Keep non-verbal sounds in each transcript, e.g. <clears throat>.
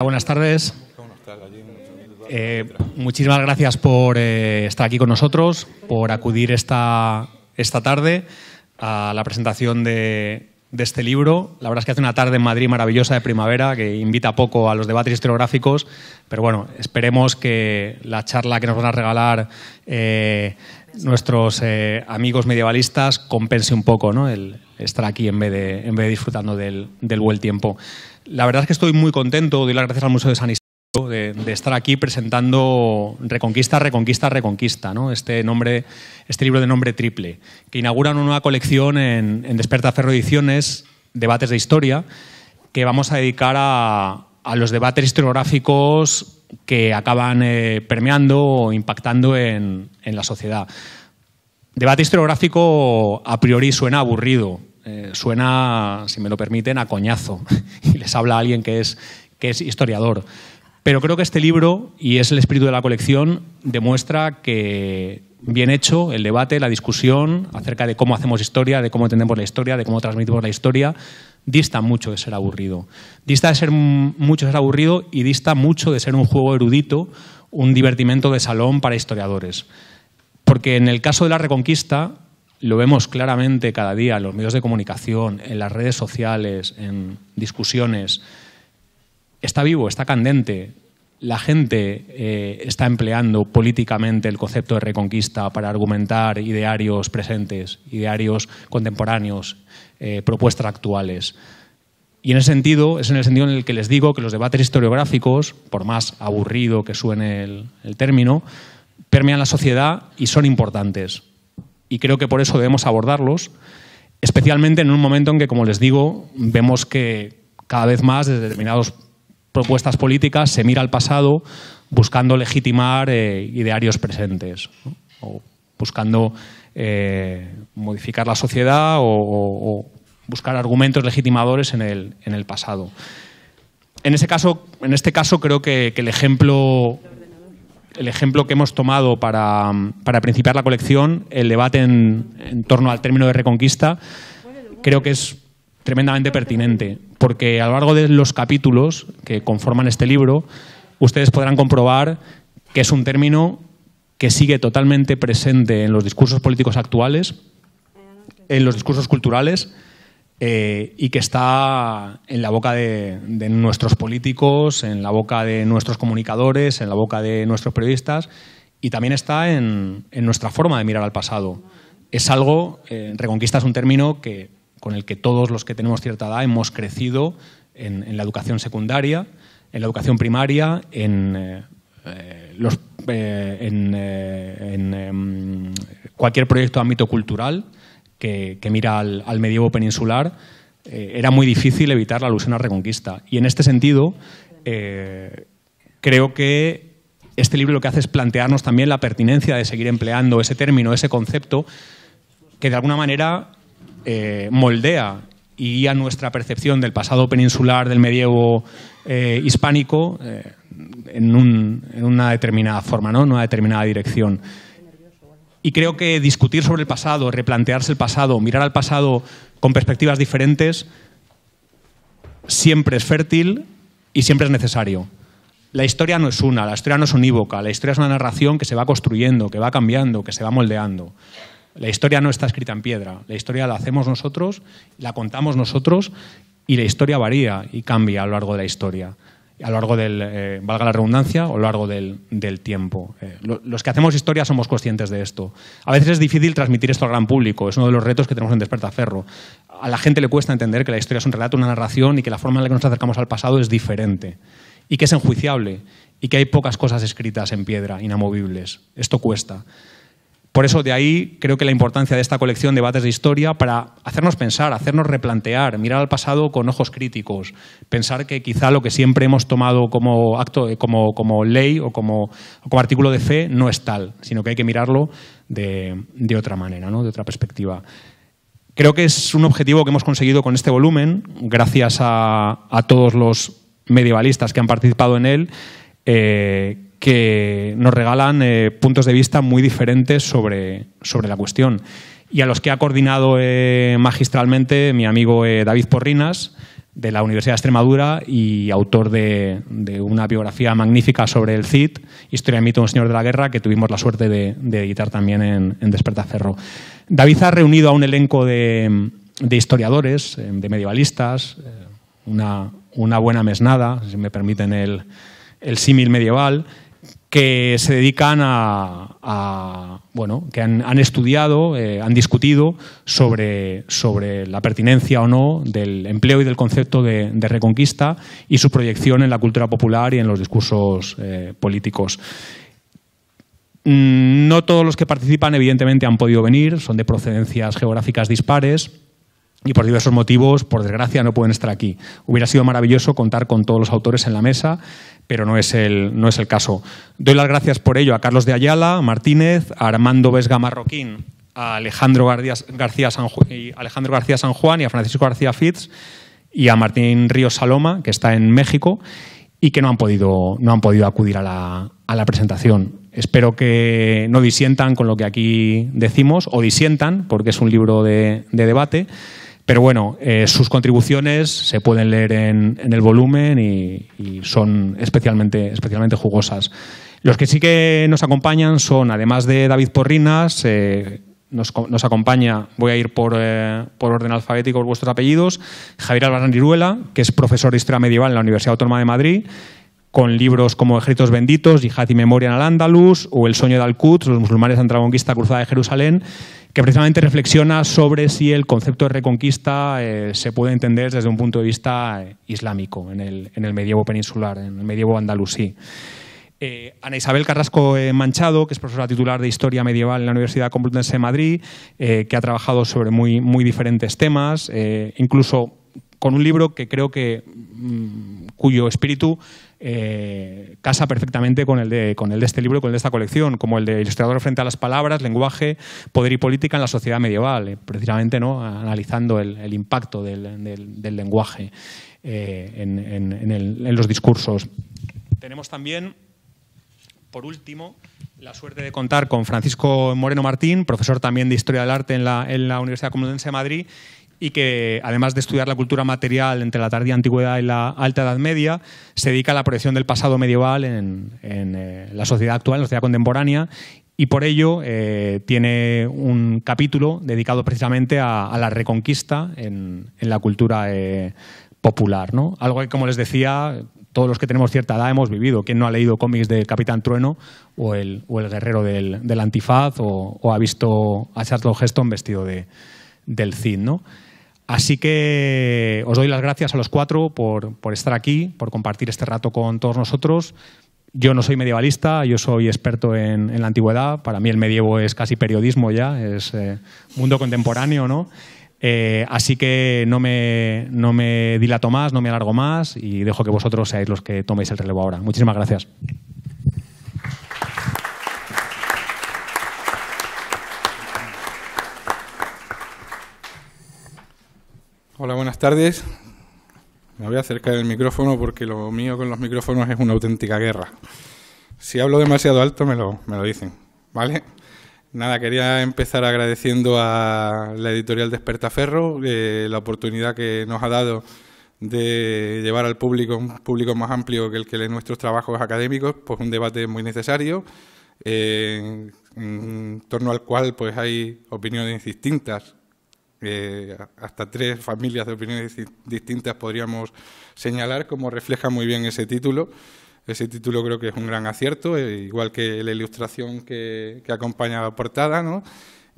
Ah, buenas tardes. Eh, muchísimas gracias por eh, estar aquí con nosotros, por acudir esta, tarde a la presentación de, este libro. La verdad es que hace una tarde en Madrid maravillosa de primavera que invita poco a los debates historiográficos, pero bueno, esperemos que la charla que nos van a regalar eh, nuestros amigos medievalistas compense un poco el estar aquí en vez de, en vez disfrutando del buen tiempo. La verdad es que estoy muy contento, doy las gracias al Museo de San Isidro de, estar aquí presentando Reconquista, Reconquista, Reconquista, ¿no? este, nombre, este libro de nombre triple, que inaugura una nueva colección en, Desperta Ferro Ediciones, Debates de Historia, que vamos a dedicar a, los debates historiográficos que acaban eh, permeando o impactando en, en la sociedad. Debate historiográfico a priori suena aburrido, eh, suena, si me lo permiten, a coñazo. <laughs> y les habla alguien que es, que es historiador. Pero creo que este libro, y es el espíritu de la colección, demuestra que bien hecho el debate, la discusión acerca de cómo hacemos historia, de cómo entendemos la historia, de cómo transmitimos la historia, dista mucho de ser aburrido. Dista de ser mucho de ser aburrido y dista mucho de ser un juego erudito, un divertimento de salón para historiadores. Porque en el caso de la Reconquista, lo vemos claramente cada día en los medios de comunicación, en las redes sociales, en discusiones. Está vivo, está candente. La gente eh, está empleando políticamente el concepto de reconquista para argumentar idearios presentes, idearios contemporáneos, eh, propuestas actuales. Y en ese sentido, es en el sentido en el que les digo que los debates historiográficos, por más aburrido que suene el término, permean la sociedad y son importantes y creo que por eso debemos abordarlos, especialmente en un momento en que, como les digo, vemos que cada vez más desde determinadas propuestas políticas se mira al pasado buscando legitimar eh, idearios presentes o buscando eh, modificar la sociedad o, buscar argumentos legitimadores en el, pasado. En, ese caso, en este caso creo que el ejemplo el ejemplo que hemos tomado para, principiar la colección, el debate en, en torno al término de Reconquista, creo que es tremendamente pertinente, porque a lo largo de los capítulos que conforman este libro, ustedes podrán comprobar que es un término que sigue totalmente presente en los discursos políticos actuales, en los discursos culturales eh, y que está en la boca de, nuestros políticos, en la boca de nuestros comunicadores, en la boca de nuestros periodistas y también está en, nuestra forma de mirar al pasado. Es algo, eh, reconquista es un término con el que todos los que tenemos cierta edad hemos crecido en, la educación secundaria, en la educación primaria, en, eh, en em, cualquier proyecto ámbito cultural que, mira al, medievo peninsular, eh, era muy difícil evitar la alusión a Reconquista. Y en este sentido, eh, creo que este libro lo que hace es plantearnos también la pertinencia de seguir empleando ese término, ese concepto, que de alguna manera eh, moldea y guía nuestra percepción del pasado peninsular, del medievo hispánico, en, una determinada forma, en una determinada dirección. Y creo que discutir sobre el pasado, replantearse el pasado, mirar al pasado con perspectivas diferentes, siempre es fértil y siempre es necesario. La historia no es una, la historia no es unívoca, la historia es una narración que se va construyendo, que va cambiando, que se va moldeando. La historia no está escrita en piedra, la historia la hacemos nosotros, la contamos nosotros y la historia varía y cambia a lo largo de la historia a lo largo del, eh, valga la redundancia, a lo largo del, tiempo. Eh, los que hacemos historia somos conscientes de esto. A veces es difícil transmitir esto al gran público, es uno de los retos que tenemos en Despertaferro. A la gente le cuesta entender que la historia es un relato, una narración y que la forma en la que nos acercamos al pasado es diferente y que es enjuiciable y que hay pocas cosas escritas en piedra, inamovibles. Esto cuesta. Por eso de ahí creo que la importancia de esta colección de Debates de Historia para hacernos pensar, hacernos replantear, mirar al pasado con ojos críticos, pensar que quizá lo que siempre hemos tomado como, acto, eh, como, ley o como, artículo de fe no es tal, sino que hay que mirarlo de, otra manera, de otra perspectiva. Creo que es un objetivo que hemos conseguido con este volumen, gracias a, todos los medievalistas que han participado en él, eh, que nos regalan eh, puntos de vista muy diferentes sobre, la cuestión. Y a los que ha coordinado eh, magistralmente mi amigo eh, David Porrinas, de la Universidad de Extremadura y autor de, una biografía magnífica sobre el CID, Historia, mito, un señor de la guerra, que tuvimos la suerte de, editar también en, en Despertaferro. David ha reunido a un elenco de, historiadores, de medievalistas, una, una buena mesnada, si me permiten el, el símil medieval, que se dedican a, bueno, que han, estudiado, eh, han discutido sobre, la pertinencia o no del empleo y del concepto de, reconquista y su proyección en la cultura popular y en los discursos eh, políticos. Mm, no todos los que participan, evidentemente, han podido venir, son de procedencias geográficas dispares y por diversos motivos, por desgracia, no pueden estar aquí. Hubiera sido maravilloso contar con todos los autores en la mesa pero no es, el, no es el caso. Doy las gracias por ello a Carlos de Ayala, a Martínez, a Armando Vesga Marroquín, a Alejandro García, San, García San Juan y a Francisco García Fitz y a Martín Ríos Saloma, que está en México y que no han podido, no han podido acudir a la, presentación. Espero que no disientan con lo que aquí decimos, o disientan, porque es un libro de debate. Pero bueno, eh, sus contribuciones se pueden leer en, el volumen y, son especialmente, jugosas. Los que sí que nos acompañan son, además de David Porrinas, eh, nos, acompaña, voy a ir por, eh, orden alfabético vuestros apellidos, Javier Albarán que es profesor de Historia Medieval en la Universidad Autónoma de Madrid, con libros como Ejércitos Benditos, Yihad y Memoria en al Andalus o El Sueño de al Los musulmanes ante la conquista cruzada de Jerusalén, que precisamente reflexiona sobre si el concepto de reconquista eh, se puede entender desde un punto de vista eh, islámico en el, medievo peninsular, en el medievo andalusí. Eh, Ana Isabel Carrasco Manchado, que es profesora titular de Historia Medieval en la Universidad Complutense de Madrid, que ha trabajado sobre muy, muy diferentes temas, incluso con un libro que creo que mm, cuyo espíritu eh, casa perfectamente con el, de, con el de este libro, con el de esta colección, como el de Ilustrador frente a las palabras, lenguaje, poder y política en la sociedad medieval, eh, precisamente ¿no? analizando el, impacto del, lenguaje eh, en, los discursos. Tenemos también, por último, la suerte de contar con Francisco Moreno Martín, profesor también de Historia del Arte en la, en la Universidad Complutense de Madrid y que, además de estudiar la cultura material entre la Tardía antigüedad y la alta edad media, se dedica a la proyección del pasado medieval en, eh, la sociedad actual, en la sociedad contemporánea, y por ello eh, tiene un capítulo dedicado precisamente a, la reconquista en, la cultura eh, popular. ¿no? Algo que, como les decía, todos los que tenemos cierta edad hemos vivido. ¿Quién no ha leído cómics de Capitán Trueno o el, Guerrero del, Antifaz o, ha visto a Charles Heston vestido del Cid? ¿no? Así que os doy las gracias a los cuatro por, por estar aquí, por compartir este rato con todos nosotros. Yo no soy medievalista, yo soy experto en, la antigüedad. Para mí el medievo es casi periodismo ya, es eh, mundo contemporáneo, ¿no? Eh, así que no me, no me dilato más, no me alargo más y dejo que vosotros seáis los que toméis el relevo ahora. Muchísimas gracias. Hola, buenas tardes. Me voy a acercar el micrófono porque lo mío con los micrófonos es una auténtica guerra. Si hablo demasiado alto me lo, me lo dicen, ¿vale? Nada, quería empezar agradeciendo a la editorial Despertaferro eh, la oportunidad que nos ha dado de llevar al público, un público más amplio que el que lee nuestros trabajos académicos, pues un debate muy necesario, eh, en torno al cual pues hay opiniones distintas eh, hasta tres familias de opiniones distintas podríamos señalar, como refleja muy bien ese título. Ese título creo que es un gran acierto, eh, igual que la ilustración que, acompaña la portada, ¿no?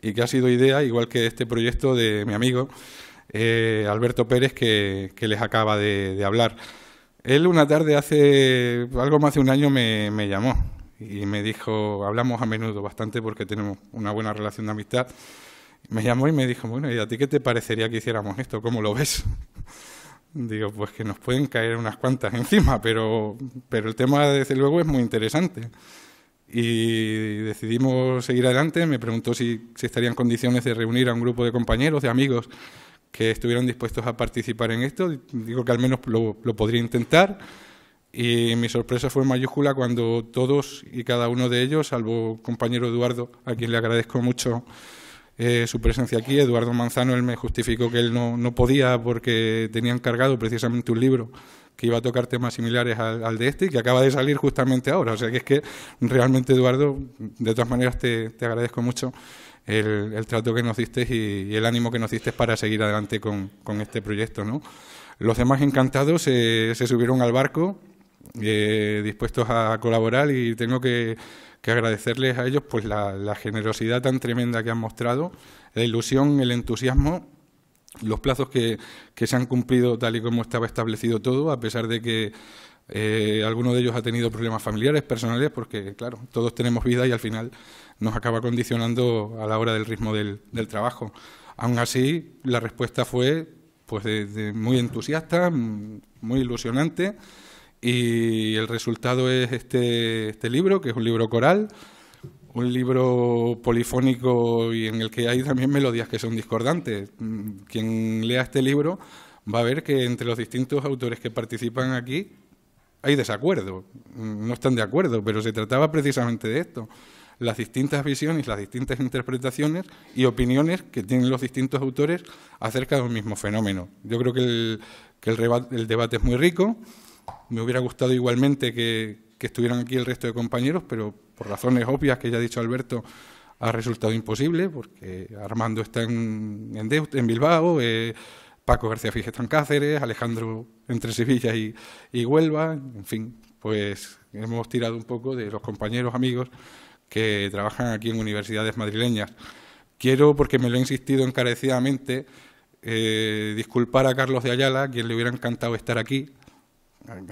y que ha sido idea, igual que este proyecto de mi amigo eh, Alberto Pérez, que, les acaba de, hablar. Él una tarde hace, algo más de un año, me, llamó y me dijo, hablamos a menudo bastante porque tenemos una buena relación de amistad, me llamó y me dijo, bueno, ¿y a ti qué te parecería que hiciéramos esto? ¿Cómo lo ves? <laughs> Digo, pues que nos pueden caer unas cuantas encima, pero, el tema, desde luego, es muy interesante. Y decidimos seguir adelante. Me preguntó si, estaría en condiciones de reunir a un grupo de compañeros, de amigos, que estuvieran dispuestos a participar en esto. Digo que al menos lo, lo podría intentar. Y mi sorpresa fue mayúscula cuando todos y cada uno de ellos, salvo compañero Eduardo, a quien le agradezco mucho eh, su presencia aquí. Eduardo Manzano, él me justificó que él no, no podía porque tenía encargado precisamente un libro que iba a tocar temas similares al, al, de este y que acaba de salir justamente ahora. O sea que es que realmente, Eduardo, de todas maneras te, te agradezco mucho el, el, trato que nos diste y, el ánimo que nos diste para seguir adelante con, con este proyecto. ¿no? Los demás encantados eh, se subieron al barco, eh, dispuestos a colaborar y tengo que que agradecerles a ellos pues la, generosidad tan tremenda que han mostrado, la ilusión, el entusiasmo los plazos que, se han cumplido tal y como estaba establecido todo, a pesar de que eh, alguno de ellos ha tenido problemas familiares, personales, porque, claro, todos tenemos vida y al final nos acaba condicionando a la hora del ritmo del, trabajo. Aún así, la respuesta fue pues, muy entusiasta, muy ilusionante y el resultado es este, este, libro, que es un libro coral, un libro polifónico y en el que hay también melodías que son discordantes. Mm, quien lea este libro va a ver que entre los distintos autores que participan aquí hay desacuerdo, mm, no están de acuerdo, pero se trataba precisamente de esto, las distintas visiones, las distintas interpretaciones y opiniones que tienen los distintos autores acerca de un mismo fenómeno. Yo creo que el debate es muy rico me hubiera gustado igualmente que, estuvieran aquí el resto de compañeros, pero por razones obvias que ya ha dicho Alberto, ha resultado imposible, porque Armando está en, Bilbao, eh, Paco García Fije está en Cáceres, Alejandro entre Sevilla y, Huelva, en fin, pues hemos tirado un poco de los compañeros, amigos que trabajan aquí en universidades madrileñas. Quiero, porque me lo he insistido encarecidamente, eh, disculpar a Carlos de Ayala, quien le hubiera encantado estar aquí,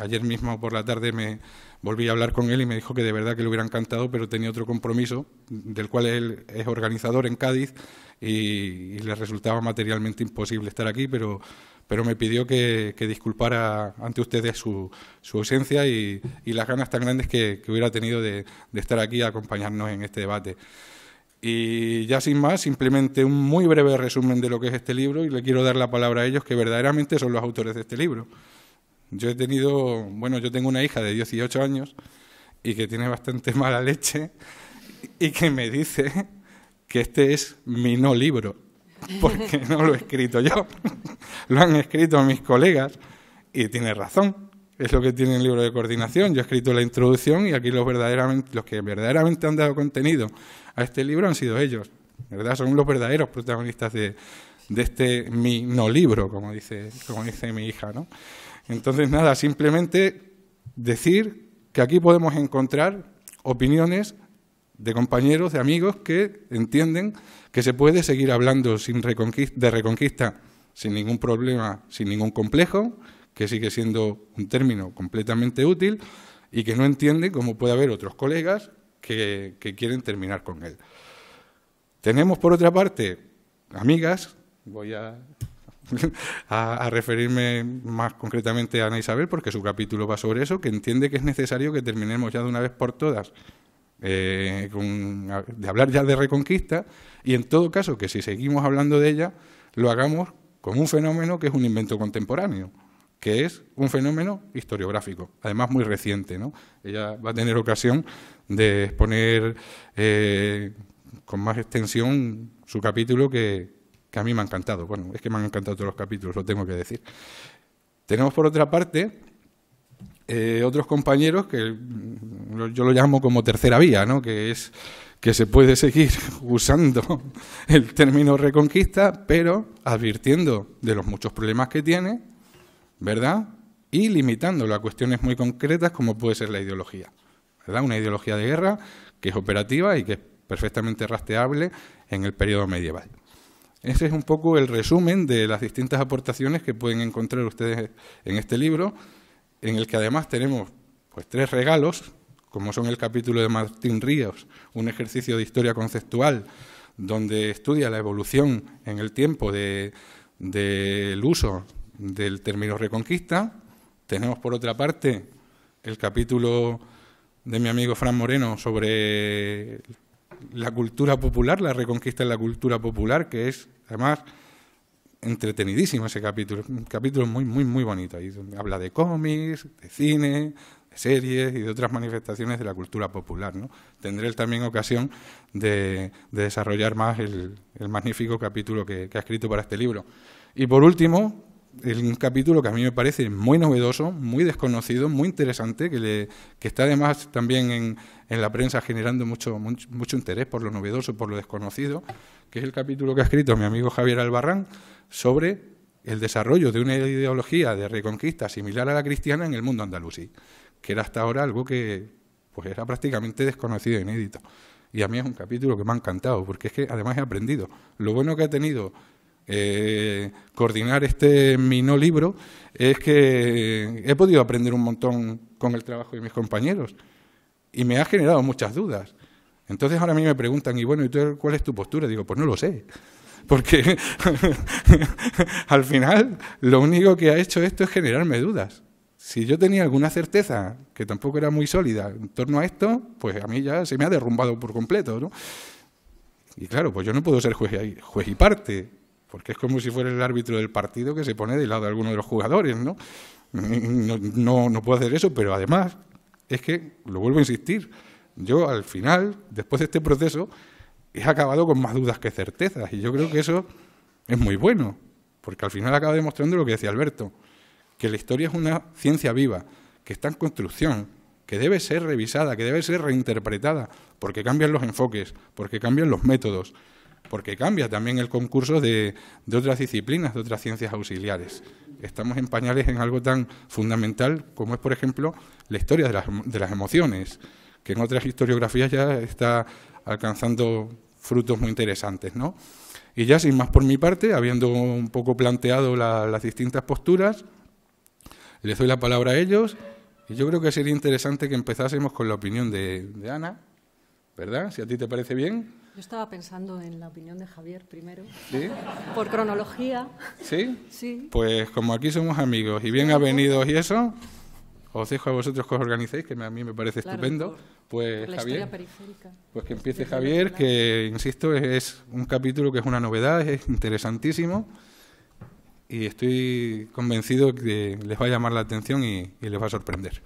Ayer mismo por la tarde me volví a hablar con él y me dijo que de verdad que le hubiera encantado, pero tenía otro compromiso del cual él es organizador en Cádiz y, le resultaba materialmente imposible estar aquí, pero, pero me pidió que, disculpara ante ustedes su, su ausencia y, las ganas tan grandes que, hubiera tenido de, de estar aquí a acompañarnos en este debate. Y ya sin más, simplemente un muy breve resumen de lo que es este libro y le quiero dar la palabra a ellos que verdaderamente son los autores de este libro. Yo he tenido, bueno, yo tengo una hija de 18 años y que tiene bastante <laughs> mala leche y que me dice que este es mi no libro, <laughs> porque no lo he escrito yo, <laughs> lo han escrito mis colegas y tiene razón. Es lo que tiene el libro de coordinación. Yo he escrito la introducción y aquí los, verdaderamente, los que verdaderamente han dado contenido a este libro han sido ellos. ¿verdad? Son los verdaderos protagonistas de, de este mi no libro, como dice, como dice mi hija. ¿no? Entonces, nada, simplemente decir que aquí podemos encontrar opiniones de compañeros, de amigos que entienden que se puede seguir hablando de reconquista sin ningún problema, sin ningún complejo, que sigue siendo un término completamente útil y que no entiende cómo puede haber otros colegas que, que quieren terminar con él. Tenemos, por otra parte, amigas, voy a <laughs> a, referirme más concretamente a Ana Isabel, porque su capítulo va sobre eso, que entiende que es necesario que terminemos ya de una vez por todas eh, de hablar ya de Reconquista, y en todo caso que si seguimos hablando de ella, lo hagamos con un fenómeno que es un invento contemporáneo, que es un fenómeno historiográfico, además muy reciente. ¿no? Ella va a tener ocasión de exponer eh, con más extensión su capítulo que, que a mí me ha encantado. Bueno, es que me han encantado todos los capítulos, lo tengo que decir. Tenemos por otra parte eh, otros compañeros que yo lo llamo como tercera vía, ¿no? que es que se puede seguir <laughs> usando el término reconquista, pero advirtiendo de los muchos problemas que tiene, ¿verdad? Y limitándolo a cuestiones muy concretas como puede ser la ideología. ¿verdad? Una ideología de guerra que es operativa y que es perfectamente rastreable en el periodo medieval. Ese es un poco el resumen de las distintas aportaciones que pueden encontrar ustedes en este libro, en el que además tenemos pues, tres regalos, como son el capítulo de Martín Ríos, un ejercicio de historia conceptual, donde estudia la evolución en el tiempo del uso del término reconquista. Tenemos, por otra parte, el capítulo de mi amigo Fran Moreno sobre la cultura popular, la reconquista de la cultura popular, que es además entretenidísimo ese capítulo, un capítulo muy, muy, muy bonito. habla de cómics, de cine, de series y de otras manifestaciones de la cultura popular. ¿no? Tendré también ocasión de, desarrollar más el, magnífico capítulo que ha escrito para este libro. Y por último, un capítulo que a mí me parece muy novedoso, muy desconocido, muy interesante, que, está además también en, la prensa generando mucho, mucho, interés por lo novedoso, por lo desconocido, que es el capítulo que ha escrito mi amigo Javier Albarrán sobre el desarrollo de una ideología de reconquista similar a la cristiana en el mundo andalusí, que era hasta ahora algo que pues era prácticamente desconocido inédito. Y a mí es un capítulo que me ha encantado, porque es que además he aprendido. Lo bueno que ha tenido eh, coordinar este mi libro es que he podido aprender un montón con el trabajo de mis compañeros y me ha generado muchas dudas. Entonces ahora a mí me preguntan, y bueno, ¿y tú, cuál es tu postura? Digo, pues no lo sé, <laughs> porque <laughs> al final lo único que ha hecho esto es generarme dudas. Si yo tenía alguna certeza, que tampoco era muy sólida, en torno a esto, pues a mí ya se me ha derrumbado por completo, ¿no? Y claro, pues yo no puedo ser juez y parte porque es como si fuera el árbitro del partido que se pone del lado de alguno de los jugadores, ¿no? No, puedo hacer eso, pero además es que, lo vuelvo a insistir, yo al final, después de este proceso, he acabado con más dudas que certezas y yo creo que eso es muy bueno, porque al final acaba demostrando lo que decía Alberto, que la historia es una ciencia viva, que está en construcción, que debe ser revisada, que debe ser reinterpretada, porque cambian los enfoques, porque cambian los métodos porque cambia también el concurso de, de otras disciplinas, de otras ciencias auxiliares. Estamos en pañales en algo tan fundamental como es, por ejemplo, la historia de las, de las emociones, que en otras historiografías ya está alcanzando frutos muy interesantes, ¿no? Y ya sin más por mi parte, habiendo un poco planteado las distintas posturas, les doy la palabra a ellos y yo creo que sería interesante que empezásemos con la opinión de, de Ana, ¿verdad? Si a ti te parece bien. Yo estaba pensando en la opinión de Javier primero. Por cronología. ¿Sí? Sí. Pues como aquí somos amigos y bien avenidos y eso, os dejo a vosotros que os organicéis, que a mí me parece estupendo. pues la Javier, periférica. pues que empiece Javier, que insisto, es, un capítulo que es una novedad, es interesantísimo y estoy convencido que les va a llamar la atención y les va a sorprender.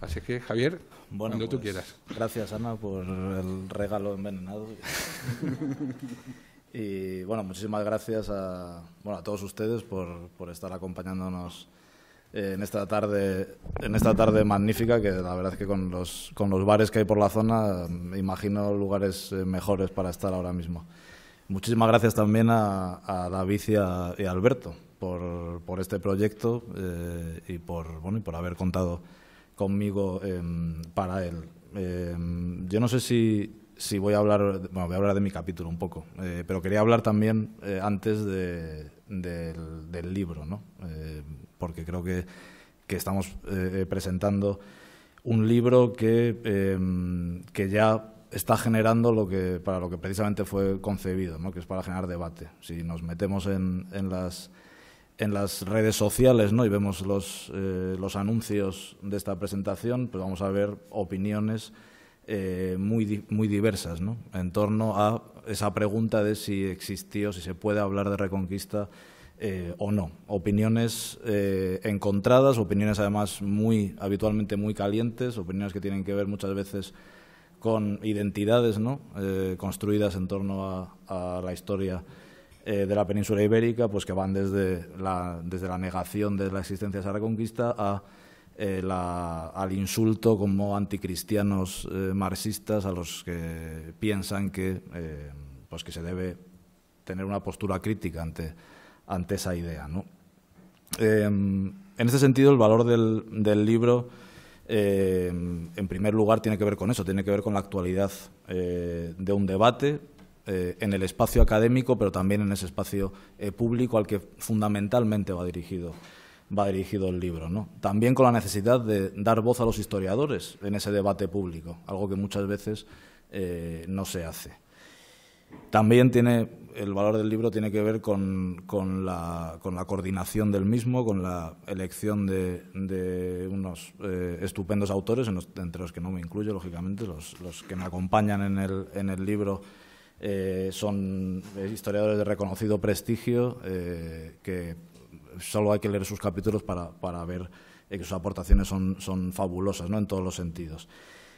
Así que, Javier, bueno, cuando tú pues, quieras. Gracias, Ana, por el regalo envenenado. <laughs> y bueno, muchísimas gracias a, todos ustedes por, estar acompañándonos eh, en esta tarde en esta tarde magnífica que la verdad es que con los bares que hay por la zona imagino lugares eh, mejores para estar ahora mismo muchísimas gracias también a, a David y Alberto por, este proyecto eh, y por bueno y por haber contado conmigo em, para él. Em, yo no sé si, voy a hablar, bueno, voy a hablar de mi capítulo un poco, eh, pero quería hablar también eh, antes del, libro, ¿no? Eh, porque creo que, estamos presentando un libro que, em, que ya está generando lo que, para lo que precisamente fue concebido, ¿no? que es para generar debate. Si nos metemos en, en las en las redes sociales y vemos los, eh, los anuncios de esta presentación, pues vamos a ver opiniones eh, muy, muy diversas en torno a esa pregunta de si existió, si se puede hablar de reconquista eh, o no. Opiniones encontradas, opiniones además muy habitualmente muy calientes, opiniones que tienen que ver muchas veces con identidades construidas en torno a la historia eh, de la península ibérica, pues que van desde la, desde la negación de la existencia de esa reconquista a, eh, al insulto como anticristianos eh, marxistas a los que piensan que, pues, que se debe tener una postura crítica ante, esa idea. Em, en este sentido, el valor del, del libro, em, en primer lugar, tiene que ver con eso, tiene que ver con la actualidad de un debate eh, en el espacio académico, pero también en ese espacio eh, público al que fundamentalmente va dirigido el libro. ¿no? También con la necesidad de dar voz a los historiadores en ese debate público, algo que muchas veces eh, no se hace. También tiene, el valor del libro tiene que ver con, con, la, con la, coordinación del mismo, con la elección de, unos estupendos autores, entre los que no me incluyo, lógicamente, los, que me acompañan en el libro eh, son eh, historiadores de reconocido prestigio eh, que solo hay que leer sus capítulos para, para ver que sus aportaciones son, son fabulosas ¿no? en todos los sentidos.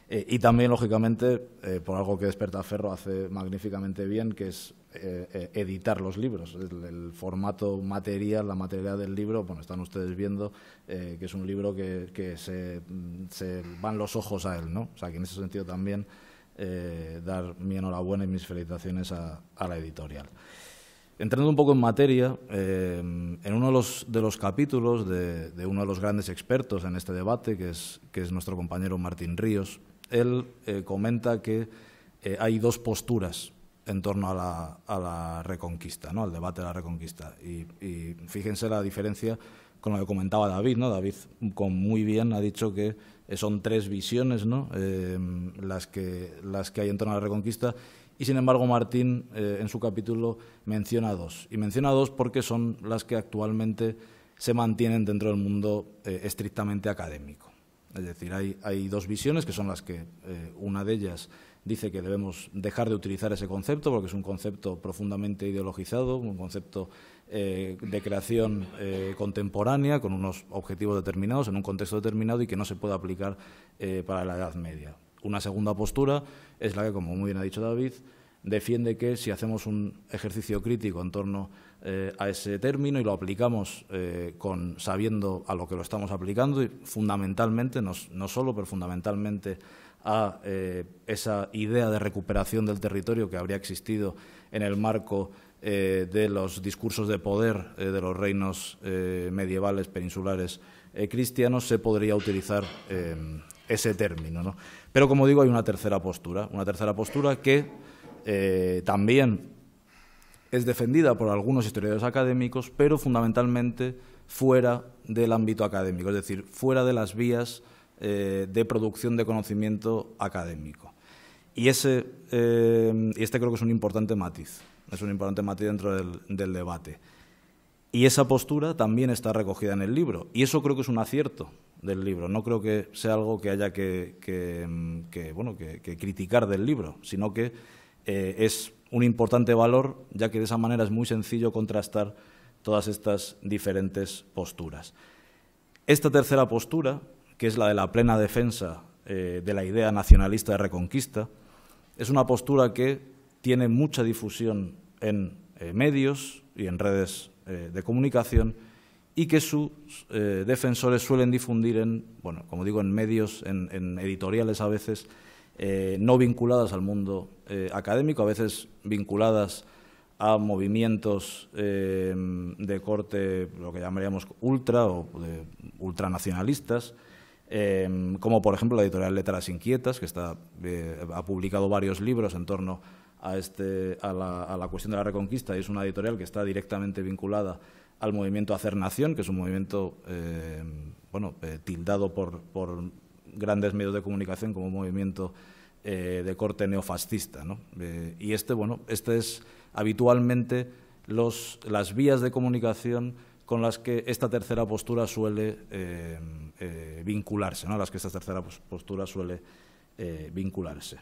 y también, lógicamente, por algo que Despertaferro hace magníficamente bien, que es editar los libros. El, formato material, la materialidad del libro, bueno, están ustedes viendo que es un libro que, que se, se, van los ojos a él, ¿no? O sea, que en ese sentido también eh, dar mi enhorabuena y mis felicitaciones a, la editorial. Entrando un poco en materia, eh, en uno de los, capítulos de, uno de los grandes expertos en este debate, que es, nuestro compañero Martín Ríos, él eh, comenta que hay dos posturas en torno a la, reconquista, ¿no? al debate de la reconquista. Y, fíjense la diferencia con lo que comentaba David. ¿no? David muy bien ha dicho que eh, son tres visiones ¿no? Eh, las, que, las que hay en torno a la Reconquista. Y sin embargo, Martín eh, en su capítulo menciona dos. Y menciona dos porque son las que actualmente se mantienen dentro del mundo estrictamente académico. Es decir, hay, hay, dos visiones que son las que una de ellas dice que debemos dejar de utilizar ese concepto porque es un concepto profundamente ideologizado, un concepto eh, de creación eh, contemporánea, con unos objetivos determinados, en un contexto determinado y que no se pueda aplicar eh, para la Edad Media. Una segunda postura es la que, como muy bien ha dicho David, defiende que si hacemos un ejercicio crítico en torno a ese término y lo aplicamos con, sabiendo a lo que lo estamos aplicando, y fundamentalmente, no, solo, pero fundamentalmente a esa idea de recuperación del territorio que habría existido en el marco eh, de los discursos de poder eh, de los reinos eh, medievales peninsulares cristianos se podría utilizar ese término. ¿no? Pero como digo, hay una tercera postura, una tercera postura que también es defendida por algunos historiadores académicos, pero fundamentalmente fuera del ámbito académico, es decir, fuera de las vías de producción de conocimiento académico. Y y este creo que es un importante matiz. Es un importante matiz dentro del, debate. Y esa postura también está recogida en el libro. Y eso creo que es un acierto del libro. No creo que sea algo que haya que, mm, bueno, que, criticar del libro, sino que eh, es un importante valor, ya que de esa manera es muy sencillo contrastar todas estas diferentes posturas. Esta tercera postura, que es la de la plena defensa eh, de la idea nacionalista de reconquista, es una postura que tiene mucha difusión en eh, medios y en redes eh, de comunicación y que sus eh, defensores suelen difundir en, bueno, como digo, en medios, en, editoriales a veces, no vinculadas al mundo académico, a veces vinculadas a movimientos de corte, lo que llamaríamos ultra o ultranacionalistas, como por ejemplo la editorial Letras Inquietas, que está, ha publicado varios libros en torno a este, a, la, a la cuestión de la reconquista y es una editorial que está directamente vinculada al movimiento Hacer Nación, que es un movimiento eh, bueno, eh, tildado por, grandes medios de comunicación como un movimiento eh, de corte neofascista. y este, bueno, este es habitualmente las vías de comunicación con las que esta tercera postura suele vincularse, las que esta tercera postura suele vincularse.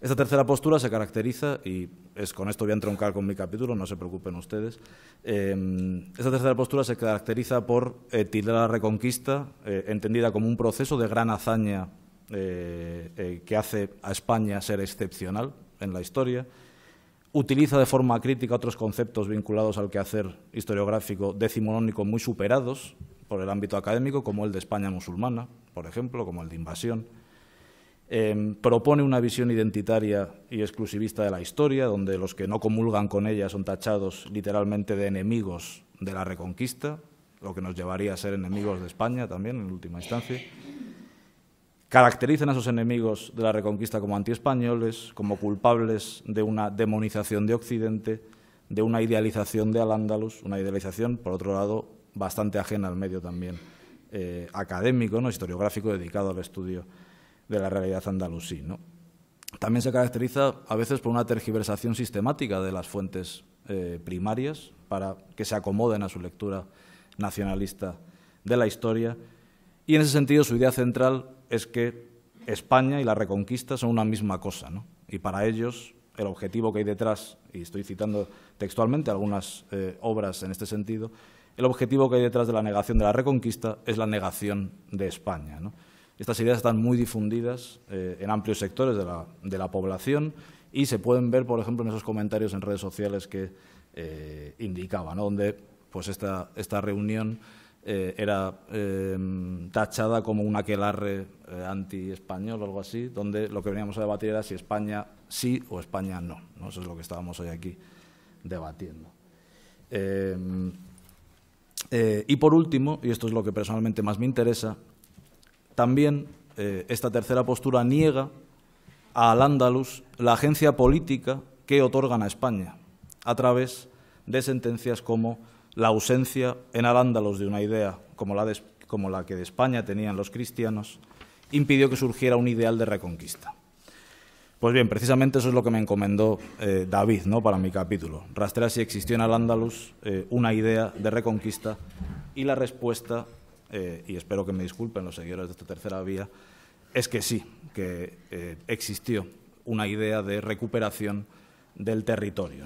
Esta tercera postura se caracteriza, y es con esto voy a entroncar con mi capítulo, no se preocupen ustedes, em, esta tercera postura se caracteriza por eh, tildar la reconquista, eh, entendida como un proceso de gran hazaña eh, eh, que hace a España ser excepcional en la historia, utiliza de forma crítica otros conceptos vinculados al quehacer historiográfico decimonónico muy superados por el ámbito académico, como el de España musulmana, por ejemplo, como el de invasión, Em, propone una visión identitaria y exclusivista de la historia, donde los que no comulgan con ella son tachados literalmente de enemigos de la reconquista, lo que nos llevaría a ser enemigos de España también, en última instancia. Caracterizan a esos enemigos de la reconquista como antiespañoles, como culpables de una demonización de Occidente, de una idealización de al una idealización, por otro lado, bastante ajena al medio también eh, académico, ¿no? historiográfico, dedicado al estudio de la realidad andalusí. También se caracteriza a veces por una tergiversación sistemática de las fuentes eh, primarias para que se acomoden a su lectura nacionalista de la historia. Y en ese sentido su idea central es que España y la Reconquista son una misma cosa. Y para ellos el objetivo que hay detrás, y estoy citando textualmente algunas eh, obras en este sentido, el objetivo que hay detrás de la negación de la Reconquista es la negación de España. Estas ideas están muy difundidas eh, en amplios sectores de la, población y se pueden ver, por ejemplo, en esos comentarios en redes sociales que eh, indicaba, ¿no? donde pues esta, reunión eh, era em, tachada como un aquelarre anti-español o algo así, donde lo que veníamos a debatir era si España sí o España no. Eso es lo que estábamos hoy aquí debatiendo. Em, y por último, y esto es lo que personalmente más me interesa, también eh, esta tercera postura niega a Al-Ándalus la agencia política que otorgan a España a través de sentencias como la ausencia en al de una idea como la, que de España tenían los cristianos impidió que surgiera un ideal de reconquista. Pues bien, precisamente eso es lo que me encomendó eh, David ¿no? para mi capítulo. Rastrear si existió en Al-Ándalus eh, una idea de reconquista y la respuesta eh, y espero que me disculpen los seguidores de esta tercera vía, es que sí, que eh, existió una idea de recuperación del territorio.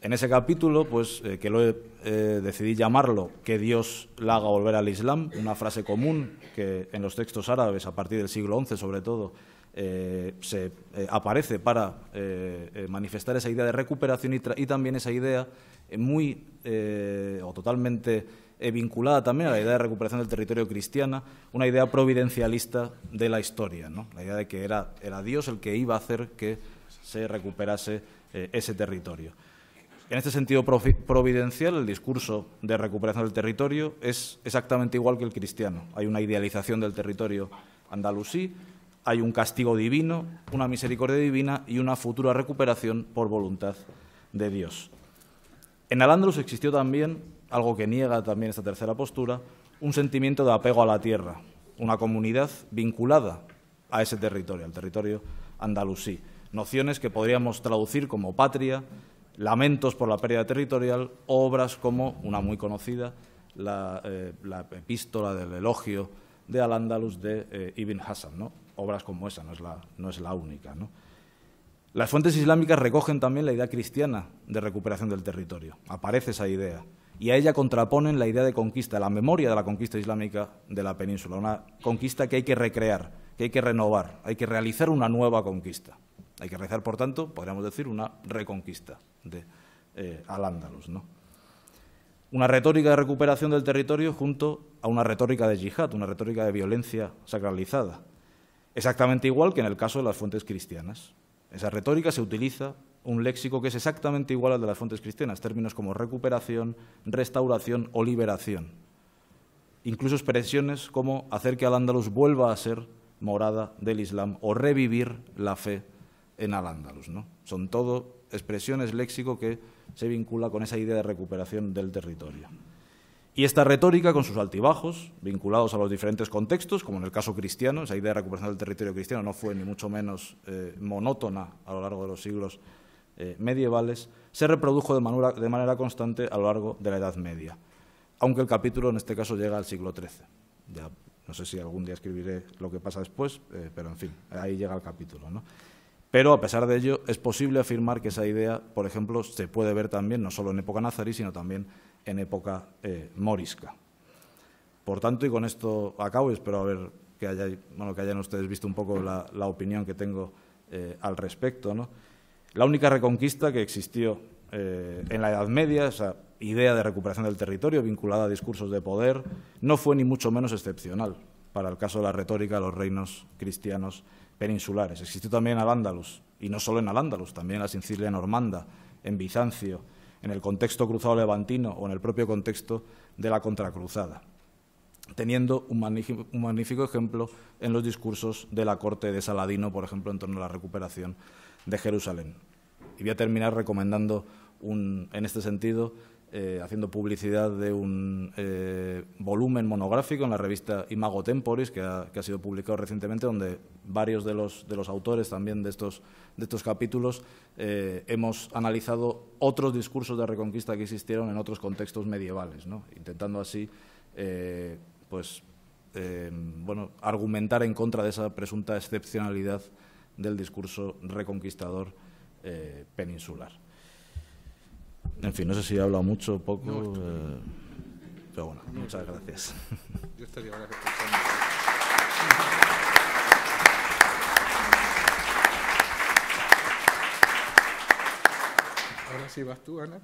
En ese capítulo, pues, eh, que lo he, decidí llamarlo Que Dios la haga volver al Islam, una frase común que en los textos árabes, a partir del siglo XI sobre todo, se aparece para manifestar esa idea de recuperación y también esa idea muy o totalmente eh, vinculada también a la idea de recuperación del territorio cristiana, una idea providencialista de la historia, ¿no? la idea de que era, era Dios el que iba a hacer que se recuperase eh, ese territorio. En este sentido providencial, el discurso de recuperación del territorio es exactamente igual que el cristiano. Hay una idealización del territorio andalusí, hay un castigo divino, una misericordia divina y una futura recuperación por voluntad de Dios. En al existió también algo que niega también esta tercera postura, un sentimiento de apego a la tierra, una comunidad vinculada a ese territorio, al territorio andalusí. Nociones que podríamos traducir como patria, lamentos por la pérdida territorial, obras como una muy conocida, la, eh, epístola del elogio de al andalus de eh, Ibn Hassan. Obras como esa, no es la, única. Las fuentes islámicas recogen también la idea cristiana de recuperación del territorio. Aparece esa idea y a ella contraponen la idea de conquista, la memoria de la conquista islámica de la península, una conquista que hay que recrear, que hay que renovar, hay que realizar una nueva conquista. Hay que realizar, por tanto, podríamos decir, una reconquista de eh, Al-Ándalus. ¿no? Una retórica de recuperación del territorio junto a una retórica de yihad, una retórica de violencia sacralizada. Exactamente igual que en el caso de las fuentes cristianas. Esa retórica se utiliza un léxico que es exactamente igual al de las fuentes cristianas, términos como recuperación, restauración o liberación. Incluso expresiones como hacer que Al-Ándalus vuelva a ser morada del Islam o revivir la fe en Al-Ándalus. Son todo expresiones léxico que se vincula con esa idea de recuperación del territorio. Y esta retórica, con sus altibajos, vinculados a los diferentes contextos, como en el caso cristiano, esa idea de recuperación del territorio cristiano no fue ni mucho menos eh, monótona a lo largo de los siglos eh, medievales, se reprodujo de manera, constante a lo largo de la Edad Media, aunque el capítulo en este caso llega al siglo XIII. Ya no sé si algún día escribiré lo que pasa después, eh, pero en fin, ahí llega el capítulo. Pero a pesar de ello, es posible afirmar que esa idea, por ejemplo, se puede ver también no solo en época nazarí, sino también en época eh, morisca. Por tanto, y con esto acabo, y espero que, que hayan ustedes visto un poco la, opinión que tengo al respecto. ¿no? la única reconquista que existió eh, en la Edad Media, esa idea de recuperación del territorio vinculada a discursos de poder, no fue ni mucho menos excepcional para el caso de la retórica de los reinos cristianos peninsulares. Existió también al Ándalus, y no solo en al Ándalus, también en la Sicilia normanda, en Bizancio, en el contexto cruzado levantino o en el propio contexto de la contracruzada, teniendo un magnífico ejemplo en los discursos de la corte de Saladino, por ejemplo, en torno a la recuperación de Jerusalén. Y voy a terminar recomendando, un, en este sentido, eh, haciendo publicidad de un eh, volumen monográfico en la revista Imago Temporis, que ha, sido publicado recientemente, donde varios de los, de los autores también de estos, de estos capítulos eh, hemos analizado otros discursos de reconquista que existieron en otros contextos medievales, ¿no? intentando así pues, bueno, argumentar en contra de esa presunta excepcionalidad del discurso reconquistador eh, peninsular. En fin, no sé si he hablado mucho o poco, eh, pero bueno, muchas gracias. <laughs> ahora sí vas tú, Ana.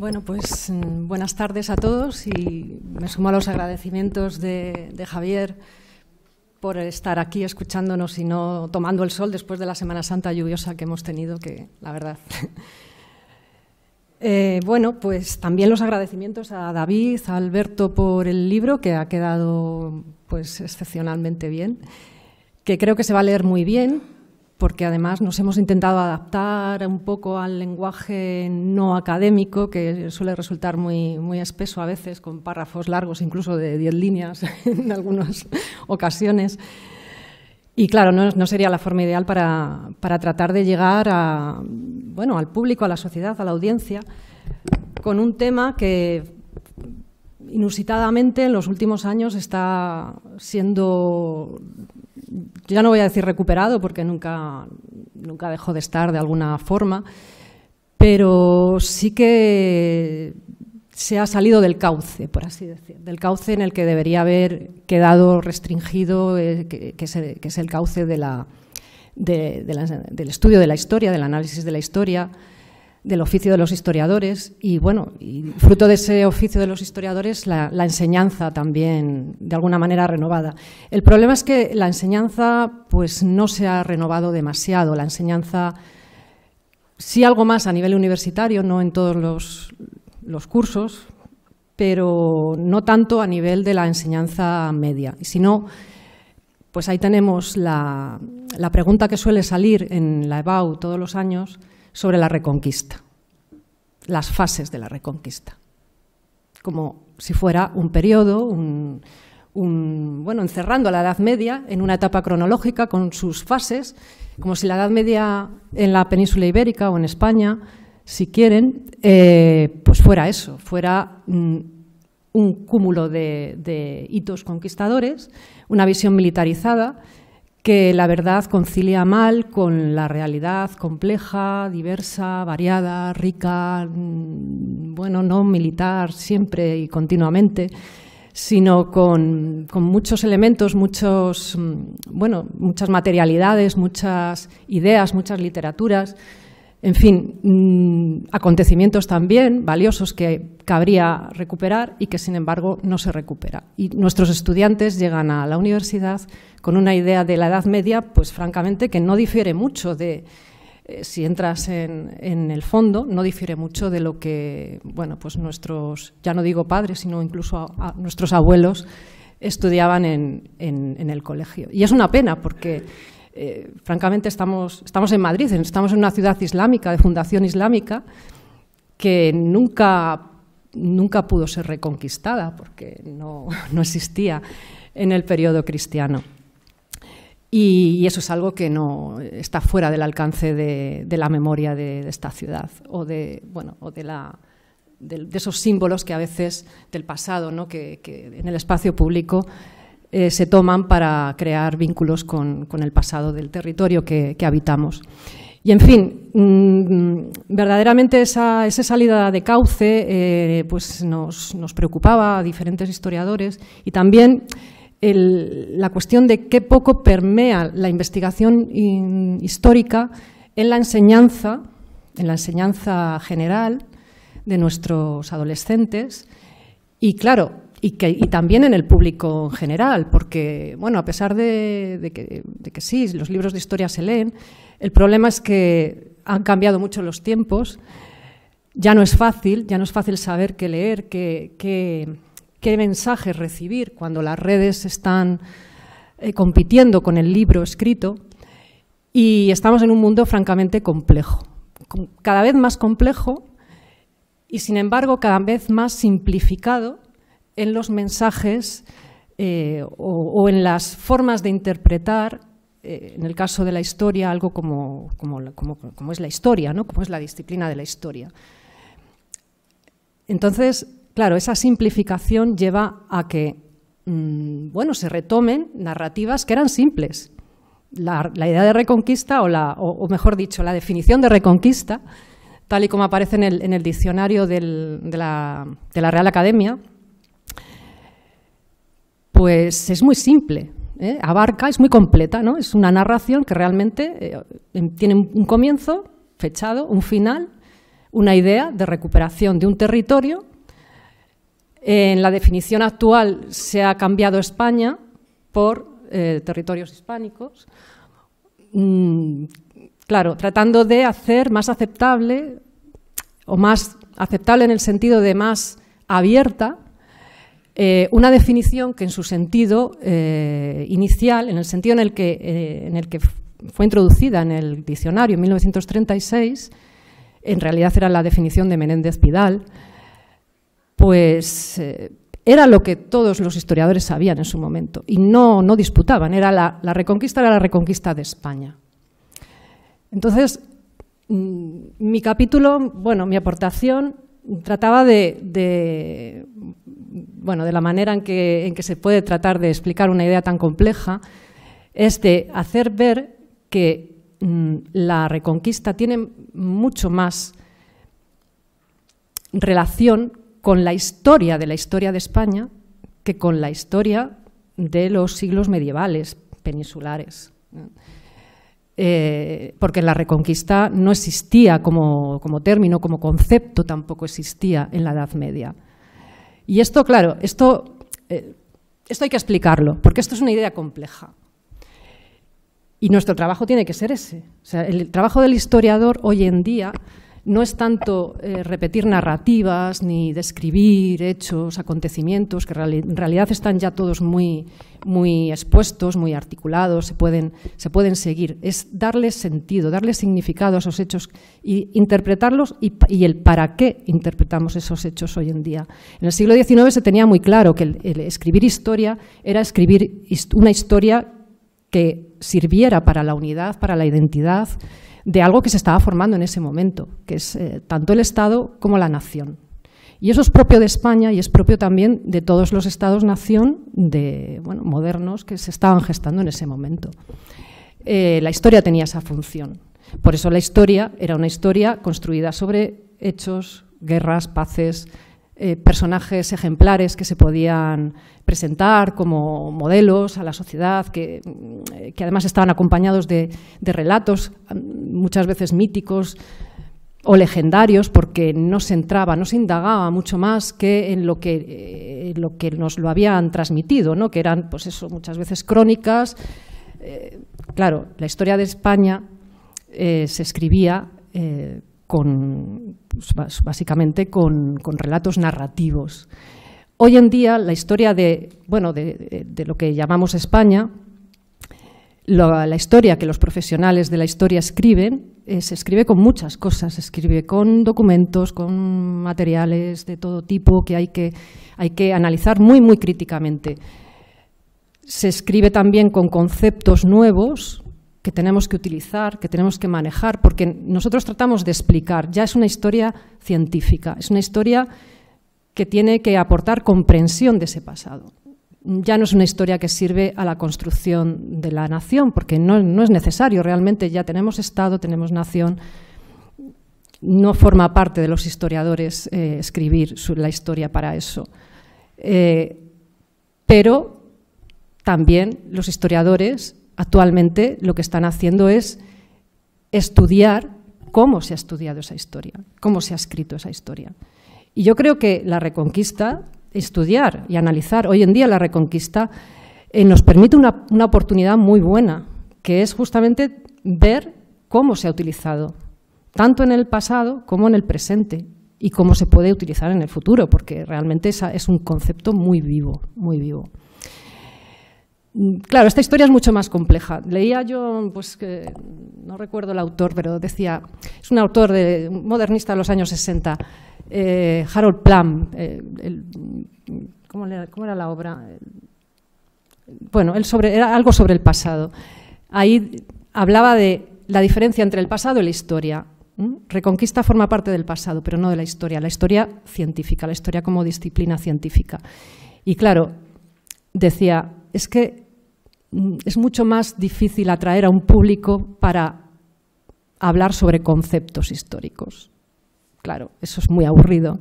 Bueno, pues mm, buenas tardes a todos y me sumo a los agradecimientos de, Javier por estar aquí escuchándonos y no tomando el sol después de la Semana Santa lluviosa que hemos tenido, que la verdad. <laughs> Eh, bueno, pues también los agradecimientos a David, a Alberto por el libro, que ha quedado pues excepcionalmente bien, que creo que se va a leer muy bien, porque además nos hemos intentado adaptar un poco al lenguaje no académico, que suele resultar muy, muy espeso a veces, con párrafos largos, incluso de diez líneas <laughs> en algunas ocasiones. Y claro, no, sería la forma ideal para, tratar de llegar a, bueno, al público, a la sociedad, a la audiencia, con un tema que inusitadamente en los últimos años está siendo ya no voy a decir recuperado porque nunca, nunca dejó de estar de alguna forma, pero sí que se ha salido del cauce, por así decir, del cauce en el que debería haber quedado restringido, eh, que, es, el cauce del estudio de la historia, del análisis de la historia, del oficio de los historiadores y, bueno, fruto de ese oficio de los historiadores, la, enseñanza también, de alguna manera, renovada. El problema es que la enseñanza pues, no se ha renovado demasiado. La enseñanza, sí algo más a nivel universitario, no en todos los, cursos, pero no tanto a nivel de la enseñanza media. Y si no, pues ahí tenemos la, la pregunta que suele salir en la EBAU todos los años – sobre la reconquista, las fases de la reconquista, como si fuera un periodo, un, bueno, encerrando a la Edad Media en una etapa cronológica con sus fases, como si la Edad Media en la península ibérica o en España, si quieren, eh, pues fuera eso, fuera mm, un cúmulo de hitos conquistadores, una visión militarizada que la verdad concilia mal con la realidad compleja, diversa, variada, rica, mm, bueno, no militar siempre y continuamente, sino con, muchos elementos, muchos, mm, muchas materialidades, muchas ideas, muchas literaturas en fin, mm, acontecimientos también valiosos que cabría recuperar y que sin embargo no se recupera. Y nuestros estudiantes llegan a la universidad con una idea de la Edad Media, pues francamente que no difiere mucho de eh, si entras en, el fondo, no difiere mucho de lo que, bueno, pues nuestros, ya no digo padres, sino incluso nuestros abuelos estudiaban en el colegio. Y es una pena porque eh, francamente estamos, en Madrid, estamos en una ciudad islámica, de fundación islámica, que nunca, nunca pudo ser reconquistada porque no, <laughs> existía en el periodo cristiano. Y, eso es algo que no está fuera del alcance de, la memoria de, esta ciudad o de, o de esos símbolos que a veces del pasado, ¿no? que en el espacio público eh, se toman para crear vínculos con, el pasado del territorio que, habitamos. Y en fin, mm, verdaderamente esa, salida de cauce eh, pues nos, preocupaba a diferentes historiadores y también la cuestión de qué poco permea la investigación histórica en la enseñanza, en la enseñanza general de nuestros adolescentes. Y claro, y, que, y también en el público en general, porque, bueno, a pesar de, que, sí, los libros de historia se leen, el problema es que han cambiado mucho los tiempos, ya no es fácil, ya no es fácil saber qué leer, qué, qué, mensajes recibir cuando las redes están eh, compitiendo con el libro escrito y estamos en un mundo francamente complejo, cada vez más complejo y sin embargo cada vez más simplificado en los mensajes eh, o, en las formas de interpretar, eh, en el caso de la historia, algo como, como, es la historia, como es la disciplina de la historia. Entonces, claro, esa simplificación lleva a que mm, bueno, se retomen narrativas que eran simples. La, idea de reconquista, o, mejor dicho, la definición de reconquista, tal y como aparece en el, diccionario de la Real Academia, pues es muy simple, ¿eh? abarca, es muy completa, ¿no? Es una narración que realmente eh, tiene un comienzo fechado, un final, una idea de recuperación de un territorio. En la definición actual se ha cambiado España por eh, territorios hispánicos, mm, claro, tratando de hacer más aceptable o más aceptable en el sentido de más abierta eh, una definición que en su sentido eh, inicial, en el sentido en el que, eh, en el que fue introducida en el diccionario en 1936, en realidad era la definición de Menéndez Pidal, pues era lo que todos los historiadores sabían en su momento y no, no disputaban, era la, reconquista era la reconquista de España. Entonces, mm, mi capítulo, bueno, mi aportación trataba de, bueno, de la manera en que, se puede tratar de explicar una idea tan compleja, es de hacer ver que mm, la reconquista tiene mucho más relación con la historia de la historia de España que con la historia de los siglos medievales peninsulares. Eh, porque la reconquista no existía como término, como concepto tampoco existía en la Edad Media. Y esto, claro, esto, eh, esto hay que explicarlo, porque esto es una idea compleja. Y nuestro trabajo tiene que ser ese. O sea, el trabajo del historiador hoy en día no es tanto eh, repetir narrativas ni describir hechos, acontecimientos, que en realidad están ya todos muy, expuestos, muy articulados, se pueden, seguir. Es darle sentido, darle significado a esos hechos y interpretarlos y, el para qué interpretamos esos hechos hoy en día. En el siglo XIX se tenía muy claro que escribir historia era escribir una historia que sirviera para la unidad, para la identidad de algo que se estaba formando en ese momento, que es eh, tanto el Estado como la nación. Y eso es propio de España y es propio también de todos los estados-nación de, modernos que se estaban gestando en ese momento. Eh, la historia tenía esa función. Por eso la historia era una historia construida sobre hechos, guerras, paces, eh, personajes ejemplares que se podían presentar como modelos a la sociedad, que, eh, además estaban acompañados de, relatos, muchas veces míticos o legendarios, porque no se entraba, no se indagaba mucho más que en lo que, eh, lo que nos lo habían transmitido, ¿no? que eran pues eso, muchas veces crónicas. claro, la historia de España se escribía con, pues, básicamente con, relatos narrativos. Hoy en día la historia de, bueno, de, lo que llamamos España, la, historia que los profesionales de la historia escriben, eh, se escribe con muchas cosas, se escribe con documentos, con materiales de todo tipo que hay que, hay que analizar muy, muy críticamente. Se escribe también con conceptos nuevos, que tenemos que utilizar, que tenemos que manejar, porque nosotros tratamos de explicar, ya es una historia científica, es una historia que tiene que aportar comprensión de ese pasado. Ya no es una historia que sirve a la construcción de la nación, porque no, es necesario, realmente ya tenemos Estado, tenemos nación, no forma parte de los historiadores eh, escribir la historia para eso. Eh, pero también los historiadores Actualmente lo que están haciendo es estudiar cómo se ha estudiado esa historia, cómo se ha escrito esa historia. Y yo creo que la reconquista, estudiar y analizar hoy en día la reconquista, eh, nos permite una, una oportunidad muy buena, que es justamente ver cómo se ha utilizado, tanto en el pasado como en el presente, y cómo se puede utilizar en el futuro, porque realmente esa es un concepto muy vivo, muy vivo. Claro, esta historia es mucho más compleja. Leía yo, pues que no recuerdo el autor, pero decía, es un autor modernista de los años 60, eh, Harold Plum, eh, ¿cómo, era, la obra? Bueno, él era algo sobre el pasado. Ahí hablaba de la diferencia entre el pasado y la historia. Reconquista forma parte del pasado, pero no de la historia, la historia científica, la historia como disciplina científica. Y claro, decía, es que mm, es mucho más difícil atraer a un público para hablar sobre conceptos históricos. Claro, eso es muy aburrido.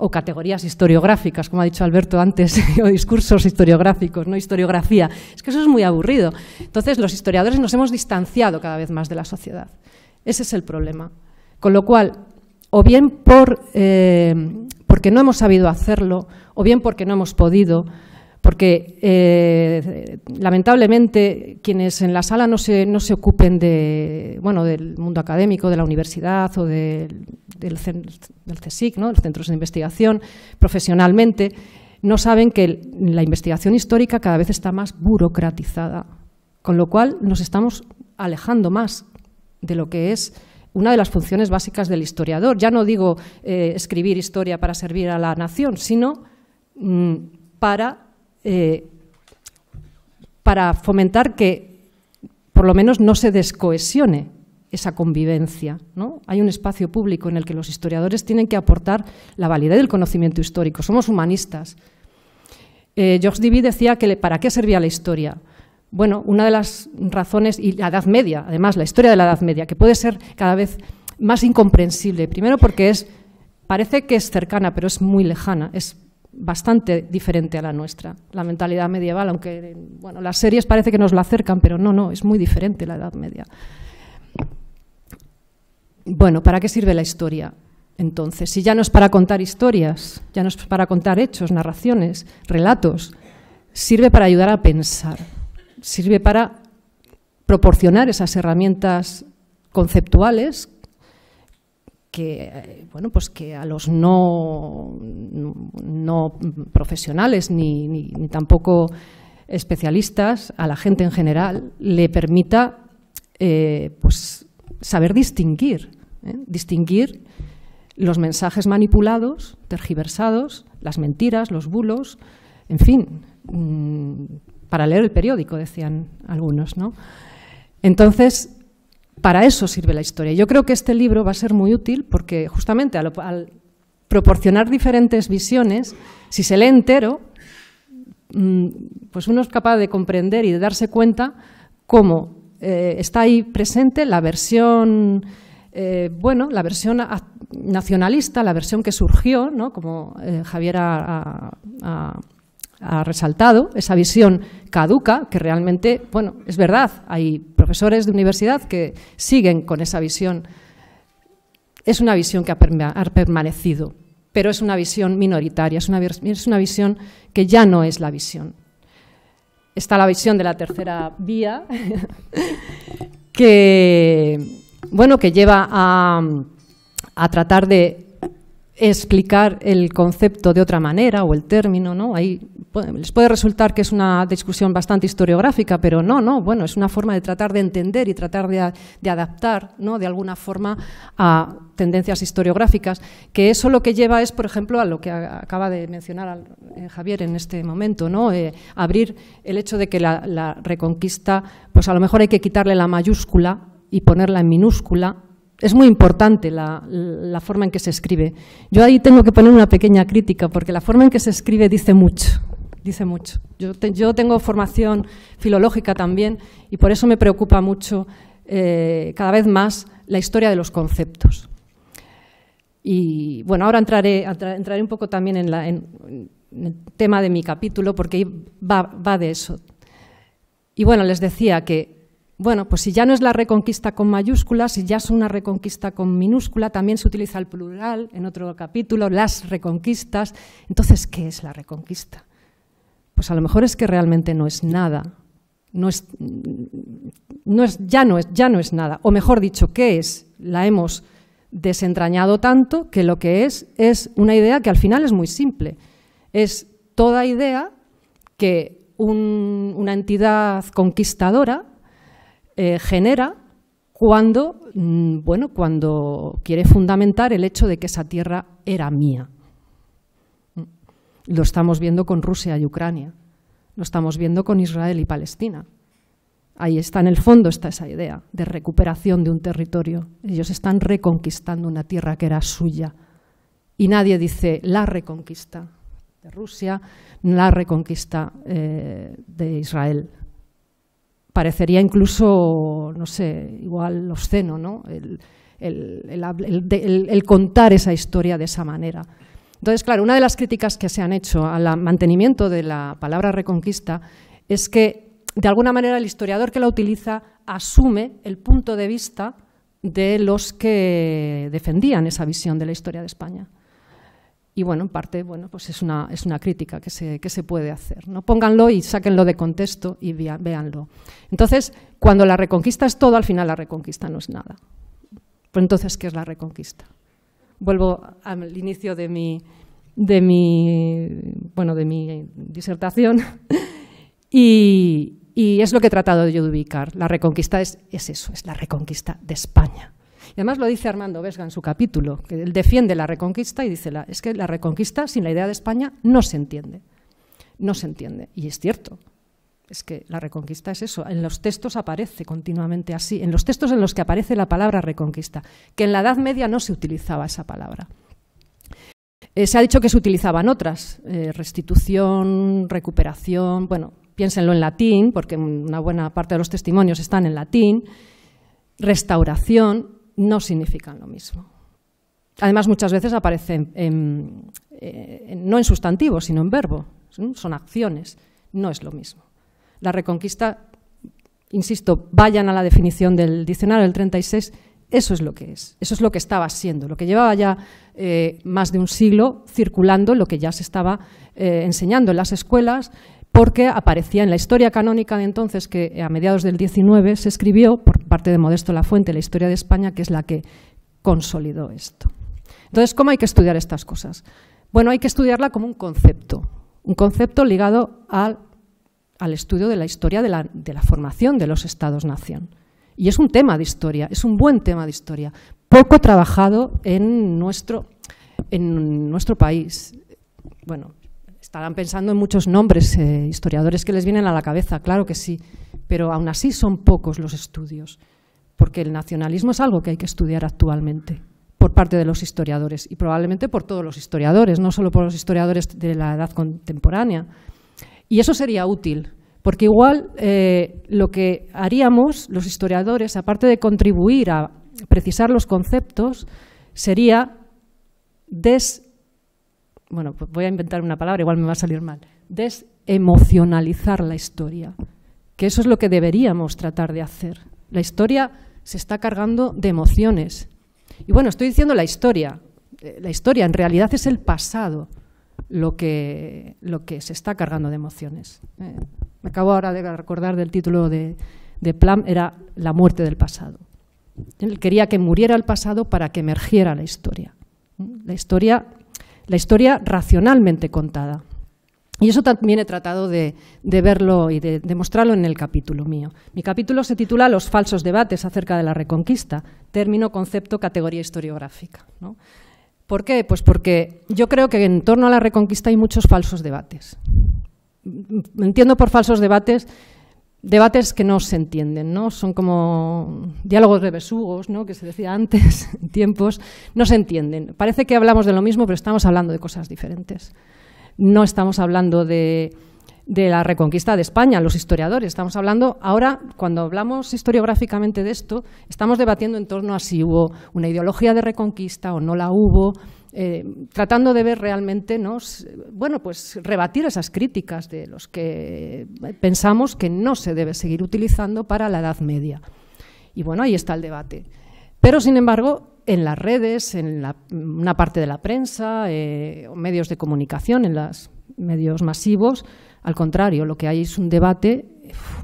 O categorías historiográficas, como ha dicho Alberto antes, <laughs> o discursos historiográficos, no historiografía. Es que eso es muy aburrido. Entonces, los historiadores nos hemos distanciado cada vez más de la sociedad. Ese es el problema. Con lo cual, o bien eh, porque no hemos sabido hacerlo, o bien porque no hemos podido, porque eh, lamentablemente quienes en la sala no se, no se ocupen de, bueno, del mundo académico, de la universidad o del, del, CSIC, ¿no? los centros de investigación, profesionalmente, no saben que la investigación histórica cada vez está más burocratizada, con lo cual nos estamos alejando más de lo que es una de las funciones básicas del historiador. Ya no digo eh, escribir historia para servir a la nación, sino mm, para eh, para fomentar que por lo menos no se descohesione esa convivencia. Hay un espacio público en el que los historiadores tienen que aportar la validez del conocimiento histórico. Somos humanistas. George eh, Georges decía que para qué servía la historia. Bueno, una de las razones, y la Edad Media, además, la historia de la Edad Media, que puede ser cada vez más incomprensible. Primero porque es, parece que es cercana, pero es muy lejana, es bastante diferente a la nuestra. La mentalidad medieval, aunque bueno, las series parece que nos la acercan, pero no, no, es muy diferente la Edad Media. Bueno, ¿para qué sirve la historia? Entonces, si ya no es para contar historias, ya no es para contar hechos, narraciones, relatos, sirve para ayudar a pensar, sirve para proporcionar esas herramientas conceptuales que eh, bueno pues que a los no, no profesionales ni, ni, tampoco especialistas a la gente en general le permita eh, pues saber distinguir ¿eh? distinguir los mensajes manipulados tergiversados las mentiras los bulos en fin mm, para leer el periódico decían algunos no entonces para eso sirve la historia. Yo creo que este libro va a ser muy útil porque justamente al, proporcionar diferentes visiones, si se lee entero, mm, pues uno es capaz de comprender y de darse cuenta cómo eh, está ahí presente la versión, eh, bueno, la versión nacionalista, la versión que surgió, ¿no? como eh, Javier ha, ha resaltado, esa visión caduca, que realmente, bueno, es verdad, hay profesores de universidad que siguen con esa visión. Es una visión que ha, permanecido, pero es una visión minoritaria, es una, es una visión que ya no es la visión. Está la visión de la tercera vía, <laughs> que, bueno, que lleva a tratar de explicar el concepto de otra manera o el término, ¿no? Ahí les puede resultar que es una discusión bastante historiográfica, pero no, no, bueno, es una forma de tratar de entender y tratar de, adaptar, ¿no? De alguna forma a tendencias historiográficas, que eso lo que lleva es, por ejemplo, a lo que acaba de mencionar eh, Javier en este momento, ¿no? Eh, abrir el hecho de que la reconquista, pues a lo mejor hay que quitarle la mayúscula y ponerla en minúscula es muy importante la, forma en que se escribe. Yo ahí tengo que poner una pequeña crítica, porque la forma en que se escribe dice mucho. Dice mucho. Yo, tengo formación filológica también y por eso me preocupa mucho eh, cada vez más la historia de los conceptos. Y bueno, ahora entraré, entraré un poco también en, el tema de mi capítulo, porque ahí va de eso. Y bueno, les decía que bueno, pues si ya no es la reconquista con mayúsculas, si ya es una reconquista con minúscula, también se utiliza el plural en otro capítulo, las reconquistas. Entonces, ¿qué es la reconquista? Pues a lo mejor es que realmente no es nada. Mm, no es, ya, no es, ya no es nada. O mejor dicho, ¿qué es? La hemos desentrañado tanto que lo que es es una idea que al final es muy simple. Es toda idea que una entidad conquistadora eh, genera cuando, mm, bueno, cuando quiere fundamentar el hecho de que esa tierra era mía. Mm. Lo estamos viendo con Rusia y Ucrania, lo estamos viendo con Israel y Palestina. Ahí está en el fondo está esa idea de recuperación de un territorio. Ellos están reconquistando una tierra que era suya. Y nadie dice la reconquista de Rusia, la reconquista eh, de Israel parecería incluso, no sé, igual obsceno, ¿no? El, el, contar esa historia de esa manera. Entonces, claro, una de las críticas que se han hecho al mantenimiento de la palabra reconquista es que, de alguna manera, el historiador que la utiliza asume el punto de vista de los que defendían esa visión de la historia de España. Y bueno, en parte, bueno, pues es una, crítica que se, que se puede hacer. ¿no? Pónganlo y sáquenlo de contexto y véanlo. Entonces, cuando la reconquista es todo, al final la reconquista no es nada. Pues entonces, ¿qué es la reconquista? Vuelvo al inicio de mi, de mi, bueno, de mi disertación <laughs> y, es lo que he tratado de ubicar. La reconquista es eso, es la reconquista de España además lo dice Armando Vesga en su capítulo, que él defiende la reconquista y dice, es que la reconquista sin la idea de España no se entiende, no se entiende. Y es cierto, es que la reconquista es eso, en los textos aparece continuamente así, en los textos en los que aparece la palabra reconquista, que en la Edad Media no se utilizaba esa palabra. Eh, se ha dicho que se utilizaban otras, eh, restitución, recuperación, bueno, piénsenlo en latín, porque una buena parte de los testimonios están en latín, restauración, no significan lo mismo. Además, muchas veces aparecen eh, no en sustantivo, sino en verbo. ¿Mm? Son acciones, no es lo mismo. La reconquista, insisto, vayan a la definición del diccionario del 36, eso es lo que es, eso es lo que estaba siendo, lo que llevaba ya eh, más de un siglo circulando, lo que ya se estaba eh, enseñando en las escuelas, porque aparecía en la historia canónica de entonces, que eh, a mediados del XIX se escribió por parte de Modesto Lafuente, la historia de España, que es la que consolidó esto. Entonces, ¿cómo hay que estudiar estas cosas? Bueno, hay que estudiarla como un concepto, un concepto ligado al, estudio de la historia de la, de la formación de los estados-nación. Y es un tema de historia, es un buen tema de historia, poco trabajado en nuestro, en nuestro país. Bueno, Estarán pensando en muchos nombres, eh, historiadores que les vienen a la cabeza, claro que sí, pero aún así son pocos los estudios, porque el nacionalismo es algo que hay que estudiar actualmente por parte de los historiadores y probablemente por todos los historiadores, no solo por los historiadores de la edad contemporánea. Y eso sería útil, porque igual eh, lo que haríamos los historiadores, aparte de contribuir a precisar los conceptos, sería des bueno, pues voy a inventar una palabra, igual me va a salir mal, desemocionalizar la historia, que eso es lo que deberíamos tratar de hacer. La historia se está cargando de emociones. Y bueno, estoy diciendo la historia, eh, la historia en realidad es el pasado lo que, lo que se está cargando de emociones. Eh, me acabo ahora de recordar del título de, de Plam, era La muerte del pasado. Él quería que muriera el pasado para que emergiera la historia. Mm, la historia la historia racionalmente contada. Y eso también he tratado de, verlo y de demostrarlo en el capítulo mío. Mi capítulo se titula Los falsos debates acerca de la Reconquista, término, concepto, categoría historiográfica. ¿no? ¿Por qué? Pues porque yo creo que en torno a la Reconquista hay muchos falsos debates. Entiendo por falsos debates debates que no se entienden, ¿no? Son como diálogos de ¿no? Que se decía antes, <laughs> en tiempos, no se entienden. Parece que hablamos de lo mismo, pero estamos hablando de cosas diferentes. No estamos hablando de, de la reconquista de España, los historiadores. Estamos hablando, ahora, cuando hablamos historiográficamente de esto, estamos debatiendo en torno a si hubo una ideología de reconquista o no la hubo, eh, tratando de ver realmente, ¿no? bueno, pues rebatir esas críticas de los que pensamos que no se debe seguir utilizando para la Edad Media. Y bueno, ahí está el debate. Pero, sin embargo, en las redes, en una parte de la prensa, eh, medios de comunicación, en los medios masivos. Al contrario, lo que hay es un debate,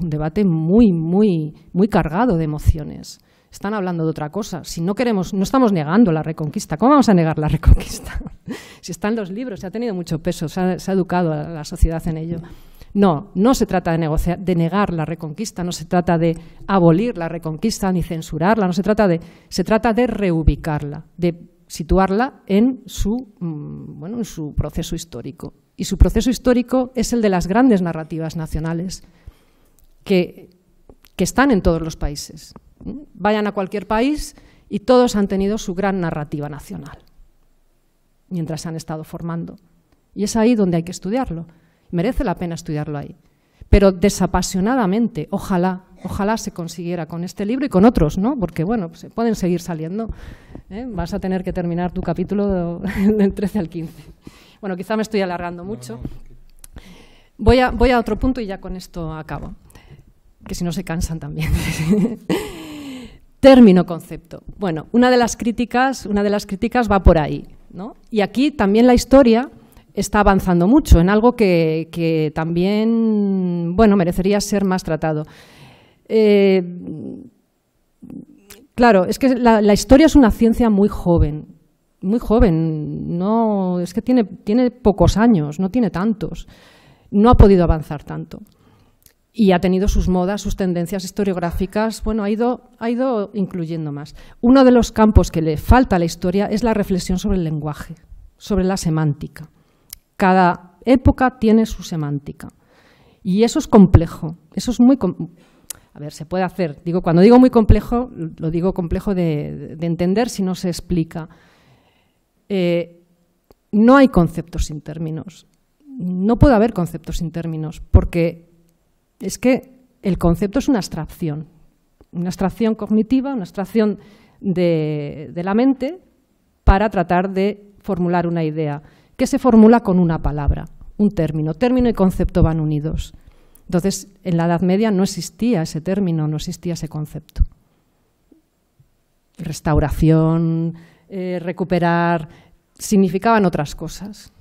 un debate muy, muy, muy cargado de emociones están hablando de otra cosa. Si no queremos, no estamos negando la reconquista. ¿Cómo vamos a negar la <laughs> reconquista? si están los libros, se ha tenido mucho peso, se ha, educado a la sociedad en ello. No, no se trata de, negar la reconquista, no se trata de abolir la reconquista ni censurarla, se trata de, reubicarla, de situarla en su, mm, bueno, en su proceso histórico. Y su proceso histórico es el de las grandes narrativas nacionales que están en todos los países Vayan a cualquier país y todos han tenido su gran narrativa nacional mientras se han estado formando. Y es ahí donde hay que estudiarlo. Merece la pena estudiarlo ahí. Pero desapasionadamente, ojalá, ojalá se consiguiera con este libro y con otros, ¿no? Porque, bueno, se pueden seguir saliendo. ¿eh? Vas a tener que terminar tu capítulo <laughs> del 13 al 15. Bueno, quizá me estoy alargando mucho. Voy voy a otro punto y ya con esto acabo. Que si no se cansan también. <laughs> Término concepto. Bueno, una de las críticas, una de las críticas va por ahí. ¿no? Y aquí también la historia está avanzando mucho en algo que, también bueno, merecería ser más tratado. Eh, claro, es que la, historia es una ciencia muy joven, muy joven, no, es que tiene pocos años, no tiene tantos, no ha podido avanzar tanto y ha tenido sus modas, sus tendencias historiográficas, bueno, ha ido, incluyendo más. Uno de los campos que le falta a la historia es la reflexión sobre el lenguaje, sobre la semántica. Cada época tiene su semántica. Y eso es complejo, eso es muy... A ver, se puede hacer. Digo, cuando digo muy complejo, lo digo complejo de, entender si no se explica. Eh, no hay conceptos sin términos. No puede haber conceptos sin términos, porque es que el concepto es una abstracción, una abstracción cognitiva, una abstracción de, la mente para tratar de formular una idea que se formula con una palabra, un término. Término y concepto van unidos. Entonces, en la Edad Media no existía ese término, no existía ese concepto. Restauración, eh, recuperar, significaban otras cosas.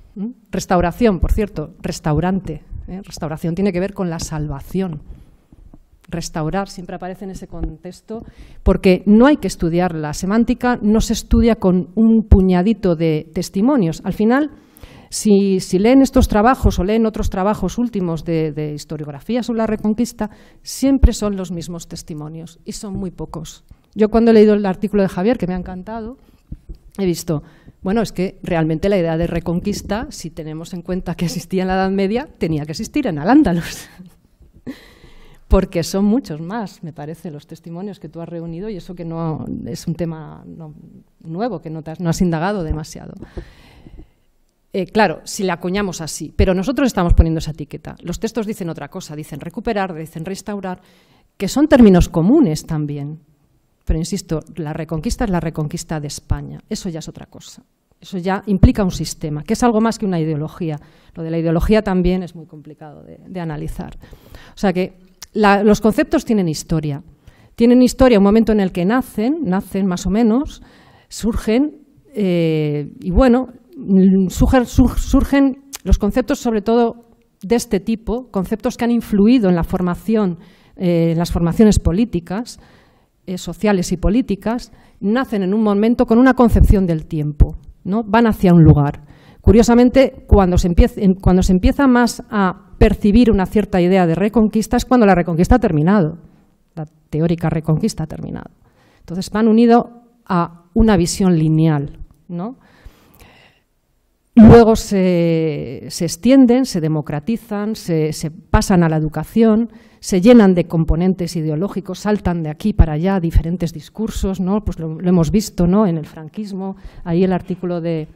Restauración, por cierto, restaurante, ¿eh? Restauración tiene que ver con la salvación. Restaurar siempre aparece en ese contexto porque no hay que estudiar la semántica, no se estudia con un puñadito de testimonios. Al final, si, leen estos trabajos o leen otros trabajos últimos de, de, historiografía sobre la Reconquista, siempre son los mismos testimonios y son muy pocos. Yo cuando he leído el artículo de Javier, que me ha encantado, he visto, bueno, es que realmente la idea de reconquista, si tenemos en cuenta que existía en la Edad Media, tenía que existir en Al-Ándalus. <laughs> Porque son muchos más, me parece, los testimonios que tú has reunido y eso que no es un tema nuevo, que no, has, indagado demasiado. Eh, claro, si la acuñamos así, pero nosotros estamos poniendo esa etiqueta. Los textos dicen otra cosa, dicen recuperar, dicen restaurar, que son términos comunes también. Pero insisto, la reconquista es la reconquista de España. Eso ya es otra cosa. Eso ya implica un sistema, que es algo más que una ideología. Lo de la ideología también es muy complicado de, analizar. O sea que los conceptos tienen historia. Tienen historia un momento en el que nacen, nacen más o menos, surgen eh, y bueno, surgen, los conceptos sobre todo de este tipo, conceptos que han influido en la formación, eh, en las formaciones políticas, eh, sociales y políticas nacen en un momento con una concepción del tiempo, ¿no? van hacia un lugar. Curiosamente, cuando se, empieza, más a percibir una cierta idea de reconquista es cuando la reconquista ha terminado, la teórica reconquista ha terminado. Entonces van unido a una visión lineal. Luego se, se, extienden, se democratizan, se pasan a la educación, se llenan de componentes ideológicos, saltan de aquí para allá diferentes discursos, ¿no? Pues lo, hemos visto, ¿no? En el franquismo, ahí el artículo de,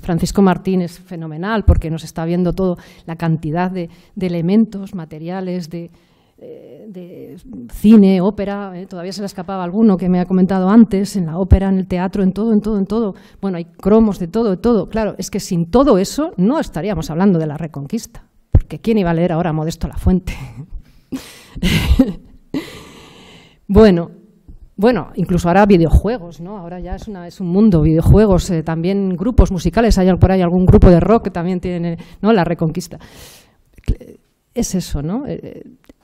Francisco Martín es fenomenal porque nos está viendo todo la cantidad de, elementos, materiales, de, eh, cine, ópera, eh, todavía se le escapaba alguno que me ha comentado antes, en la ópera, en el teatro, en todo, en todo, en todo. Bueno, hay cromos de todo, de todo. Claro, es que sin todo eso no estaríamos hablando de la reconquista porque ¿quién iba a leer ahora Modesto La Fuente? <laughs> bueno, bueno, incluso ahora videojuegos, ¿no? Ahora ya es, un mundo, videojuegos, eh, también grupos musicales, hay por ahí algún grupo de rock que también tiene, ¿no? La reconquista. Es eso, ¿no? Eh, eh,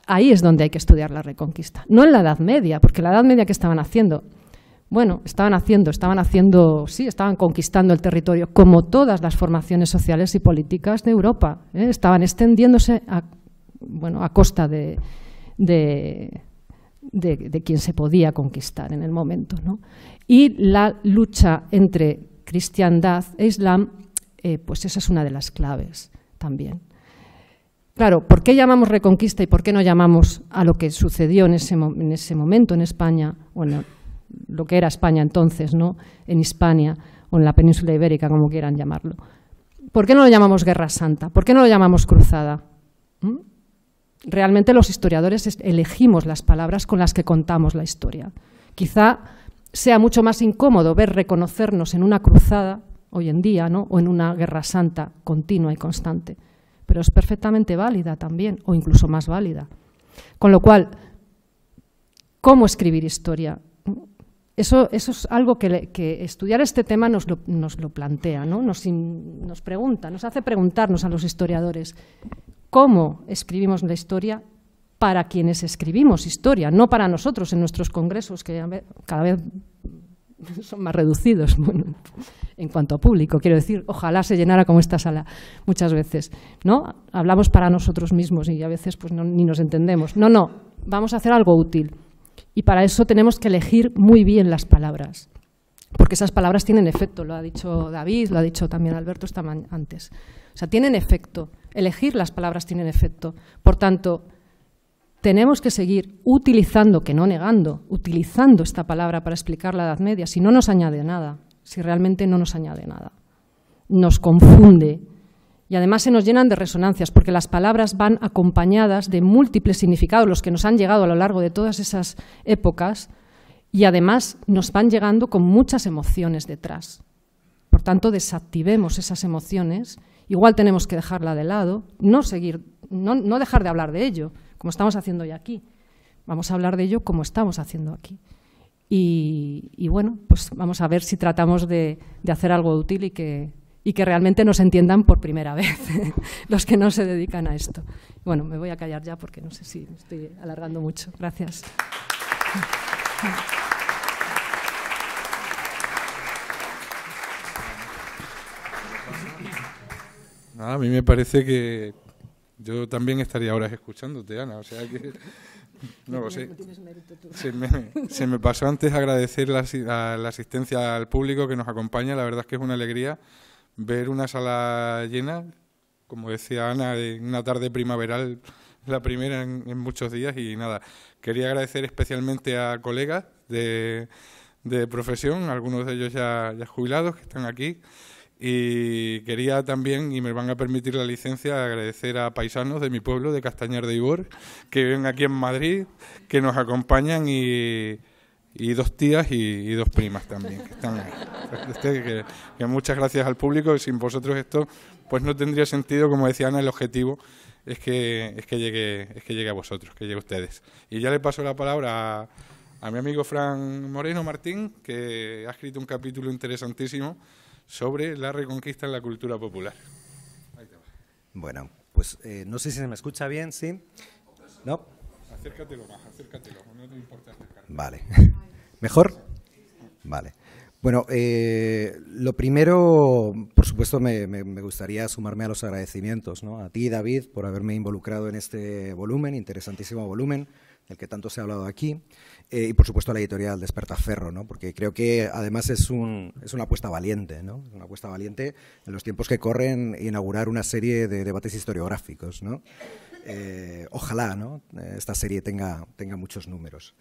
ahí es donde hay que estudiar la reconquista. No en la Edad Media, porque la Edad Media que estaban haciendo bueno, estaban haciendo, estaban haciendo, sí, estaban conquistando el territorio, como todas las formaciones sociales y políticas de Europa. ¿eh? Estaban extendiéndose a, bueno, a costa de, de, quien se podía conquistar en el momento. ¿no? Y la lucha entre cristiandad e islam, eh, pues esa es una de las claves también. Claro, ¿por qué llamamos reconquista y por qué no llamamos a lo que sucedió en ese, en ese momento en España o lo que era España entonces, ¿no? en Hispania o en la península ibérica, como quieran llamarlo. ¿Por qué no lo llamamos Guerra Santa? ¿Por qué no lo llamamos Cruzada? ¿Mm? Realmente los historiadores elegimos las palabras con las que contamos la historia. Quizá sea mucho más incómodo ver reconocernos en una cruzada hoy en día o en una guerra santa continua y constante, pero es perfectamente válida también, o incluso más válida. Con lo cual, ¿cómo escribir historia? Eso, es algo que, estudiar este tema nos lo, plantea, ¿no? nos, pregunta, nos hace preguntarnos a los historiadores cómo escribimos la historia para quienes escribimos historia, no para nosotros en nuestros congresos, que cada vez <laughs> son más reducidos en cuanto a público. Quiero decir, ojalá se llenara como esta sala muchas veces. ¿no? Hablamos para nosotros mismos y a veces pues, ni nos entendemos. No, no, vamos a hacer algo útil. Y para eso tenemos que elegir muy bien las palabras, porque esas palabras tienen efecto, lo ha dicho David, lo ha dicho también Alberto esta antes. O sea, tienen efecto, elegir las palabras tienen efecto. Por tanto, tenemos que seguir utilizando, que no negando, utilizando esta palabra para explicar la Edad Media, si no nos añade nada, si realmente no nos añade nada. Nos confunde, y además se nos llenan de resonancias, porque las palabras van acompañadas de múltiples significados, los que nos han llegado a lo largo de todas esas épocas, y además nos van llegando con muchas emociones detrás. Por tanto, desactivemos esas emociones. Igual tenemos que dejarla de lado, no, seguir, no, dejar de hablar de ello, como estamos haciendo hoy aquí. Vamos a hablar de ello como estamos haciendo aquí. Y, bueno, pues vamos a ver si tratamos de hacer algo útil y que y que realmente nos entiendan por primera vez, <laughs> los que no se dedican a esto. Bueno, me voy a callar ya porque no sé si estoy alargando mucho. Gracias. a mí me parece que yo también estaría ahora escuchándote, Ana. O sea que. No, se, me, se, me, pasó antes agradecer la, la asistencia al público que nos acompaña. La verdad es que es una alegría ver una sala llena, como decía Ana, en una tarde primaveral, la primera en, muchos días y nada. Quería agradecer especialmente a colegas de, de profesión, algunos de ellos ya, ya, jubilados que están aquí. Y quería también, y me van a permitir la licencia, agradecer a paisanos de mi pueblo, de Castañar de Ibor, que viven aquí en Madrid, que nos acompañan y, y dos tías y, dos primas también que están ahí. muchas gracias al público y sin vosotros esto pues no tendría sentido como decía Ana el objetivo es que es que llegue es que llegue a vosotros que llegue a ustedes y ya le paso la palabra a, mi amigo Fran Moreno Martín que ha escrito un capítulo interesantísimo sobre la reconquista en la cultura popular bueno pues eh, no sé si se me escucha bien sí no acércatelo más acércatelo no te importa Vale. <laughs> ¿Mejor? Vale. Bueno, eh, lo primero, por supuesto, me, gustaría sumarme a los agradecimientos, ¿no? A ti, David, por haberme involucrado en este volumen, interesantísimo volumen, del que tanto se ha hablado aquí, eh, y por supuesto a la editorial Despertaferro, ¿no? Porque creo que además es, un, es una apuesta valiente, ¿no? una apuesta valiente en los tiempos que corren inaugurar una serie de debates historiográficos, ¿no? Eh, ojalá, ¿no? Esta serie tenga, tenga muchos números.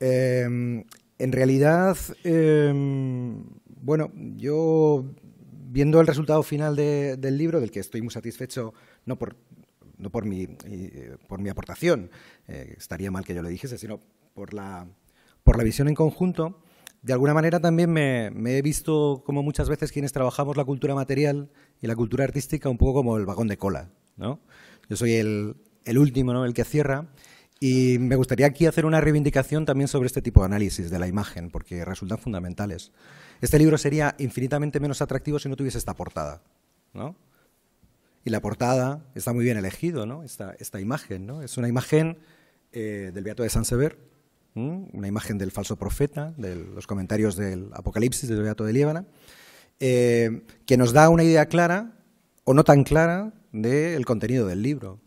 Em, en realidad, em, bueno, yo viendo el resultado final del libro, del que estoy muy satisfecho, no por, no por, mi, eh, por mi aportación, eh, estaría mal que yo lo dijese, sino por la, por la visión en conjunto, de alguna manera también me, me, he visto como muchas veces quienes trabajamos la cultura material y la cultura artística un poco como el vagón de cola. ¿no? Yo soy el, el último, ¿no? el que cierra, y me gustaría aquí hacer una reivindicación también sobre este tipo de análisis de la imagen, porque resultan fundamentales. Este libro sería infinitamente menos atractivo si no tuviese esta portada, ¿no? Y la portada está muy bien elegido, ¿no? Esta, imagen, ¿no? Es una imagen eh, del Beato de San Sever, una imagen del falso profeta, de los comentarios del Apocalipsis del Beato de Líbana, eh, que nos da una idea clara o no tan clara del contenido del libro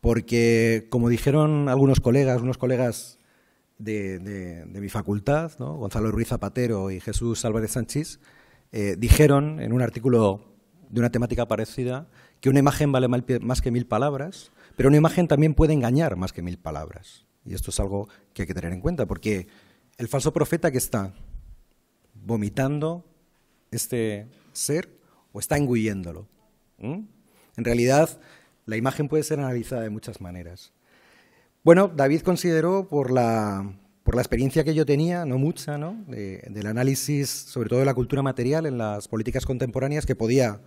porque como dijeron algunos colegas, unos colegas de, mi facultad, Gonzalo Ruiz Zapatero y Jesús Álvarez Sánchez, eh, dijeron en un artículo de una temática parecida que una imagen vale más que mil palabras, pero una imagen también puede engañar más que mil palabras. Y esto es algo que hay que tener en cuenta, porque el falso profeta que está vomitando este ser o está engulléndolo. En realidad, la imagen puede ser analizada de muchas maneras. Bueno, David consideró por la, experiencia que yo tenía, no mucha, del análisis, sobre todo de la cultura material en las políticas contemporáneas, que podía,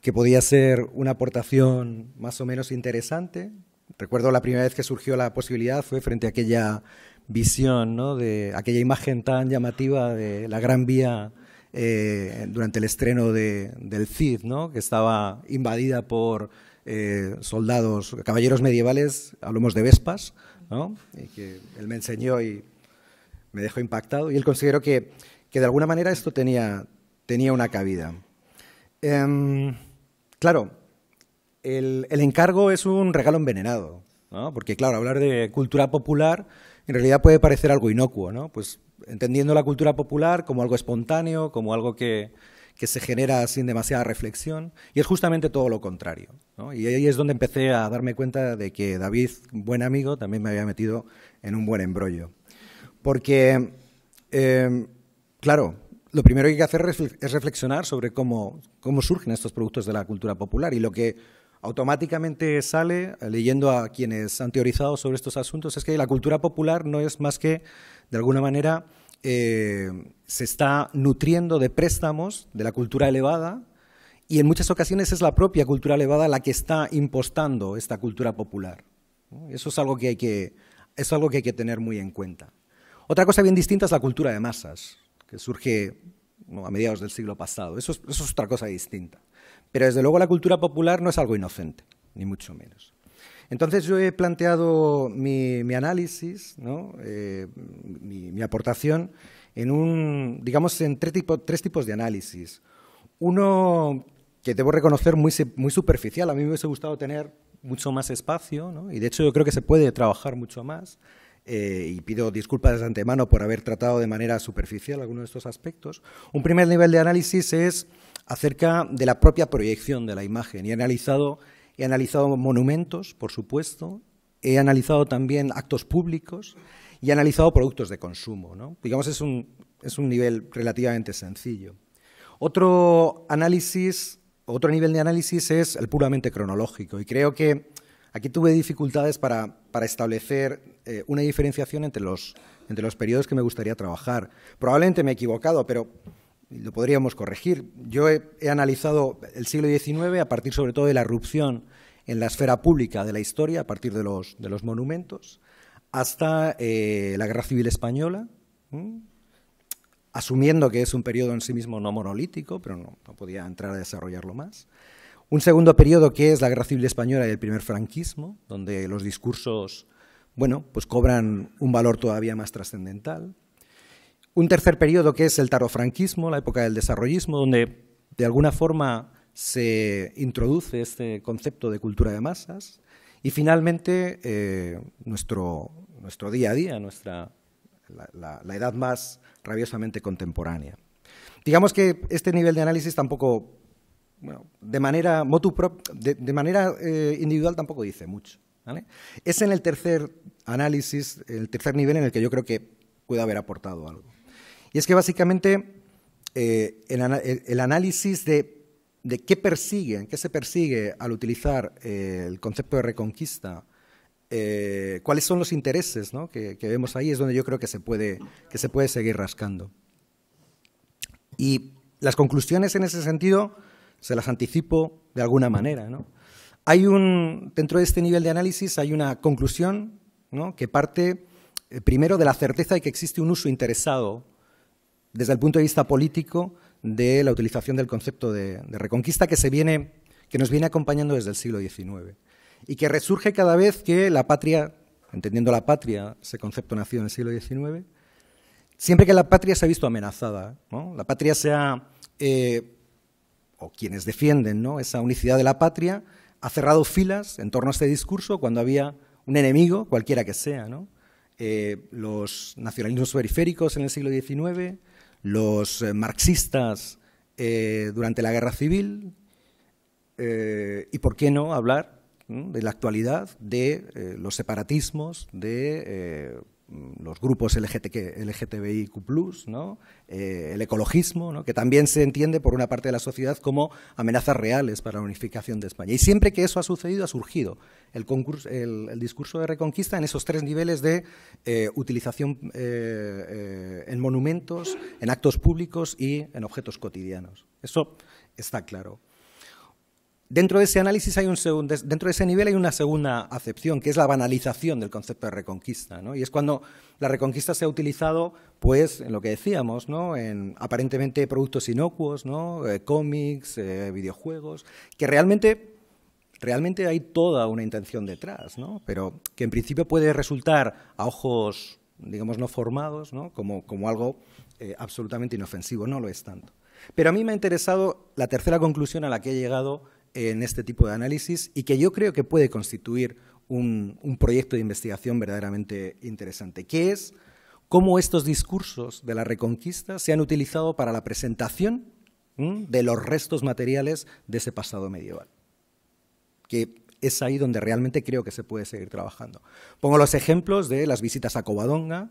que podía ser una aportación más o menos interesante. Recuerdo la primera vez que surgió la posibilidad fue frente a aquella visión, de aquella imagen tan llamativa de la Gran Vía eh, durante el estreno del CID, ¿no? que estaba invadida por eh, soldados, caballeros medievales, hablamos de Vespas, ¿no? que él me enseñó y me dejó impactado. Y él consideró que, que de alguna manera esto tenía, una cabida. Em, claro, el, el, encargo es un regalo envenenado, ¿no? porque claro, hablar de cultura popular en realidad puede parecer algo inocuo, ¿no? Pues entendiendo la cultura popular como algo espontáneo, como algo que, que se genera sin demasiada reflexión, y es justamente todo lo contrario. Y ahí es donde empecé a darme cuenta de que David, buen amigo, también me había metido en un buen embrollo. Porque, eh, claro, lo primero que hay que hacer es reflexionar sobre cómo, cómo surgen estos productos de la cultura popular y lo que automáticamente sale, eh, leyendo a quienes han teorizado sobre estos asuntos, es que la cultura popular no es más que, de alguna manera, eh, se está nutriendo de préstamos de la cultura elevada y en muchas ocasiones es la propia cultura elevada la que está impostando esta cultura popular. Eso es algo que hay que, tener muy en cuenta. Otra cosa bien distinta es la cultura de masas, que surge a mediados del siglo pasado. eso es otra cosa distinta. Pero desde luego la cultura popular no es algo inocente, ni mucho menos. Entonces yo he planteado mi, análisis, eh, mi, aportación, en un, digamos, en tres, tipos de análisis. Uno que debo reconocer muy, superficial, a mí me hubiese gustado tener mucho más espacio, y de hecho yo creo que se puede trabajar mucho más, eh, y pido disculpas de antemano por haber tratado de manera superficial algunos de estos aspectos. Un primer nivel de análisis es acerca de la propia proyección de la imagen, y he analizado He analizado monumentos, por supuesto. He analizado también actos públicos y he analizado productos de consumo. Digamos, es un, es un nivel relativamente sencillo. Otro análisis, otro nivel de análisis es el puramente cronológico y creo que aquí tuve dificultades para, establecer eh, una diferenciación entre los, entre los periodos que me gustaría trabajar. Probablemente me he equivocado, pero lo podríamos corregir. Yo he, analizado el siglo XIX a partir sobre todo de la erupción en la esfera pública de la historia, a partir de los, monumentos, hasta eh, la Guerra Civil Española, asumiendo que es un periodo en sí mismo no monolítico, pero no, podía entrar a desarrollarlo más. Un segundo periodo que es la Guerra Civil Española y el primer franquismo, donde los discursos bueno, pues cobran un valor todavía más trascendental. Un tercer periodo que es el tarofranquismo, la época del desarrollismo, donde de alguna forma se introduce este concepto de cultura de masas. Y finalmente, eh, nuestro, día a día, nuestra, la, edad más rabiosamente contemporánea. Digamos que este nivel de análisis tampoco bueno, de manera, motu de, manera eh, individual tampoco dice mucho. Es en el tercer análisis, el tercer nivel en el que yo creo que puede haber aportado algo. Y es que básicamente eh, el, análisis de, de, qué persiguen, qué se persigue al utilizar eh, el concepto de reconquista, eh, cuáles son los intereses que, vemos ahí, es donde yo creo que se puede, que se puede seguir rascando. Y las conclusiones en ese sentido se las anticipo de alguna manera. Hay un, dentro de este nivel de análisis hay una conclusión que parte primero de la certeza de que existe un uso interesado desde el punto de vista político de la utilización del concepto de, reconquista que, se viene, que nos viene acompañando desde el siglo XIX y que resurge cada vez que la patria, entendiendo la patria, ese concepto nació en el siglo XIX, siempre que la patria se ha visto amenazada, la patria sea, eh, o quienes defienden esa unicidad de la patria, ha cerrado filas en torno a este discurso cuando había un enemigo, cualquiera que sea, eh, los nacionalismos periféricos en el siglo XIX, los eh, marxistas eh, durante la guerra civil eh, y por qué no hablar de la actualidad de los separatismos, de Mm, los grupos LGTBIQ, eh, el ecologismo, que también se entiende por una parte de la sociedad como amenazas reales para la unificación de España. Y siempre que eso ha sucedido, ha surgido el, discurso de reconquista en esos tres niveles de eh, utilización eh, en monumentos, en actos públicos y en objetos cotidianos. Eso está claro dentro de ese análisis hay un segundo, dentro de ese nivel hay una segunda acepción, que es la banalización del concepto de reconquista, Y es cuando la reconquista se ha utilizado, pues, en lo que decíamos, ¿no? En aparentemente productos inocuos, eh, cómics, eh, videojuegos, que realmente, realmente hay toda una intención detrás, ¿no? Pero que en principio puede resultar a ojos, digamos, no formados, Como, algo eh, absolutamente inofensivo, no lo es tanto. Pero a mí me ha interesado la tercera conclusión a la que he llegado en este tipo de análisis y que yo creo que puede constituir un, proyecto de investigación verdaderamente interesante, que es cómo estos discursos de la Reconquista se han utilizado para la presentación de los restos materiales de ese pasado medieval. Que es ahí donde realmente creo que se puede seguir trabajando. Pongo los ejemplos de las visitas a Covadonga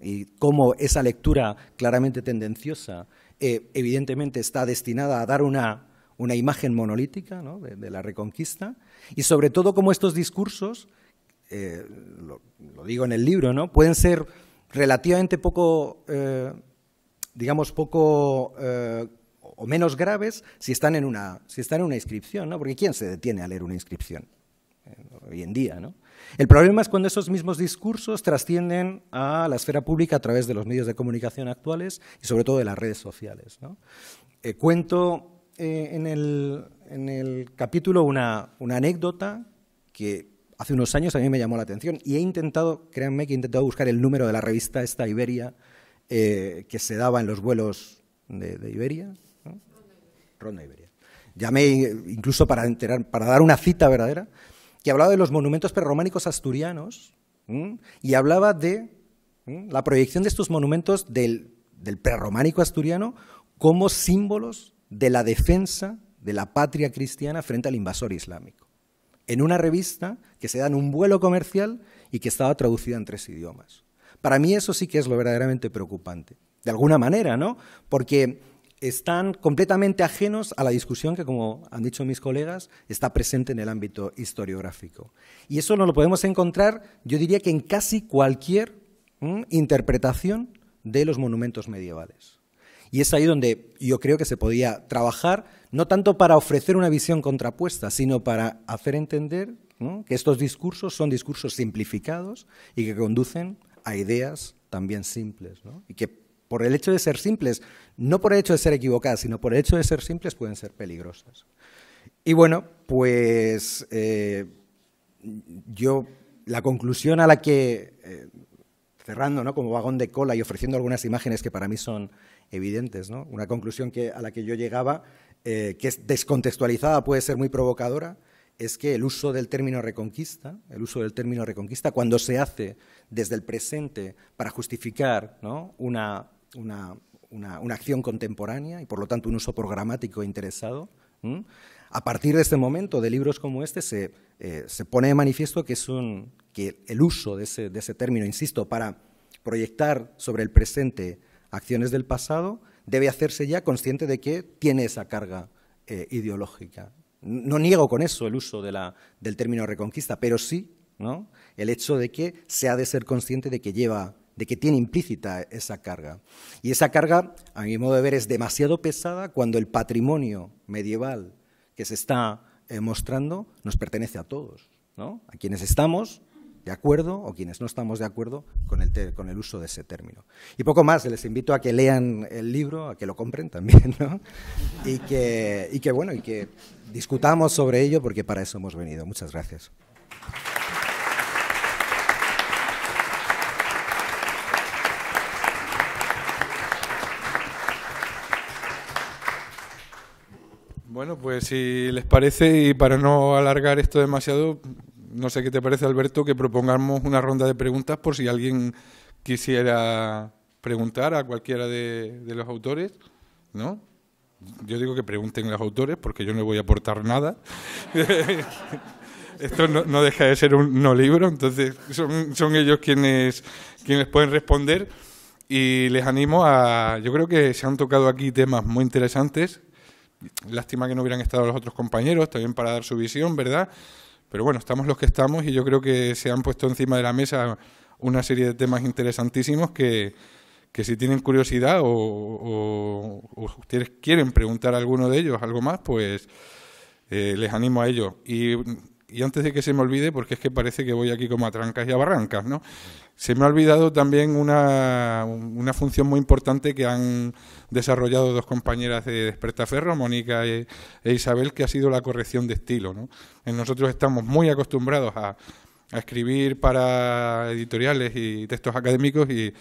y cómo esa lectura claramente tendenciosa eh, evidentemente está destinada a dar una una imagen monolítica de, la reconquista, y sobre todo cómo estos discursos, eh, lo, digo en el libro, ¿no? pueden ser relativamente poco, eh, digamos, poco eh, o menos graves si están en una, si están en una inscripción, porque ¿quién se detiene a leer una inscripción? hoy en día. ¿no? El problema es cuando esos mismos discursos trascienden a la esfera pública a través de los medios de comunicación actuales y sobre todo de las redes sociales. ¿no? cuento eh, en, el, capítulo una, anécdota que hace unos años a mí me llamó la atención y he intentado, créanme que he intentado buscar el número de la revista esta Iberia eh, que se daba en los vuelos de, Iberia. Ronda Iberia. Llamé incluso para, para dar una cita verdadera, que hablaba de los monumentos prerrománicos asturianos y hablaba de la proyección de estos monumentos del, del prerrománico asturiano como símbolos de la defensa de la patria cristiana frente al invasor islámico, en una revista que se da en un vuelo comercial y que estaba traducida en tres idiomas. Para mí eso sí que es lo verdaderamente preocupante, de alguna manera, ¿no? Porque están completamente ajenos a la discusión que, como han dicho mis colegas, está presente en el ámbito historiográfico. Y eso no lo podemos encontrar, yo diría que en casi cualquier interpretación de los monumentos medievales. Y es ahí donde yo creo que se podía trabajar, no tanto para ofrecer una visión contrapuesta, sino para hacer entender que estos discursos son discursos simplificados y que conducen a ideas también simples. Y que por el hecho de ser simples, no por el hecho de ser equivocadas, sino por el hecho de ser simples, pueden ser peligrosas. Y bueno, pues eh, yo la conclusión a la que eh, cerrando ¿no? como vagón de cola y ofreciendo algunas imágenes que para mí son evidentes. ¿no? Una conclusión que, a la que yo llegaba, eh, que es descontextualizada, puede ser muy provocadora, es que el uso del término reconquista, el uso del término reconquista, cuando se hace desde el presente para justificar una, acción contemporánea y por lo tanto un uso programático e interesado, a partir de este momento, de libros como este, se, eh, pone de manifiesto que, es que el uso de ese, de ese, término, insisto, para proyectar sobre el presente acciones del pasado, debe hacerse ya consciente de que tiene esa carga eh, ideológica. No niego con eso el uso del término reconquista, pero sí el hecho de que se ha de ser consciente de que lleva de que tiene implícita esa carga. Y esa carga, a mi modo de ver, es demasiado pesada cuando el patrimonio medieval que se está eh, mostrando nos pertenece a todos, a quienes estamos de acuerdo o quienes no estamos de acuerdo con el, con el uso de ese término. Y poco más, les invito a que lean el libro, a que lo compren también, ¿no? y, que, y que, bueno, y que discutamos sobre ello porque para eso hemos venido. Muchas gracias. Bueno, pues si les parece, y para no alargar esto demasiado, no sé qué te parece, Alberto, que propongamos una ronda de preguntas por si alguien quisiera preguntar a cualquiera de, los autores, ¿no? Yo digo que pregunten los autores porque yo no voy a aportar nada. <laughs> Esto no, deja de ser un no libro, entonces son, son ellos quienes, quienes pueden responder y les animo a... Yo creo que se han tocado aquí temas muy interesantes Lástima que no hubieran estado los otros compañeros también para dar su visión, ¿verdad? Pero bueno, estamos los que estamos y yo creo que se han puesto encima de la mesa una serie de temas interesantísimos que, si tienen curiosidad o, ustedes quieren preguntar a alguno de ellos algo más, pues eh, les animo a ello y antes de que se me olvide, porque es que parece que voy aquí como a trancas y a barrancas, ¿no? Se me ha olvidado también una, función muy importante que han desarrollado dos compañeras de Despertaferro, Mónica e, e Isabel, que ha sido la corrección de estilo, ¿no? Nosotros estamos muy acostumbrados a, escribir para editoriales y textos académicos y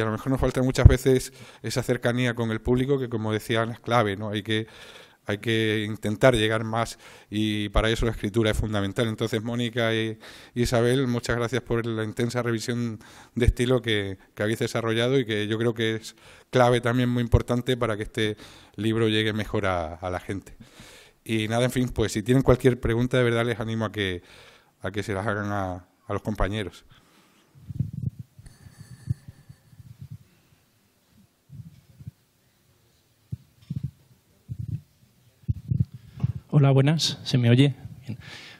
a lo mejor nos falta muchas veces esa cercanía con el público que, como decían, es clave, ¿no? Hay que hay que intentar llegar más y para eso la escritura es fundamental. Entonces, Mónica y Isabel, muchas gracias por la intensa revisión de estilo que, habéis desarrollado y que yo creo que es clave también muy importante para que este libro llegue mejor a, la gente. Y nada, en fin, pues si tienen cualquier pregunta, de verdad les animo a que, a que se las hagan a los compañeros. Hola, buenas. ¿Se me oye?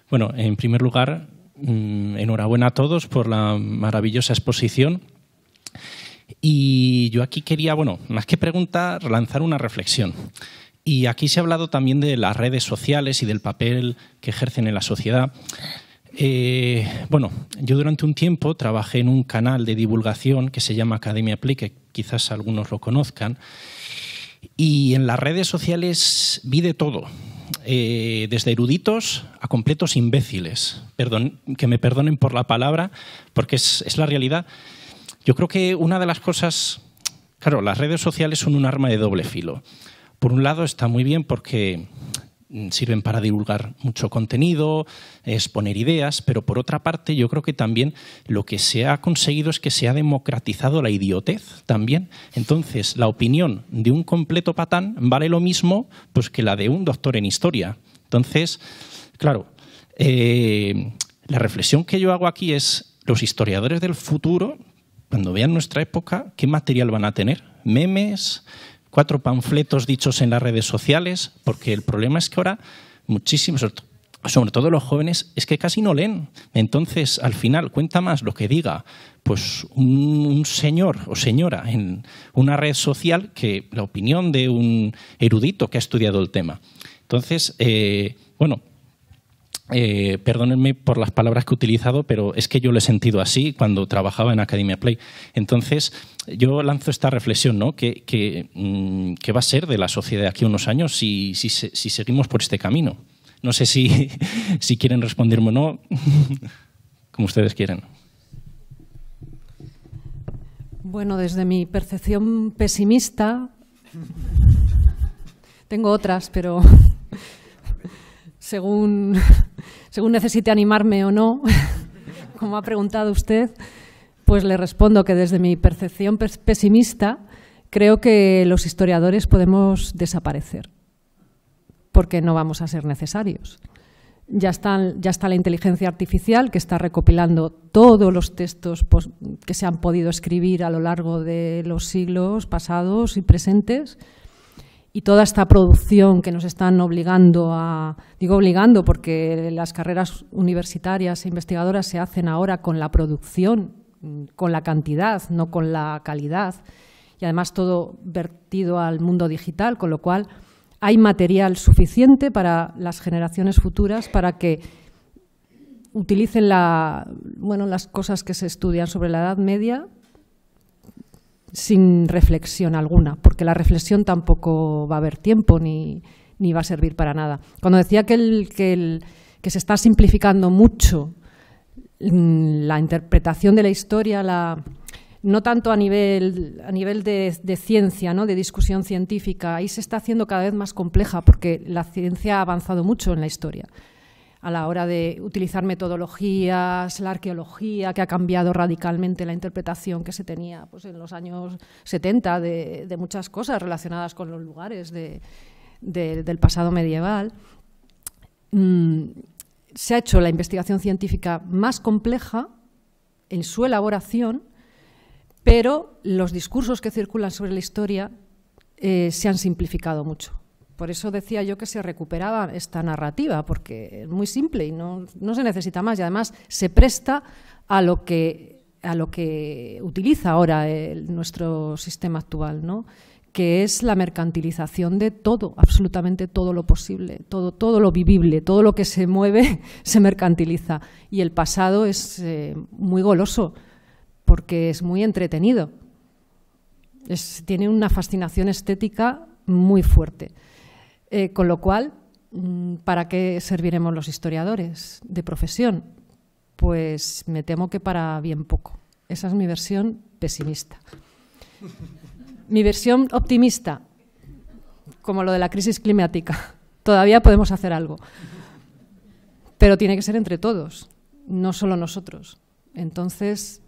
Bueno, en primer lugar, mm, enhorabuena a todos por la maravillosa exposición. Y yo aquí quería, bueno, más que preguntar, lanzar una reflexión. Y aquí se ha hablado también de las redes sociales y del papel que ejercen en la sociedad. Eh, bueno, yo durante un tiempo trabajé en un canal de divulgación que se llama Academia Play, que quizás algunos lo conozcan, y en las redes sociales vi de todo, eh, desde eruditos a completos imbéciles. Perdón, que me perdonen por la palabra, porque es la realidad. Yo creo que una de las cosas, claro, las redes sociales son un arma de doble filo. Por un lado está muy bien porque Mm, sirven para divulgar mucho contenido, exponer ideas, pero por otra parte yo creo que también lo que se ha conseguido es que se ha democratizado la idiotez también. Entonces, la opinión de un completo patán vale lo mismo pues, que la de un doctor en historia. Entonces, claro, eh, la reflexión que yo hago aquí es los historiadores del futuro, cuando vean nuestra época, ¿qué material van a tener? memes, cuatro panfletos dichos en las redes sociales, porque el problema es que ahora muchísimos, sobre todo los jóvenes, es que casi no leen. Entonces, al final, cuenta más lo que diga pues un, señor o señora en una red social que la opinión de un erudito que ha estudiado el tema. Entonces, eh, bueno, eh, perdónenme por las palabras que he utilizado, pero es que yo lo he sentido así cuando trabajaba en Academia Play. Entonces, yo lanzo esta reflexión, ¿no? ¿Qué, mm, va a ser de la sociedad de aquí a unos años si, seguimos por este camino? No sé si, <laughs> quieren responderme o no, <laughs> como ustedes quieren. Bueno, desde mi percepción pesimista, tengo otras, pero <laughs> según, necesite animarme o no, <laughs> como ha preguntado usted, pues le respondo que desde mi percepción pesimista creo que los historiadores podemos desaparecer porque no vamos a ser necesarios. Ya, ya está la inteligencia artificial que está recopilando todos los textos que se han podido escribir a lo largo de los siglos pasados y presentes y toda esta producción que nos están obligando a, digo obligando porque las carreras universitarias e investigadoras se hacen ahora con la producción, con la cantidad, no con la calidad, y además todo vertido al mundo digital, con lo cual hay material suficiente para las generaciones futuras para que utilicen las cosas que se estudian sobre la Edad Media sin reflexión alguna, porque la reflexión tampoco va a haber tiempo ni, va a servir para nada. Cuando decía que, se está simplificando mucho mm, la interpretación de la historia, no tanto a nivel, a nivel de, ciencia, ¿no? de discusión científica, ahí se está haciendo cada vez más compleja porque la ciencia ha avanzado mucho en la historia a la hora de utilizar metodologías, la arqueología, que ha cambiado radicalmente la interpretación que se tenía pues, en los años 70 de, muchas cosas relacionadas con los lugares del pasado medieval. Mm, se ha hecho la investigación científica más compleja en su elaboración, pero los discursos que circulan sobre la historia eh, se han simplificado mucho por eso decía yo que se recuperaba esta narrativa, porque es muy simple y no, se necesita más. Y además se presta a lo que, utiliza ahora nuestro sistema actual, ¿no? que es la mercantilización de todo, absolutamente todo lo posible, todo, lo vivible, todo lo que se mueve <laughs> se mercantiliza. Y el pasado es eh, muy goloso, porque es muy entretenido. tiene una fascinación estética muy fuerte. Eh, con lo cual, mm, ¿para qué serviremos los historiadores de profesión? Pues me temo que para bien poco. Esa es mi versión pesimista. Mi versión optimista, como lo de la crisis climática. Todavía podemos hacer algo. Pero tiene que ser entre todos, no solo nosotros. Entonces,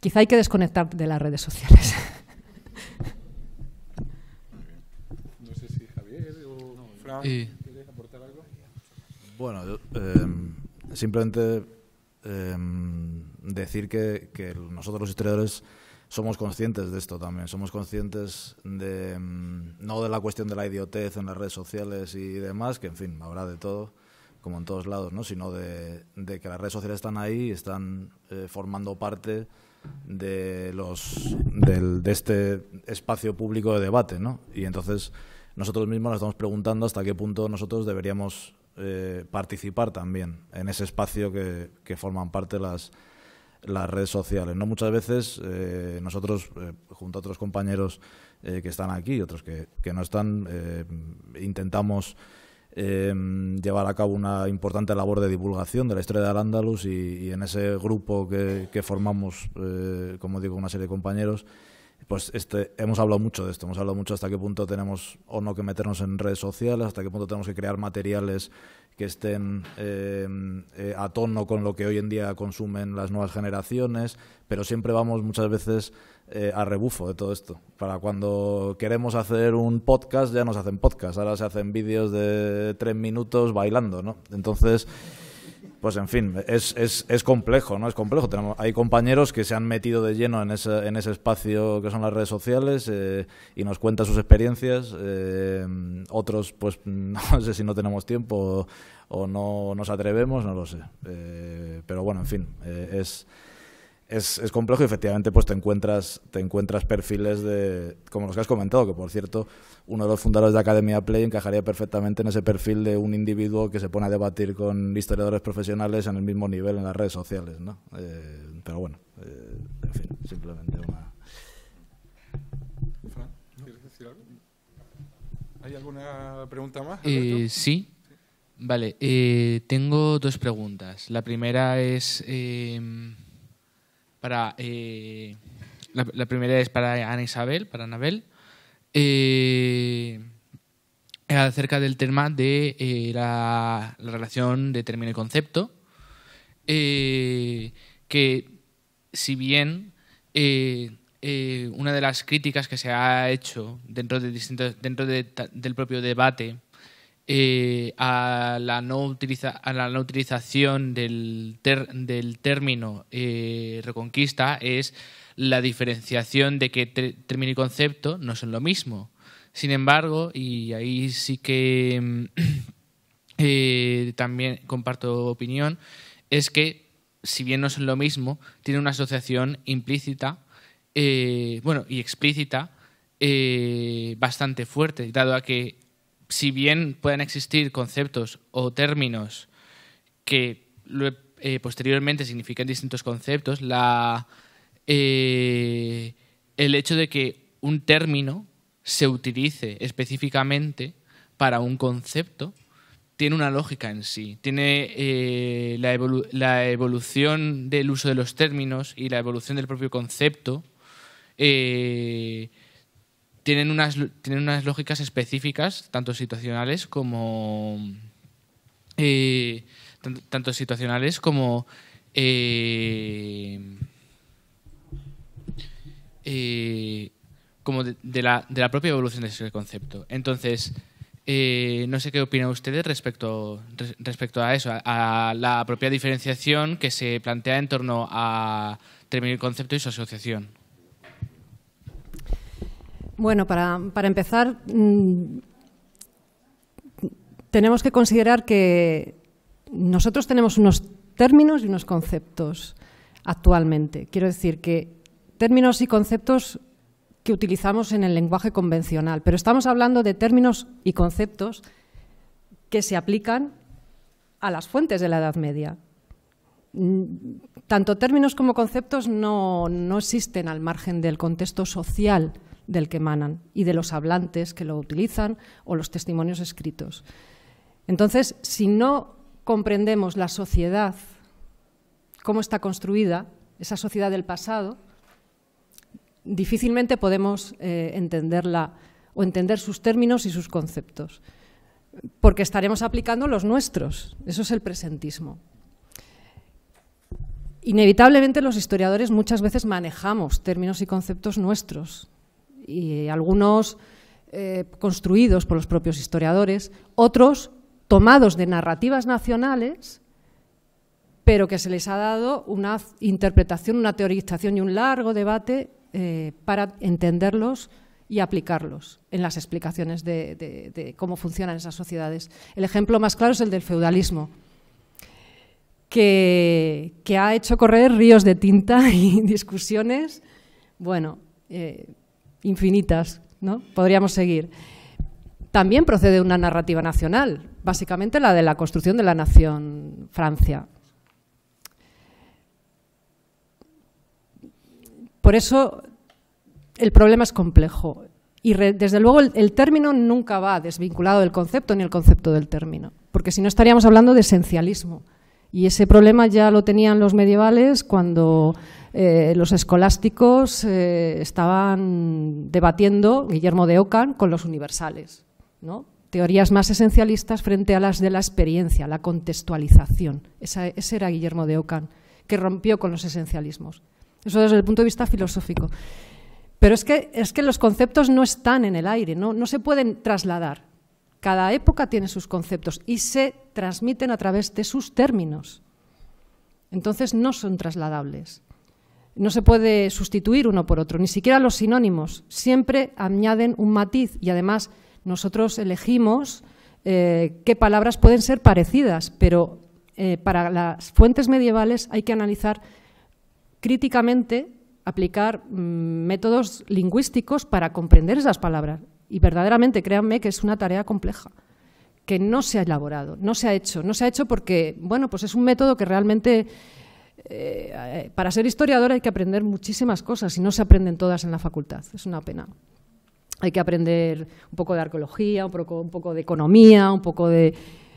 quizá hay que desconectar de las redes sociales. <laughs> aportar algo? Bueno, em, simplemente em, decir que, nosotros los historiadores somos conscientes de esto también, somos conscientes de em, no de la cuestión de la idiotez en las redes sociales y demás, que en fin, habrá de todo, como en todos lados, ¿no? sino de, que las redes sociales están ahí y están eh, formando parte de los de este espacio público de debate, ¿no? Y entonces nosotros mismos nos estamos preguntando hasta qué punto nosotros deberíamos eh, participar también en ese espacio que, forman parte las, redes sociales. ¿no? Muchas veces eh, nosotros, eh, junto a otros compañeros que están aquí, otros que, no están, intentamos llevar a cabo una importante labor de divulgación de la historia de Andalus y, y en ese grupo que, que formamos, como digo, una serie de compañeros, pues este, hemos hablado mucho de esto, hemos hablado mucho hasta qué punto tenemos o no que meternos en redes sociales, hasta qué punto tenemos que crear materiales que estén eh, eh, a tono con lo que hoy en día consumen las nuevas generaciones, pero siempre vamos muchas veces eh, a rebufo de todo esto. Para cuando queremos hacer un podcast, ya nos hacen podcast, ahora se hacen vídeos de tres minutos bailando, ¿no? Entonces pues en fin, es, es, complejo, ¿no? Es complejo. Tenemos, hay compañeros que se han metido de lleno en ese, en ese espacio que son las redes sociales eh, y nos cuentan sus experiencias. Eh, otros, pues <laughs> no sé si no tenemos tiempo o, no nos atrevemos, no lo sé. Eh, pero bueno, en fin, es es, complejo y efectivamente pues te encuentras, te encuentras perfiles de, como los que has comentado, que por cierto uno de los fundadores de Academia Play encajaría perfectamente en ese perfil de un individuo que se pone a debatir con historiadores profesionales en el mismo nivel en las redes sociales, ¿no? Eh, pero bueno, eh, en fin, simplemente una... ¿Hay alguna pregunta más? Eh, sí. Vale, tengo dos preguntas. La primera es... Em, para eh, la, primera es para Ana Isabel, para Anabel, eh, eh, acerca del tema de la, relación de término y concepto, que si bien una de las críticas que se ha hecho dentro, de dentro del propio debate eh, a, la no a, la utilización del, del término eh, reconquista es la diferenciación de que término y concepto no son lo mismo. Sin embargo, y ahí sí que mm, <clears throat> eh, también comparto opinión, es que si bien no son lo mismo, tiene una asociación implícita, bueno, y explícita, bastante fuerte, dado a que si bien pueden existir conceptos o términos que eh, posteriormente significan distintos conceptos, la, eh, el hecho de que un término se utilice específicamente para un concepto tiene una lógica en sí, tiene eh, la, la, evolución del uso de los términos y la evolución del propio concepto tienen unas, tienen unas lógicas específicas, tanto situacionales como. Eh, tanto, situacionales como. Eh, eh, como de, la, propia evolución de ese concepto. Entonces, no sé qué opinan ustedes respecto, respecto a eso, a, a la propia diferenciación que se plantea en torno a terminar el concepto y su asociación. Bueno, para, para empezar, mm, tenemos que considerar que nosotros tenemos unos términos y unos conceptos actualmente. Quiero decir que términos y conceptos que utilizamos en el lenguaje convencional, pero estamos hablando de términos y conceptos que se aplican a las fuentes de la Edad Media. Mm, tanto términos como conceptos no, no existen al margen del contexto social del que emanan y de los hablantes que lo utilizan o los testimonios escritos. Entonces, si no comprendemos la sociedad, cómo está construida, esa sociedad del pasado, difícilmente podemos eh, entenderla o entender sus términos y sus conceptos, porque estaremos aplicando los nuestros. Eso es el presentismo. Inevitablemente los historiadores muchas veces manejamos términos y conceptos nuestros, y algunos eh, construidos por los propios historiadores, otros tomados de narrativas nacionales, pero que se les ha dado una interpretación, una teorización y un largo debate eh, para entenderlos y aplicarlos en las explicaciones de, cómo funcionan esas sociedades. El ejemplo más claro es el del feudalismo, que, ha hecho correr ríos de tinta <laughs> y discusiones, bueno, eh, infinitas, ¿no? Podríamos seguir. También procede una narrativa nacional, básicamente la de la construcción de la nación Francia. Por eso el problema es complejo. Y desde luego el, término nunca va desvinculado del concepto ni el concepto del término, porque si no estaríamos hablando de esencialismo. Y ese problema ya lo tenían los medievales cuando eh, los escolásticos eh, estaban debatiendo, Guillermo de Ockham, con los universales. Teorías más esencialistas frente a las de la experiencia, la contextualización. ese era Guillermo de Ockham, que rompió con los esencialismos. Eso desde el punto de vista filosófico. Pero es que, los conceptos no están en el aire, no se pueden trasladar. Cada época tiene sus conceptos y se transmiten a través de sus términos. Entonces no son trasladables. No se puede sustituir uno por otro, ni siquiera los sinónimos. Siempre añaden un matiz y además nosotros elegimos eh, qué palabras pueden ser parecidas, pero eh, para las fuentes medievales hay que analizar críticamente, aplicar mm, métodos lingüísticos para comprender esas palabras. Y verdaderamente, créanme que es una tarea compleja que no se ha elaborado, no se ha hecho. No se ha hecho porque, bueno, pues es un método que realmente eh, eh, para ser historiador hay que aprender muchísimas cosas y no se aprenden todas en la facultad. Es una pena. Hay que aprender un poco de arqueología, un poco, de economía, un poco de,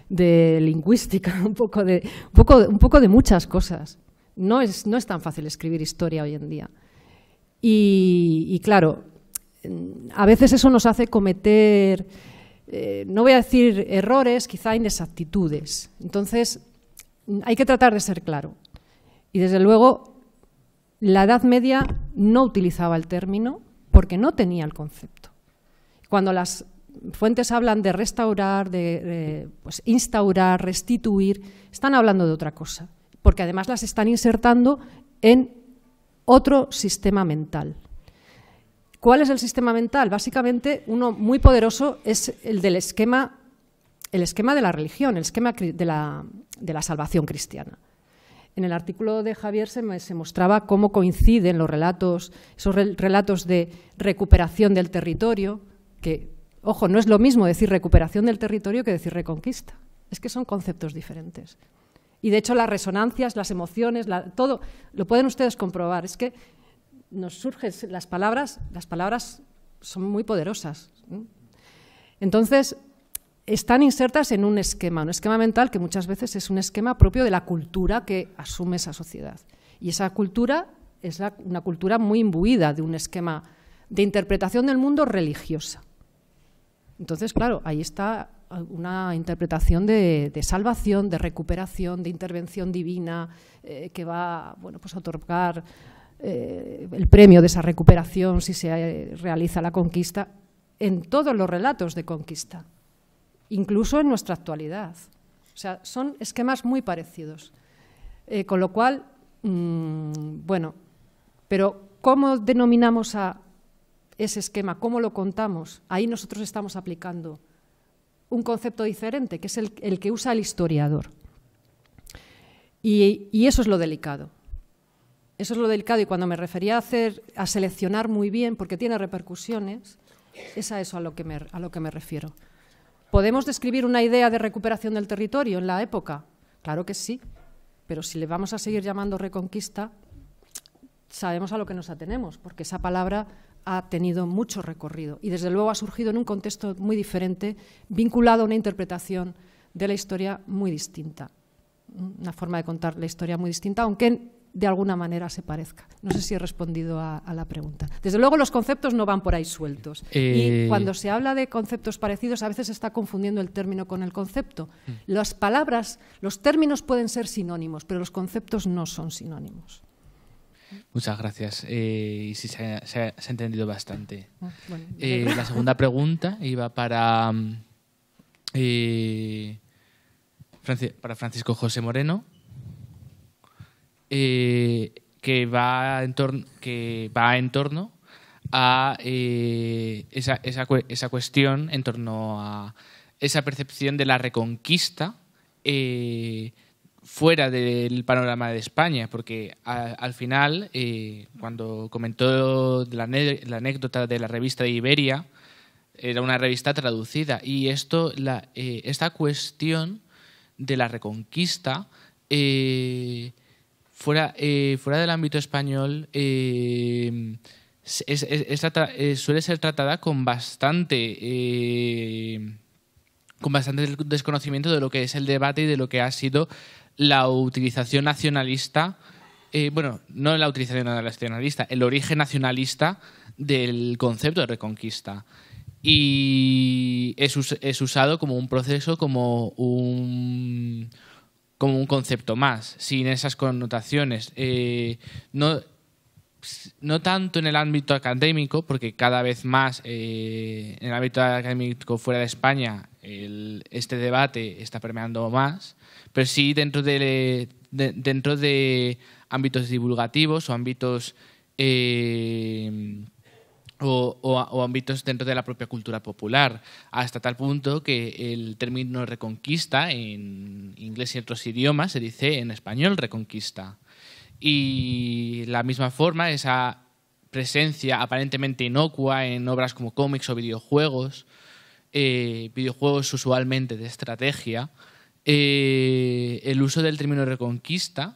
lingüística, <laughs> un poco de, muchas cosas. No es, tan fácil escribir historia hoy en día. Y, claro, a veces eso nos hace cometer, eh, no voy a decir errores, quizá inexactitudes. Entonces, hay que tratar de ser claro. Y desde luego, la Edad Media no utilizaba el término porque no tenía el concepto. Cuando las fuentes hablan de restaurar, de, pues, instaurar, restituir, están hablando de otra cosa, porque además las están insertando en otro sistema mental. ¿Cuál es el sistema mental? Básicamente, uno muy poderoso es el del esquema, el esquema de la religión, el esquema de la salvación cristiana. En el artículo de Javier se, mostraba cómo coinciden los relatos, esos relatos de recuperación del territorio, que, ojo, no es lo mismo decir recuperación del territorio que decir reconquista. Es que son conceptos diferentes. Y de hecho las resonancias, las emociones, todo, lo pueden ustedes comprobar. Es que nos surgen las palabras, las palabras son muy poderosas. Entonces, están insertas en un esquema, un esquema mental que muchas veces es un esquema propio de la cultura que asume esa sociedad. Y esa cultura es una cultura muy imbuida de un esquema de interpretación del mundo religiosa. Entonces, claro, ahí está una interpretación de, salvación, de recuperación, de intervención divina eh, que va bueno, pues a otorgar eh, el premio de esa recuperación si se eh, realiza la conquista en todos los relatos de conquista incluso en nuestra actualidad. O sea, son esquemas muy parecidos. Eh, con lo cual, mm, bueno, pero ¿cómo denominamos a ese esquema? ¿Cómo lo contamos? Ahí nosotros estamos aplicando un concepto diferente, que es el, que usa el historiador. Y, eso es lo delicado. Eso es lo delicado. Y cuando me refería a, hacer, a seleccionar muy bien, porque tiene repercusiones, es a eso a lo que me refiero. ¿Podemos describir una idea de recuperación del territorio en la época? Claro que sí, pero si le vamos a seguir llamando reconquista, sabemos a lo que nos atenemos, porque esa palabra ha tenido mucho recorrido y desde luego ha surgido en un contexto muy diferente, vinculado a una interpretación de la historia muy distinta, una forma de contar la historia muy distinta, aunque de alguna manera se parezca. No sé si he respondido a, la pregunta. Desde luego los conceptos no van por ahí sueltos. Y eh, cuando se habla de conceptos parecidos, a veces se está confundiendo el término con el concepto. Mm. Las palabras, los términos pueden ser sinónimos, pero los conceptos no son sinónimos. Muchas gracias. Eh, y se ha, entendido bastante. Ah, eh, la segunda pregunta iba para, para Francisco José Moreno. Eh, que, va en torno, que va en torno a eh, esa, cuestión, en torno a esa percepción de la reconquista eh, fuera del panorama de España, porque al final, cuando comentó la, anécdota de la revista de Iberia, era una revista traducida y esto, la, esta cuestión de la reconquista Fuera, eh, fuera del ámbito español, eh, eh, suele ser tratada con bastante, con bastante desconocimiento de lo que es el debate y de lo que ha sido la utilización nacionalista bueno, no la utilización nacionalista, el origen nacionalista del concepto de reconquista. Y es usado como un proceso, como un, como un concepto más, sin esas connotaciones. Eh, no, no tanto en el ámbito académico, porque cada vez más eh, en el ámbito académico fuera de España este debate está permeando más, pero sí dentro de, dentro de ámbitos divulgativos o ámbitos... Eh, o, ámbitos dentro de la propia cultura popular, hasta tal punto que el término reconquista en inglés y otros idiomas se dice en español reconquista. Y la misma forma, esa presencia aparentemente inocua en obras como cómics o videojuegos, eh, videojuegos usualmente de estrategia, eh, el uso del término reconquista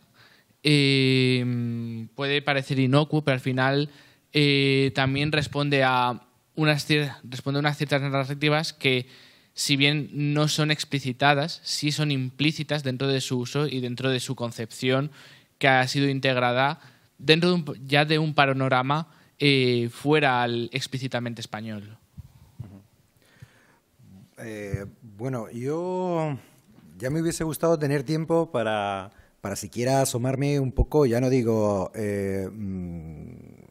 eh, puede parecer inocuo, pero al final eh, también responde a, unas, responde a unas ciertas narrativas que, si bien no son explicitadas, sí son implícitas dentro de su uso y dentro de su concepción que ha sido integrada dentro ya de un panorama eh, fuera al explícitamente español. Eh, bueno, yo ya me hubiese gustado tener tiempo para, para siquiera asomarme un poco, ya no digo mm,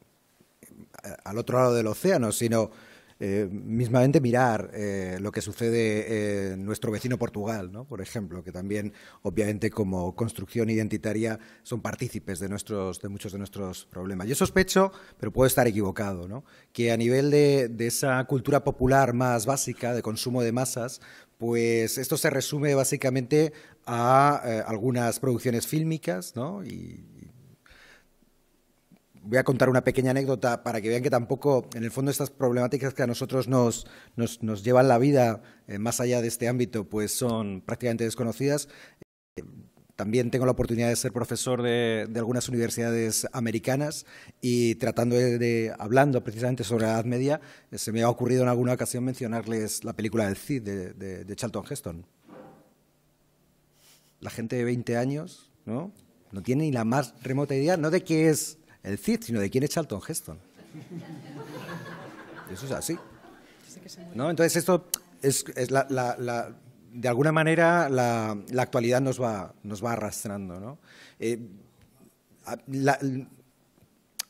eh, al otro lado del océano, sino eh, mismamente mirar eh, lo que sucede en nuestro vecino Portugal, ¿no? por ejemplo, que también, obviamente, como construcción identitaria, son partícipes de, nuestros, de muchos de nuestros problemas. Yo sospecho, pero puedo estar equivocado, ¿no? que a nivel de, esa cultura popular más básica, de consumo de masas, pues esto se resume básicamente a algunas producciones fílmicas, ¿no? Y voy a contar una pequeña anécdota para que vean que tampoco, en el fondo, estas problemáticas que a nosotros nos, nos, nos llevan la vida eh, más allá de este ámbito, pues son prácticamente desconocidas. Eh, también tengo la oportunidad de ser profesor de, de algunas universidades americanas y tratando de, hablando precisamente sobre la Edad Media, eh, se me ha ocurrido en alguna ocasión mencionarles la película del Cid de, de, de Charlton Heston. La gente de 20 años, ¿no? No tiene ni la más remota idea, no de qué es el CID, sino de quién es Charlton Heston. Eso es así. Entonces esto es, la, de alguna manera la, actualidad nos va, nos va arrastrando. ¿no? Eh,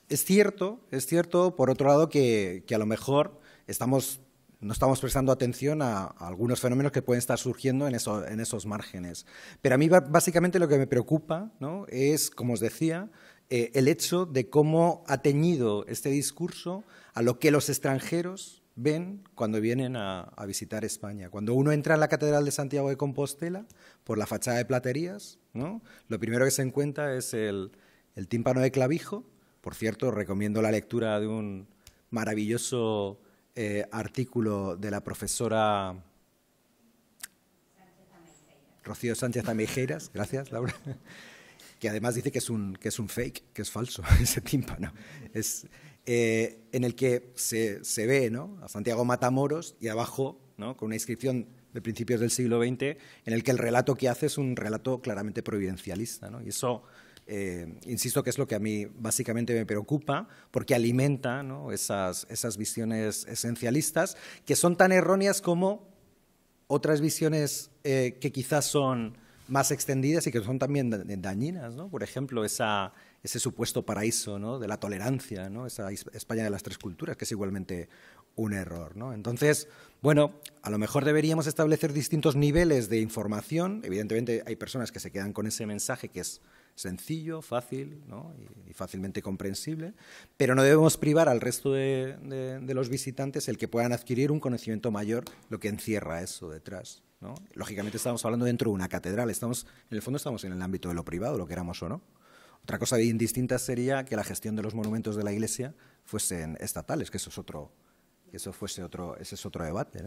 es cierto, es cierto, por otro lado, que, a lo mejor estamos no estamos prestando atención a, algunos fenómenos que pueden estar surgiendo en, esos márgenes. Pero a mí básicamente lo que me preocupa es, como os decía, eh, el hecho de cómo ha teñido este discurso a lo que los extranjeros ven cuando vienen a, visitar España. Cuando uno entra en la Catedral de Santiago de Compostela, por la fachada de platerías, lo primero que se encuentra es el, tímpano de clavijo. Por cierto, recomiendo la lectura de un maravilloso eh, artículo de la profesora Rocío Sánchez Amejeras. gracias Laura, que además dice que es un, que es un fake, que es falso, <laughs> ese tímpano. Es, eh, en el que se, ve a Santiago Matamoros y abajo, con una inscripción de principios del siglo XX, en el que el relato que hace es un relato claramente providencialista. Y eso, eh, insisto, que es lo que a mí básicamente me preocupa, porque alimenta esas, esas visiones esencialistas, que son tan erróneas como otras visiones eh, que quizás son más extendidas y que son también dañinas, Por ejemplo, ese supuesto paraíso de la tolerancia, Esa España de las tres culturas, que es igualmente un error, Entonces, bueno, a lo mejor deberíamos establecer distintos niveles de información. Evidentemente hay personas que se quedan con ese mensaje que es sencillo, fácil y, fácilmente comprensible, pero no debemos privar al resto de los visitantes el que puedan adquirir un conocimiento mayor, lo que encierra eso detrás. Lógicamente estamos hablando dentro de una catedral, estamos, en el fondo estamos en el ámbito de lo privado, lo queramos o no. Otra cosa bien distinta sería que la gestión de los monumentos de la Iglesia fuesen estatales, que eso es otro, eso fuese otro, ese es otro debate,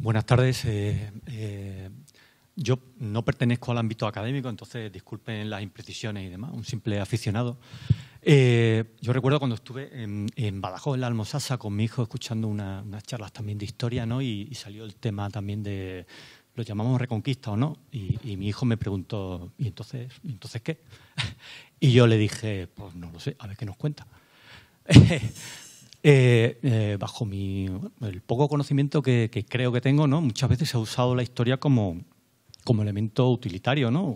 Buenas tardes. Eh, eh, yo no pertenezco al ámbito académico, entonces disculpen las imprecisiones y demás, un simple aficionado. Eh, yo recuerdo cuando estuve en, Badajoz, en la Almosasa, con mi hijo, escuchando unas charlas también de historia, ¿no? Y, salió el tema también de, lo llamamos Reconquista o no, y, mi hijo me preguntó, ¿y entonces, entonces qué? <laughs> y yo le dije, pues no lo sé, a ver qué nos cuenta. <laughs> Eh, eh, bajo el poco conocimiento que, creo que tengo, ¿no? muchas veces se ha usado la historia como como elemento utilitario, ¿no?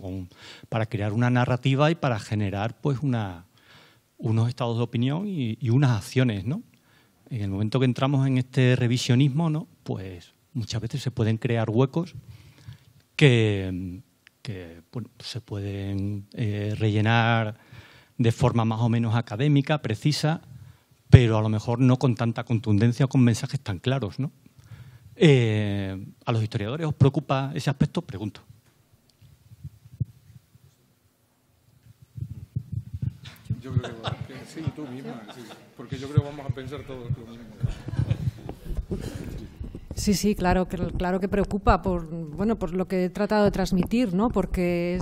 para crear una narrativa y para generar pues, una, unos estados de opinión y, unas acciones. ¿no? En el momento que entramos en este revisionismo, ¿no? pues muchas veces se pueden crear huecos que, se pueden eh, rellenar de forma más o menos académica, precisa, pero a lo mejor no con tanta contundencia o con mensajes tan claros. ¿no? Eh, ¿A los historiadores os preocupa ese aspecto? Pregunto. Yo creo que, sí, tú misma, sí, porque yo creo que vamos a pensar Sí, sí, claro que, claro que preocupa por, bueno, por lo que he tratado de transmitir, ¿no? porque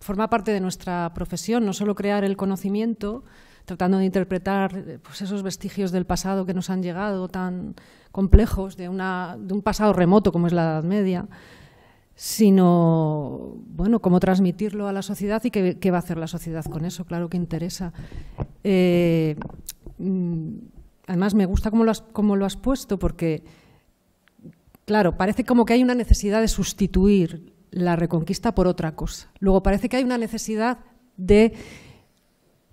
forma parte de nuestra profesión, no solo crear el conocimiento, tratando de interpretar eh, pues, esos vestigios del pasado que nos han llegado tan, complejos de, una, de un pasado remoto como es la Edad Media, sino bueno, cómo transmitirlo a la sociedad y qué, va a hacer la sociedad con eso, claro que interesa. Eh, mm, además me gusta cómo lo, has, cómo lo has puesto porque, claro, parece como que hay una necesidad de sustituir la reconquista por otra cosa. Luego parece que hay una necesidad de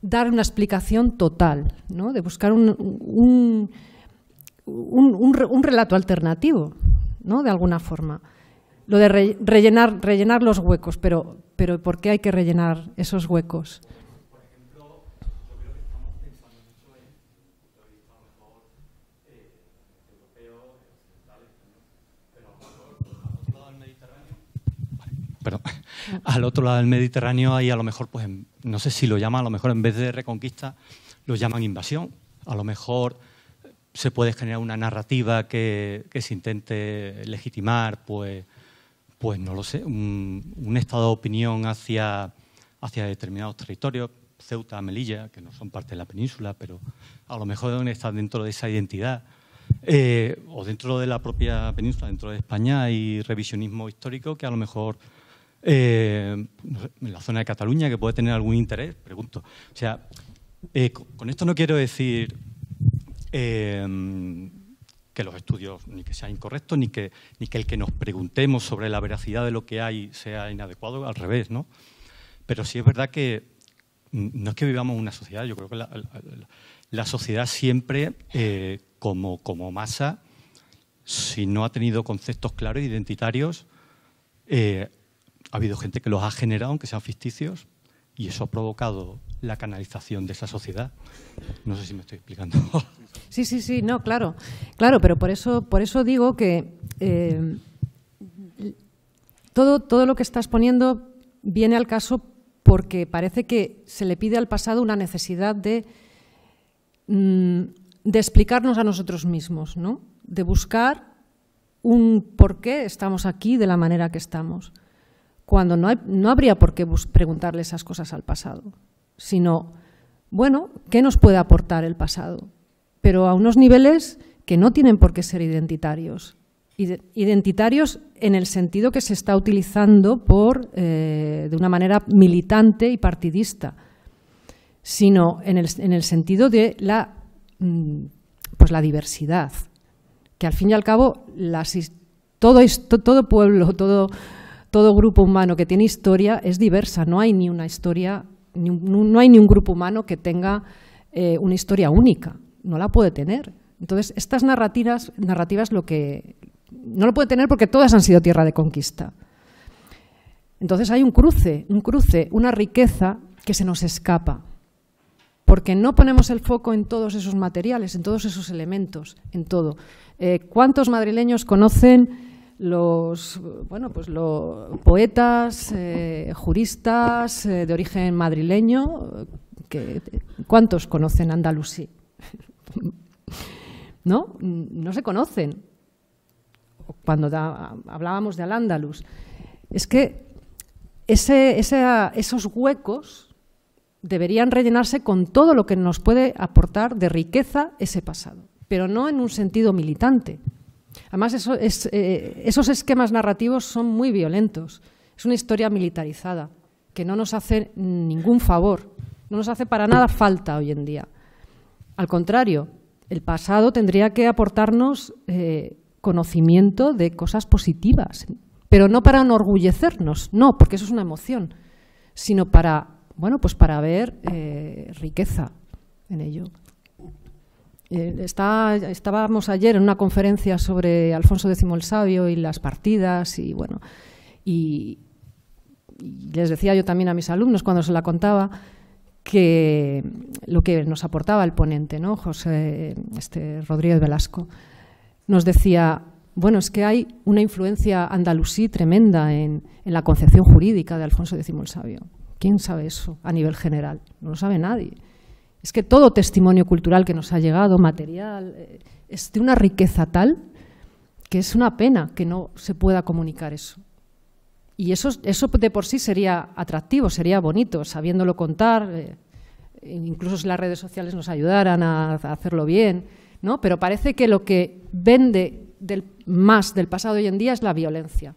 dar una explicación total, de buscar un, un, relato alternativo, ¿no? De alguna forma. Lo de rellenar, rellenar los huecos, pero, pero ¿por qué hay que rellenar esos huecos? Por Perdón. <laughs> al otro lado del Mediterráneo hay a lo mejor, pues no sé si lo llaman, a lo mejor en vez de reconquista lo llaman invasión, a lo mejor se puede generar una narrativa que, se intente legitimar, pues, pues no lo sé, un, estado de opinión hacia, hacia determinados territorios, Ceuta, Melilla, que no son parte de la península, pero a lo mejor están dentro de esa identidad. Eh, o dentro de la propia península, dentro de España, hay revisionismo histórico que a lo mejor eh, en la zona de Cataluña que puede tener algún interés, pregunto. O sea, eh, con esto no quiero decir Em, que los estudios ni que sean incorrectos, ni que, ni que el que nos preguntemos sobre la veracidad de lo que hay sea inadecuado, al revés, ¿no? Pero sí es verdad que no es que vivamos una sociedad, yo creo que la, la, sociedad siempre, eh, como, como masa, si no ha tenido conceptos claros identitarios, eh, ha habido gente que los ha generado, aunque sean ficticios, y eso ha provocado la canalización de esa sociedad. No sé si me estoy explicando. <laughs> Sí, sí, sí, no, claro. Claro, pero por eso, digo que eh, todo, lo que estás poniendo viene al caso porque parece que se le pide al pasado una necesidad mm, de, explicarnos a nosotros mismos, ¿no? de buscar un por qué estamos aquí de la manera que estamos, cuando no habría por qué preguntarle esas cosas al pasado sino, bueno, ¿qué nos puede aportar el pasado? Pero a unos niveles que no tienen por qué ser identitarios. Identitarios en el sentido que se está utilizando eh, de una manera militante y partidista, sino en el, sentido de la, mm, pues la diversidad, que al fin y al cabo todo, pueblo, todo, todo grupo humano que tiene historia es diversa, no hay ni una historia no, hay ni un grupo humano que tenga eh, una historia única, no la puede tener. Entonces, estas narrativas, narrativas lo que no lo puede tener porque todas han sido tierra de conquista. Entonces hay un cruce, un cruce, una riqueza que se nos escapa, porque no ponemos el foco en todos esos materiales, en todos esos elementos, en todo. Eh, ¿Cuántos madrileños conocen los bueno pues poetas, eh, juristas eh, de origen madrileño, ¿cuántos conocen andalusí? <laughs> ¿No? No se conocen. Cuando hablábamos de Al-Ándalus. Es que esos huecos deberían rellenarse con todo lo que nos puede aportar de riqueza ese pasado, pero no en un sentido militante, Además, eh, esos esquemas narrativos son muy violentos. Es una historia militarizada que no nos hace ningún favor, no nos hace para nada falta hoy en día. Al contrario, el pasado tendría que aportarnos eh, conocimiento de cosas positivas, pero no para enorgullecernos, no, porque eso es una emoción, sino para, bueno, pues para ver eh, riqueza en ello. Eh, estábamos ayer en una conferencia sobre Alfonso X el Sabio y las partidas y bueno, y, les decía yo también a mis alumnos cuando se la contaba que lo que nos aportaba el ponente, ¿no? José este Rodríguez Velasco, nos decía, bueno, es que hay una influencia andalusí tremenda en, en la concepción jurídica de Alfonso X el Sabio. ¿Quién sabe eso a nivel general? No lo sabe nadie. Es que todo testimonio cultural que nos ha llegado, material, eh, es de una riqueza tal que es una pena que no se pueda comunicar eso. Y eso, de por sí sería atractivo, sería bonito, sabiéndolo contar, eh, incluso si las redes sociales nos ayudaran a, hacerlo bien, ¿no? Pero parece que lo que vende más del pasado hoy en día es la violencia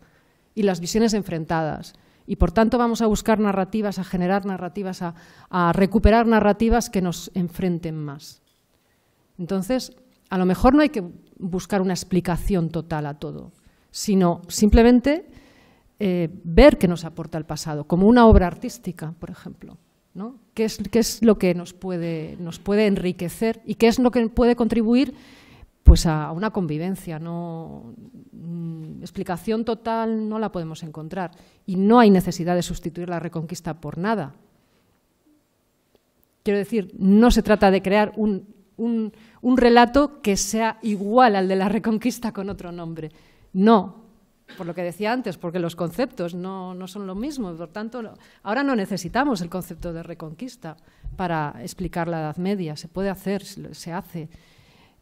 y las visiones enfrentadas y por tanto vamos a buscar narrativas, a generar narrativas, a, recuperar narrativas que nos enfrenten más. Entonces, a lo mejor no hay que buscar una explicación total a todo, sino simplemente eh, ver qué nos aporta el pasado, como una obra artística, por ejemplo. ¿no? ¿Qué, es, lo que nos puede enriquecer y qué es lo que puede contribuir pues a una convivencia. No, mm, explicación total no la podemos encontrar y no hay necesidad de sustituir la reconquista por nada. Quiero decir, no se trata de crear un, un, relato que sea igual al de la reconquista con otro nombre. No, por lo que decía antes, porque los conceptos no, no son lo mismo. Por tanto, ahora no necesitamos el concepto de reconquista para explicar la Edad Media. Se puede hacer, se hace.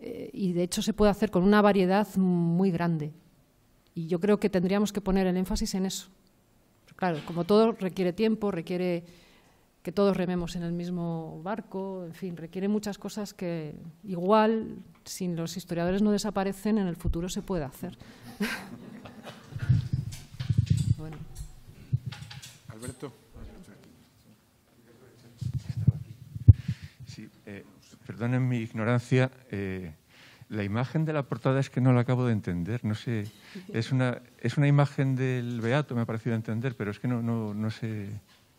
Eh, y de hecho se puede hacer con una variedad muy grande. Y yo creo que tendríamos que poner el énfasis en eso. claro, como todo requiere tiempo, requiere que todos rememos en el mismo barco, en fin, requiere muchas cosas que igual, sin los historiadores no desaparecen, en el futuro se puede hacer. <laughs> bueno. Alberto. perdonen mi ignorancia, eh, la imagen de la portada es que no la acabo de entender. No sé, es una, imagen del Beato, me ha parecido entender, pero es que no, sé,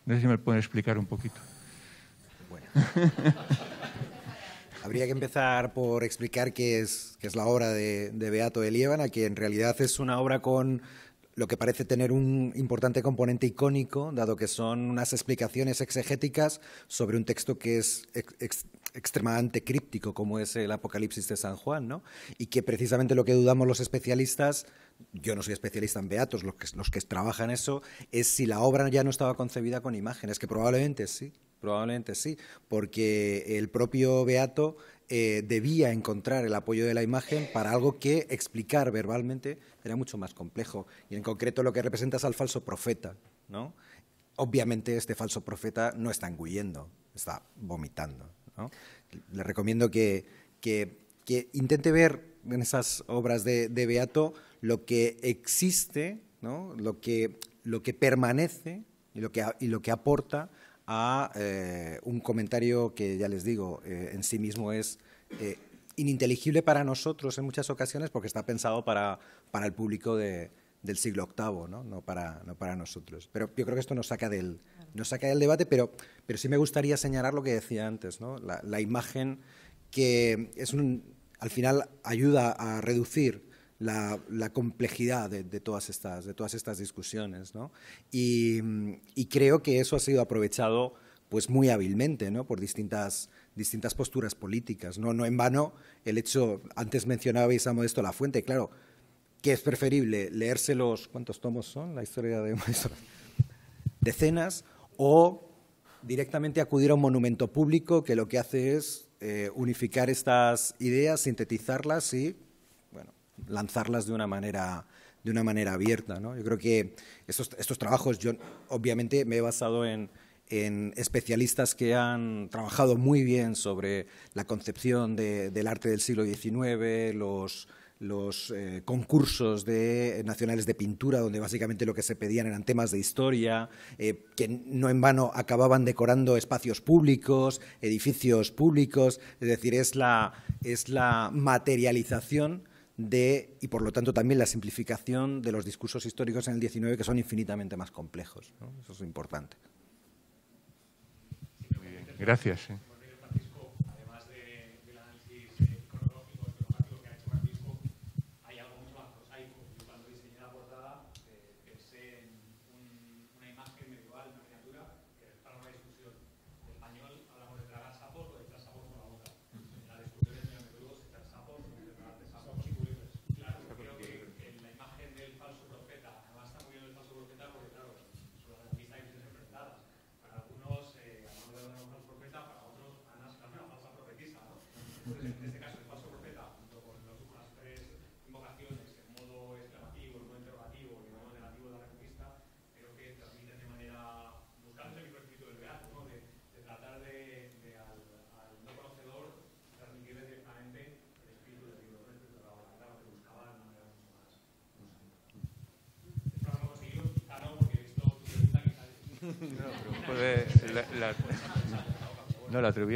si me pueden explicar un poquito. Bueno. <laughs> Habría que empezar por explicar qué es, es la obra de, Beato de Líbana, que en realidad es una obra con lo que parece tener un importante componente icónico, dado que son unas explicaciones exegéticas sobre un texto que es extremadamente críptico, como es el Apocalipsis de San Juan, ¿no? y que precisamente lo que dudamos los especialistas, yo no soy especialista en beatos, los que, los que trabajan eso, es si la obra ya no estaba concebida con imágenes, que probablemente sí. Probablemente sí, porque el propio Beato eh, debía encontrar el apoyo de la imagen para algo que explicar verbalmente era mucho más complejo. Y en concreto lo que representas al falso profeta, ¿no? Obviamente este falso profeta no está engullendo, está vomitando. Le recomiendo que, intente ver en esas obras de, Beato lo que existe, ¿no? lo, que, lo que permanece y lo que, y lo que aporta a eh, un comentario que ya les digo, eh, en sí mismo es eh, ininteligible para nosotros en muchas ocasiones porque está pensado para, el público del siglo VIII, ¿no? para, nosotros. Pero yo creo que esto nos saca del, debate, pero, sí me gustaría señalar lo que decía antes, ¿no? la, la imagen que es un, al final ayuda a reducir la, complejidad de, todas estas, de todas estas discusiones. Y, creo que eso ha sido aprovechado pues, muy hábilmente por distintas, distintas posturas políticas. ¿no? en vano el hecho, antes mencionabais a Modesto La Fuente, claro, que es preferible leerse los, ¿cuántos tomos son? La historia de Modesto. Decenas, o directamente acudir a un monumento público que lo que hace es eh, unificar estas ideas, sintetizarlas y lanzarlas de una manera de una manera abierta. Yo creo que estos, trabajos, yo obviamente me he basado en, especialistas que han trabajado muy bien sobre la concepción del arte del siglo XIX, los, eh, concursos nacionales de pintura, donde básicamente lo que se pedían eran temas de historia, eh, que no en vano acababan decorando espacios públicos, edificios públicos, es decir, es la materialización y por lo tanto también la simplificación de los discursos históricos en el XIX que son infinitamente más complejos. Eso es importante. Gracias. Eh.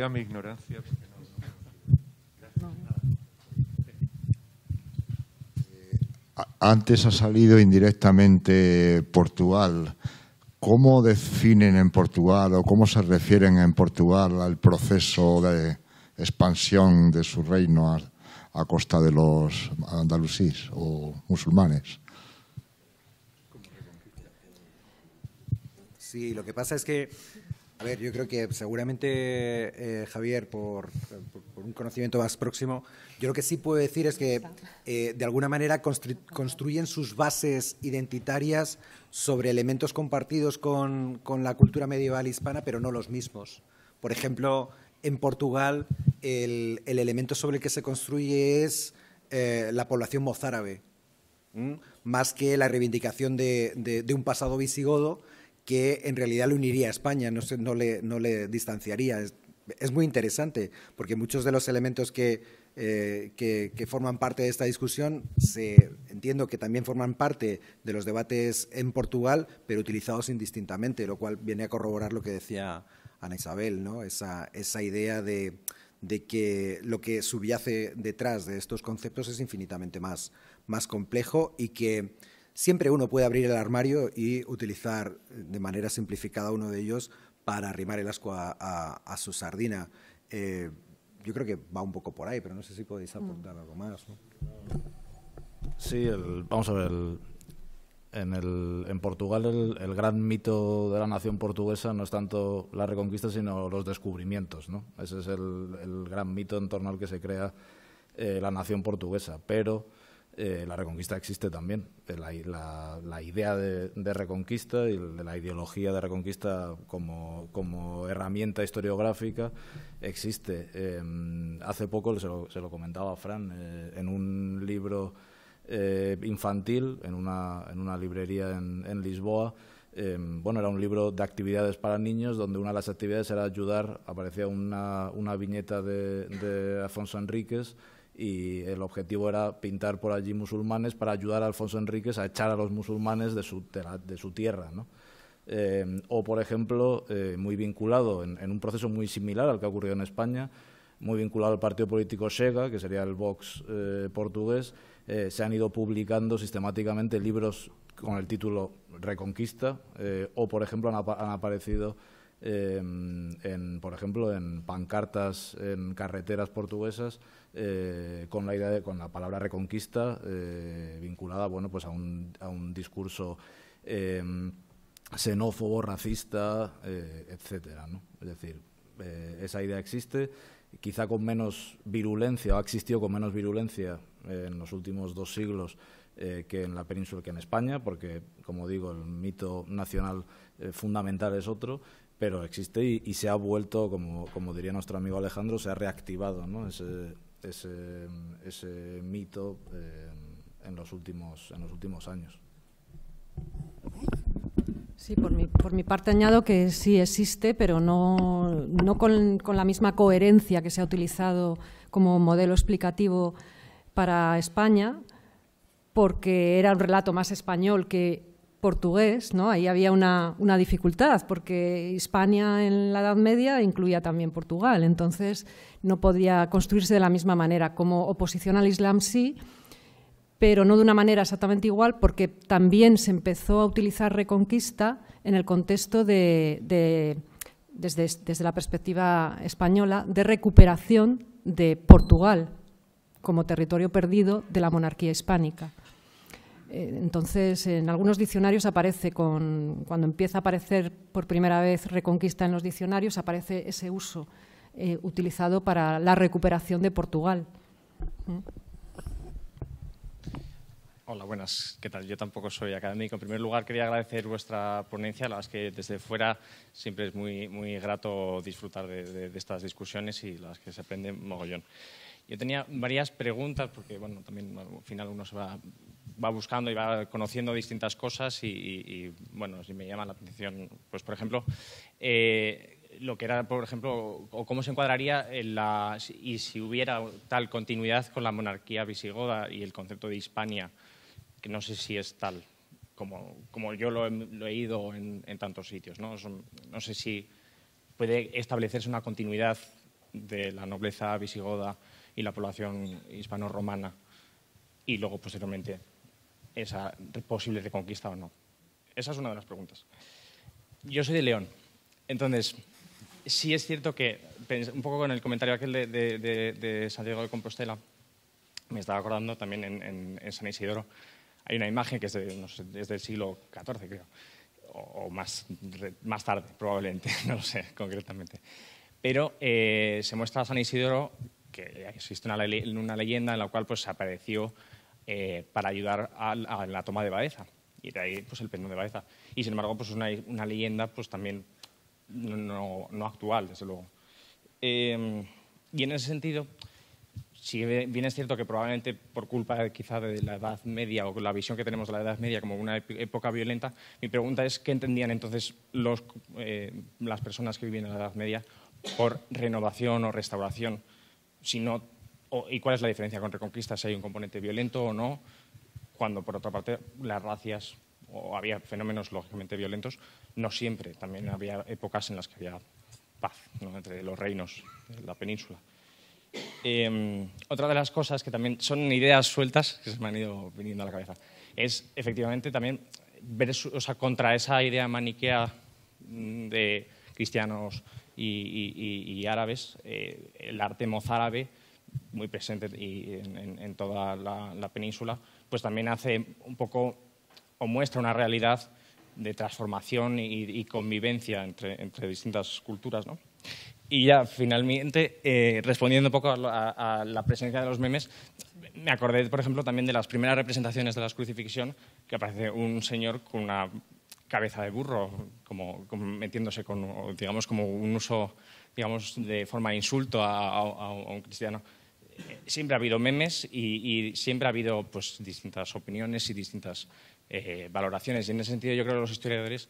mi ignorancia. Eh, antes ha salido indirectamente Portugal. ¿Cómo definen en Portugal o cómo se refieren en Portugal al proceso de expansión de su reino a, a costa de los andalusíes o musulmanes? Sí, lo que pasa es que a ver, yo creo que seguramente, eh, Javier, por, un conocimiento más próximo, yo lo que sí puedo decir es que eh, de alguna manera construyen sus bases identitarias sobre elementos compartidos con, la cultura medieval hispana, pero no los mismos. Por ejemplo, en Portugal el, elemento sobre el que se construye es eh, la población mozárabe, más que la reivindicación de un pasado visigodo que en realidad le uniría a España, no, no, le, no le distanciaría. Es, es, muy interesante, porque muchos de los elementos que, eh, que, que, forman parte de esta discusión, se, entiendo que también forman parte de los debates en Portugal, pero utilizados indistintamente, lo cual viene a corroborar lo que decía Ana Isabel, ¿no? esa, esa idea de, de que lo que subyace detrás de estos conceptos es infinitamente más, más complejo y que siempre uno puede abrir el armario y utilizar de manera simplificada uno de ellos para arrimar el asco a, su sardina. Eh, yo creo que va un poco por ahí, pero no sé si podéis mm. apuntar algo más. Sí, vamos a ver. en, Portugal el, gran mito de la nación portuguesa no es tanto la reconquista, sino los descubrimientos. ¿no? Ese es el, gran mito en torno al que se crea eh, la nación portuguesa. Pero eh, la reconquista existe también. La, idea de, reconquista y de la ideología de reconquista como, herramienta historiográfica existe. Eh, hace poco se lo, comentaba a Fran eh, en un libro infantil, en una, librería en, Lisboa. bueno, era un libro de actividades para niños donde una de las actividades era ayudar, aparecía una, viñeta de, de Afonso Enríquez y el objetivo era pintar por allí musulmanes para ayudar a Alfonso Enríquez a echar a los musulmanes de su, tierra. Eh, o, por ejemplo, eh, muy vinculado en, un proceso muy similar al que ha ocurrido en España, muy vinculado al partido político Chega, que sería el Vox eh, portugués, se han ido publicando sistemáticamente libros con el título Reconquista, o, por ejemplo, han, han aparecido en, por ejemplo, en pancartas en carreteras portuguesas eh, con la idea de, con la palabra reconquista eh, vinculada bueno pues a un, a un discurso em, xenófobo racista eh, etcétera ¿no? es decir esa idea existe quizá con menos virulencia o ha existido con menos virulencia en los últimos dos siglos que en la península que en España porque como digo el mito nacional fundamental es otro pero existe y, se ha vuelto, como, como, diría nuestro amigo Alejandro, se ha reactivado ¿no? ese, ese, ese mito eh, en, los últimos, en los últimos años. Sí, por mi, por mi parte añado que sí existe, pero no, con, con, la misma coherencia que se ha utilizado como modelo explicativo para España, porque era un relato más español que portugués, ¿no? ahí había una, dificultad, porque España en la Edad Media incluía también Portugal, entonces no podía construirse de la misma manera. Como oposición al Islam sí, pero no de una manera exactamente igual, porque también se empezó a utilizar Reconquista en el contexto de, desde, la perspectiva española, de recuperación de Portugal como territorio perdido de la monarquía hispánica. Eh, entonces, en algunos diccionarios aparece con, cuando empieza a aparecer por primera vez Reconquista en los diccionarios, aparece ese uso eh, utilizado para la recuperación de Portugal. Hola, buenas. ¿Qué tal? Yo tampoco soy académico. En primer lugar, quería agradecer vuestra ponencia. La que desde fuera siempre es muy, muy grato disfrutar de, estas discusiones y las que se aprende mogollón. Yo tenía varias preguntas, porque bueno, también al final uno se va, buscando y va conociendo distintas cosas y, bueno, si me llama la atención, pues por ejemplo, eh, lo que era, por ejemplo, o cómo se encuadraría en la, y si hubiera tal continuidad con la monarquía visigoda y el concepto de Hispania no sé si es tal como, yo lo he, ido en, tantos sitios. ¿no? no sé si puede establecerse una continuidad de la nobleza visigoda y la población hispano-romana y luego posteriormente esa posible reconquista o no. Esa es una de las preguntas. Yo soy de León, entonces sí es cierto que, un poco con el comentario aquel de, de Santiago de Compostela, me estaba acordando también en San Isidoro, hay una imagen que es, del siglo XIV, creo, o, más, más tarde, probablemente, <laughs> no lo sé concretamente. Pero eh, se muestra a San Isidoro, que existe una, leyenda en la cual pues, apareció eh, para ayudar a, la toma de Baeza. Y de ahí pues, el pendón de Baeza. Y sin embargo, pues, es una, leyenda pues, también no, actual, desde luego. Eh, y en ese sentido, si bien es cierto que probablemente por culpa quizá de la Edad Media o la visión que tenemos de la Edad Media como una época violenta, mi pregunta es qué entendían entonces eh, las personas que vivían en la Edad Media por renovación o restauración, y cuál es la diferencia con Reconquista, si hay un componente violento o no, cuando por otra parte las racias o había fenómenos lógicamente violentos, no siempre, también había épocas en las que había paz entre los reinos de la península. Em, otra de las cosas que también son ideas sueltas que se me han ido viniendo a la cabeza es efectivamente también ver, contra esa idea maniquea mm, de cristianos y, árabes, eh, el arte mozárabe, muy presente y en, toda la, península, pues también hace un poco o muestra una realidad de transformación y, convivencia entre, entre, distintas culturas. ¿no? Y ya, finalmente, eh, respondiendo un poco a, la, presencia de los memes, me acordé, por ejemplo, también de las primeras representaciones de la crucifixión, que aparece un señor con una cabeza de burro, como, metiéndose con, digamos, como un uso, digamos, de forma de insulto a, un cristiano. Eh, siempre ha habido memes y, siempre ha habido pues, distintas opiniones y distintas eh, valoraciones. Y en ese sentido yo creo que los historiadores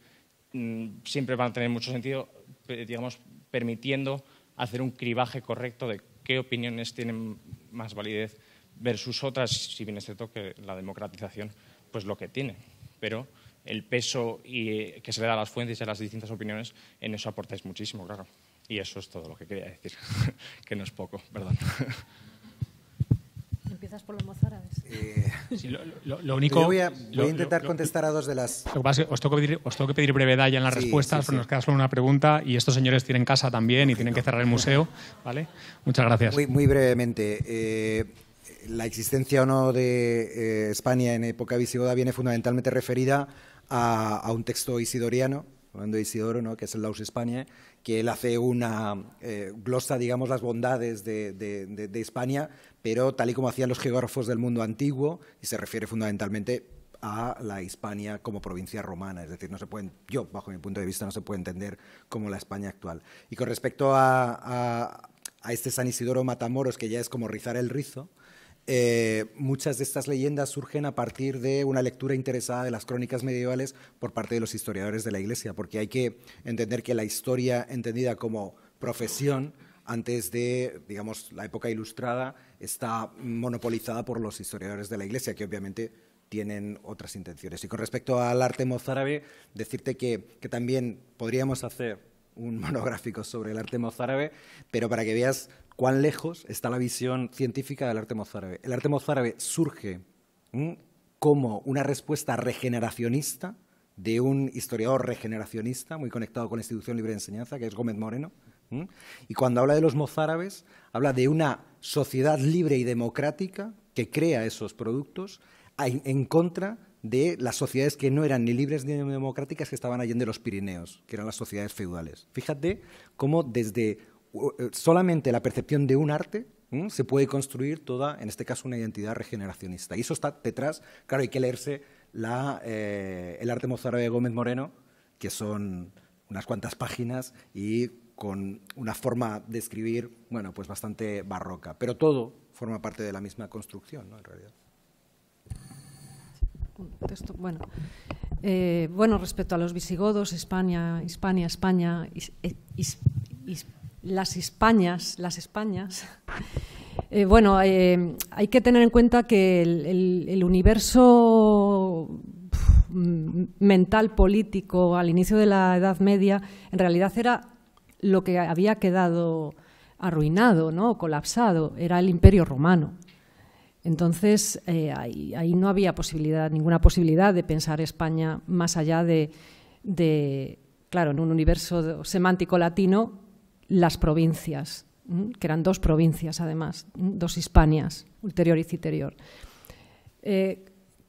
mm, siempre van a tener mucho sentido, digamos, permitiendo hacer un cribaje correcto de qué opiniones tienen más validez versus otras, si bien es cierto que la democratización, pues lo que tiene. Pero el peso y, eh, que se le da a las fuentes y a las distintas opiniones, en eso aportáis muchísimo, claro. Y eso es todo lo que quería decir, <laughs> que no es poco, perdón. <laughs> por los mozárabes. Eh, lo, único. Voy a, voy a, intentar contestar a dos de las. os tengo que pedir, brevedad ya en las respuestas, pero nos queda solo una pregunta y estos señores tienen casa también y tienen que cerrar el museo. ¿Vale? Muchas gracias. Muy, muy brevemente. Eh, la existencia o no de eh, España en época visigoda viene fundamentalmente referida a, a un texto isidoriano de Isidoro, ¿no? que es el Laus España, que él hace una eh, glosa, digamos, las bondades de, España, pero tal y como hacían los geógrafos del mundo antiguo, y se refiere fundamentalmente a la Hispania como provincia romana, es decir, no se yo bajo mi punto de vista no se puede entender como la España actual. Y con respecto a, a este San Isidoro Matamoros, que ya es como rizar el rizo, eh, muchas de estas leyendas surgen a partir de una lectura interesada de las crónicas medievales por parte de los historiadores de la Iglesia, porque hay que entender que la historia entendida como profesión antes de, digamos, la época ilustrada, está monopolizada por los historiadores de la Iglesia, que obviamente tienen otras intenciones. Y con respecto al arte mozárabe, decirte que también podríamos hacer un <laughs> monográfico sobre el arte mozárabe, pero para que veas cuán lejos está la visión científica del arte mozárabe. El arte mozárabe surge como una respuesta regeneracionista de un historiador regeneracionista muy conectado con la institución libre de enseñanza, que es Gómez Moreno. Y cuando habla de los mozárabes, habla de una sociedad libre y democrática que crea esos productos en contra de las sociedades que no eran ni libres ni democráticas que estaban allí de los Pirineos, que eran las sociedades feudales. Fíjate cómo desde eh, solamente la percepción de un arte se puede construir toda, en este caso, una identidad regeneracionista. Y eso está detrás, claro, hay que leerse eh, el arte mozárabe de Gómez Moreno, que son unas cuantas páginas y con una forma de escribir, bueno, pues bastante barroca. Pero todo forma parte de la misma construcción, ¿no? En realidad bueno. Eh, bueno, respecto a los visigodos, España, Hispania, España, eh, las Españas, las <laughs> Españas. Eh, bueno, hay que tener en cuenta que el, el universo mm, mental político al inicio de la Edad Media en realidad era lo que había quedado arruinado, ¿no? colapsado, era el Imperio Romano. Entonces, eh, ahí, no había posibilidad, ninguna posibilidad de pensar España más allá de, claro, en un universo semántico latino, las provincias, que eran dos provincias además, dos Hispanias, ulterior y citerior. Eh,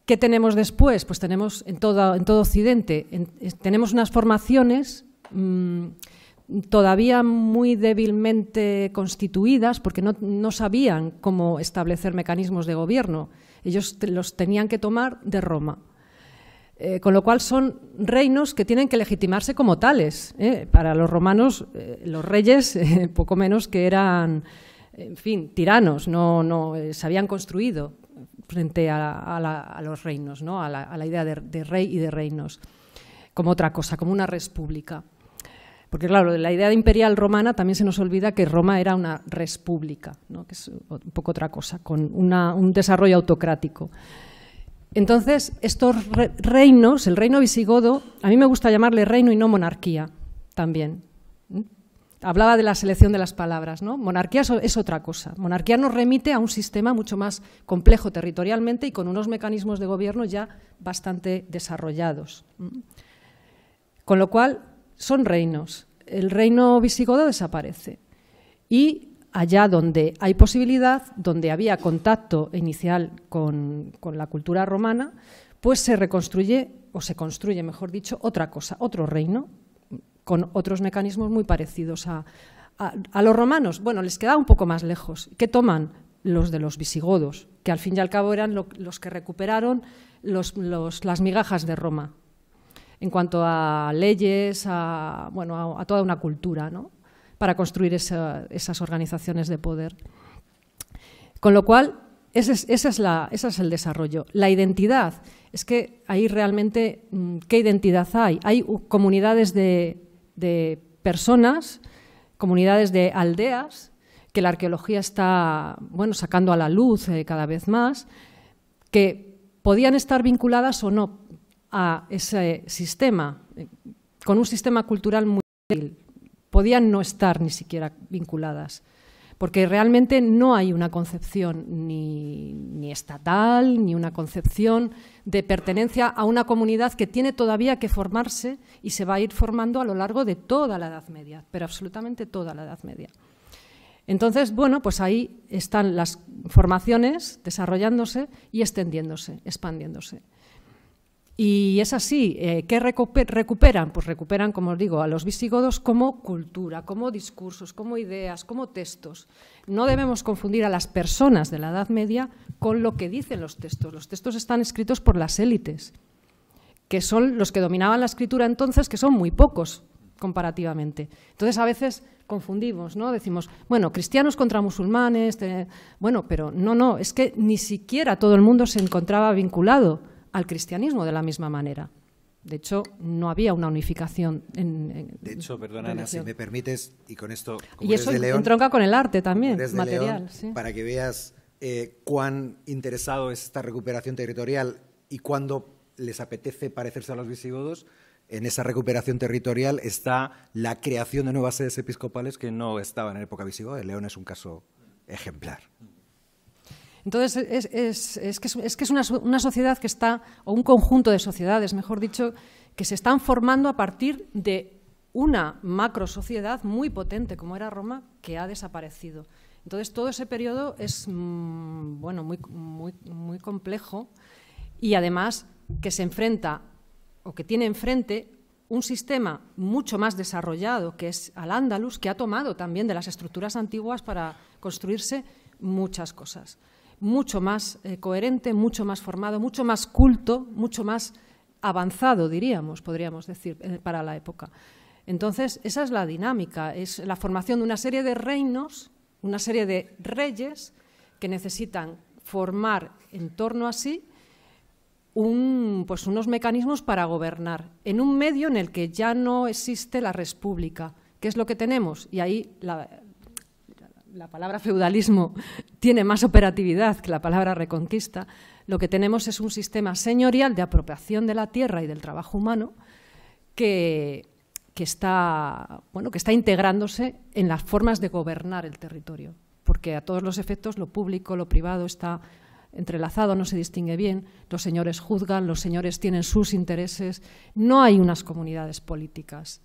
¿Qué tenemos después? Pues tenemos en todo, Occidente, tenemos unas formaciones mm, todavía muy débilmente constituidas porque no, no sabían cómo establecer mecanismos de gobierno. Ellos los tenían que tomar de Roma. Eh, con lo cual son reinos que tienen que legitimarse como tales. Eh. Para los romanos, eh, los reyes, <laughs> poco menos que eran, en fin, tiranos, no, se habían construido frente a, los reinos, ¿no? a, la, idea de, de, rey y de reinos, como otra cosa, como una república. Porque claro, la idea de imperial romana también se nos olvida que Roma era una república, que es un poco otra cosa, con un desarrollo autocrático. Entonces, estos reinos, el reino visigodo, a mí me gusta llamarle reino y no monarquía también. Hablaba de la selección de las palabras, ¿no? Monarquía es otra cosa. Monarquía nos remite a un sistema mucho más complejo territorialmente y con unos mecanismos de gobierno ya bastante desarrollados. Con lo cual, son reinos. El reino visigodo desaparece. Y allá donde hay posibilidad, donde había contacto inicial con, la cultura romana, pues se reconstruye, o se construye, mejor dicho, otra cosa, otro reino, con otros mecanismos muy parecidos a, a, los romanos. Bueno, les queda un poco más lejos. ¿Qué toman? Los de los visigodos, que al fin y al cabo eran los que recuperaron los, los, las migajas de Roma, en cuanto a leyes, a, bueno, a, toda una cultura, para construir esas organizaciones de poder. Con lo cual, ese es, es el desarrollo. La identidad, es que ahí realmente, mm, ¿qué identidad hay? Hay comunidades de, personas, comunidades de aldeas, que la arqueología está bueno, sacando a la luz eh, cada vez más, que podían estar vinculadas o no, a ese sistema, con un sistema cultural muy Podían no estar ni siquiera vinculadas, porque realmente no hay una concepción ni, ni estatal, ni una concepción de pertenencia a una comunidad que tiene todavía que formarse y se va a ir formando a lo largo de toda la Edad Media, pero absolutamente toda la Edad Media. Entonces, bueno, pues ahí están las formaciones desarrollándose y extendiéndose, expandiéndose. Y es así, eh, ¿qué recuperan? Pues recuperan, como os digo, a los visigodos como cultura, como discursos, como ideas, como textos. No debemos confundir a las personas de la Edad Media con lo que dicen los textos. Los textos están escritos por las élites, que son los que dominaban la escritura entonces, que son muy pocos comparativamente. Entonces, a veces confundimos, ¿no? Decimos, bueno, cristianos contra musulmanes, bueno, pero no, no, es que ni siquiera todo el mundo se encontraba vinculado al cristianismo de la misma manera. De hecho, no había una unificación. En, de hecho, perdona, Ana, si me permites, y con esto. Como y eso entronca con el arte también, material. sí. Para que veas eh, cuán interesado es esta recuperación territorial y cuándo les apetece parecerse a los visigodos, en esa recuperación territorial está la creación de nuevas sedes episcopales que no estaban en época visigoda. León es un caso ejemplar. Entonces, es, que, es, que es una, sociedad que está, o un conjunto de sociedades, mejor dicho, que se están formando a partir de una macrosociedad muy potente como era Roma, que ha desaparecido. Entonces, todo ese periodo es mm, bueno, muy, muy, muy complejo y además que se enfrenta o que tiene enfrente un sistema mucho más desarrollado que es al ándalus que ha tomado también de las estructuras antiguas para construirse muchas cosas mucho más eh, coherente, mucho más formado, mucho más culto, mucho más avanzado, diríamos, podríamos decir, eh, para la época. Entonces, esa es la dinámica, es la formación de una serie de reinos, una serie de reyes que necesitan formar en torno a sí pues, unos mecanismos para gobernar en un medio en el que ya no existe la república. ¿Qué es lo que tenemos? Y ahí la, la palabra feudalismo tiene más operatividad que la palabra reconquista, lo que tenemos es un sistema señorial de apropiación de la tierra y del trabajo humano que, está, bueno, que está integrándose en las formas de gobernar el territorio, porque a todos los efectos lo público, lo privado está entrelazado, no se distingue bien, los señores juzgan, los señores tienen sus intereses, no hay unas comunidades políticas.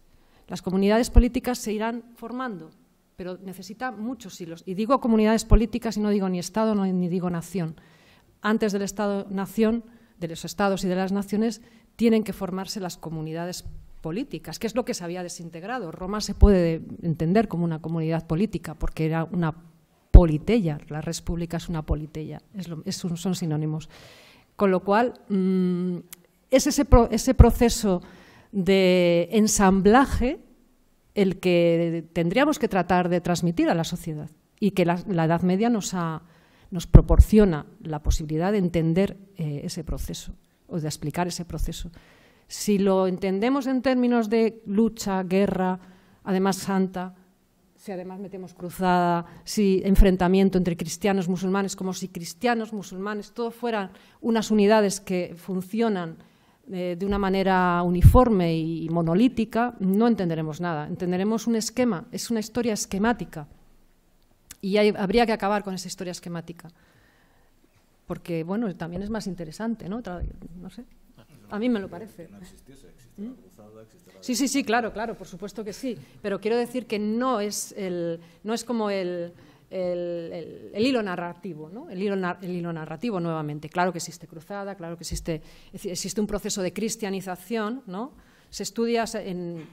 Las comunidades políticas se irán formando pero necesita muchos hilos. Y digo comunidades políticas y no digo ni Estado ni digo nación. Antes del Estado-nación, de los Estados y de las naciones, tienen que formarse las comunidades políticas, que es lo que se había desintegrado. Roma se puede entender como una comunidad política, porque era una politella, la República es una politella, son sinónimos. Con lo cual, mm, es ese proceso de ensamblaje el que tendríamos que tratar de transmitir a la sociedad y que la, Edad Media nos, proporciona la posibilidad de entender eh, ese proceso o de explicar ese proceso. Si lo entendemos en términos de lucha, guerra, además santa, si además metemos cruzada, si enfrentamiento entre cristianos musulmanes, como si cristianos musulmanes, todo fueran unas unidades que funcionan eh, de una manera uniforme y monolítica, no entenderemos nada. Entenderemos un esquema, es una historia esquemática. Y habría que acabar con esa historia esquemática. Porque, bueno, también es más interesante, ¿no? no sé. A mí me lo parece. ¿Mm? sí, sí, sí, claro, claro, por supuesto que sí. Pero quiero decir que no es, el, no es como el, el, hilo narrativo, el, hilo, narrativo nuevamente. Claro que existe cruzada, claro que existe, un proceso de cristianización, ¿no? se estudia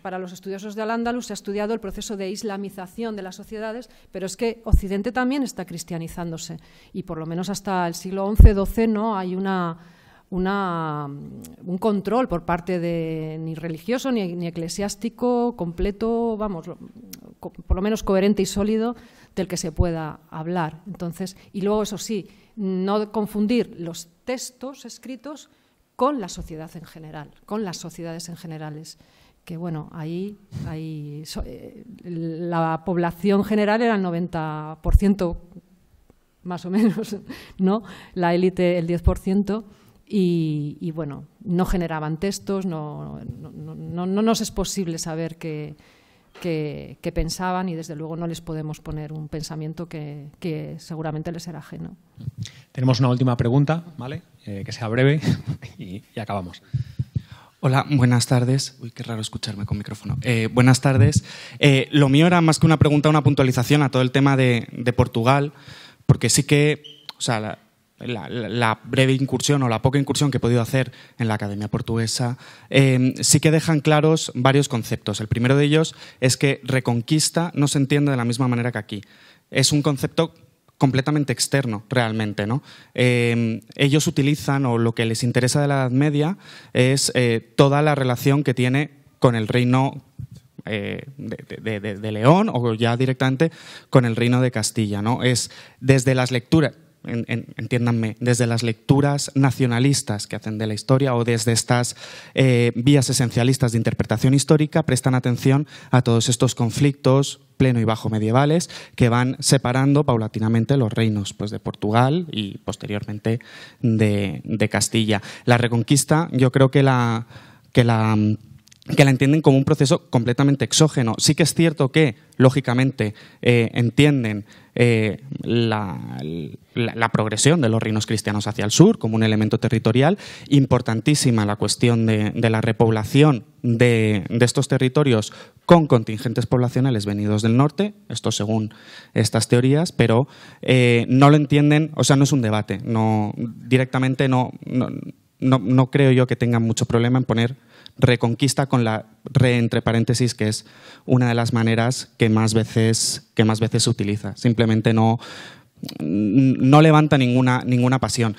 para los estudiosos de Al-Ándalus se ha estudiado el proceso de islamización de las sociedades, pero es que Occidente también está cristianizándose y por lo menos hasta el siglo XI-XII no hay una, un control por parte de ni religioso ni, eclesiástico completo, vamos, por lo menos coherente y sólido del que se pueda hablar. Entonces, y luego, eso sí, no confundir los textos escritos con la sociedad en general, con las sociedades en generales. Que bueno, ahí, ahí eh, la población general era el 90% más o menos, <laughs> ¿no? La élite el 10%. Y, y, bueno, no generaban textos, no, no nos es posible saber que, que, pensaban y desde luego no les podemos poner un pensamiento que, seguramente les era ajeno. Tenemos una última pregunta, ¿vale? Eh, que sea breve <laughs> y, acabamos. Hola, buenas tardes. Uy, qué raro escucharme con micrófono. Eh, buenas tardes. Eh, lo mío era más que una pregunta, una puntualización a todo el tema de, de Portugal, porque sí que, o sea, la, breve incursión o la poca incursión que he podido hacer en la Academia Portuguesa, em, sí que dejan claros varios conceptos. El primero de ellos es que reconquista no se entiende de la misma manera que aquí. Es un concepto completamente externo realmente. ¿no? Em, ellos utilizan, o lo que les interesa de la Edad Media, es eh, toda la relación que tiene con el reino eh, de, León o ya directamente con el reino de Castilla. ¿no? Es desde las lecturas, entiéndanme, desde las lecturas nacionalistas que hacen de la historia o desde estas eh, vías esencialistas de interpretación histórica, prestan atención a todos estos conflictos pleno y bajo medievales que van separando paulatinamente los reinos pues, de Portugal y posteriormente de, de Castilla. La reconquista, yo creo que la, que la que la entienden como un proceso completamente exógeno. Sí que es cierto que, lógicamente, eh, entienden eh, la, progresión de los reinos cristianos hacia el sur como un elemento territorial, importantísima la cuestión de, la repoblación de, estos territorios con contingentes poblacionales venidos del norte, esto según estas teorías, pero eh, no lo entienden, o sea, no es un debate, directamente no creo yo que tengan mucho problema en poner reconquista con la re entre paréntesis, que es una de las maneras que más veces, que más veces se utiliza. Simplemente no, no levanta ninguna, ninguna pasión.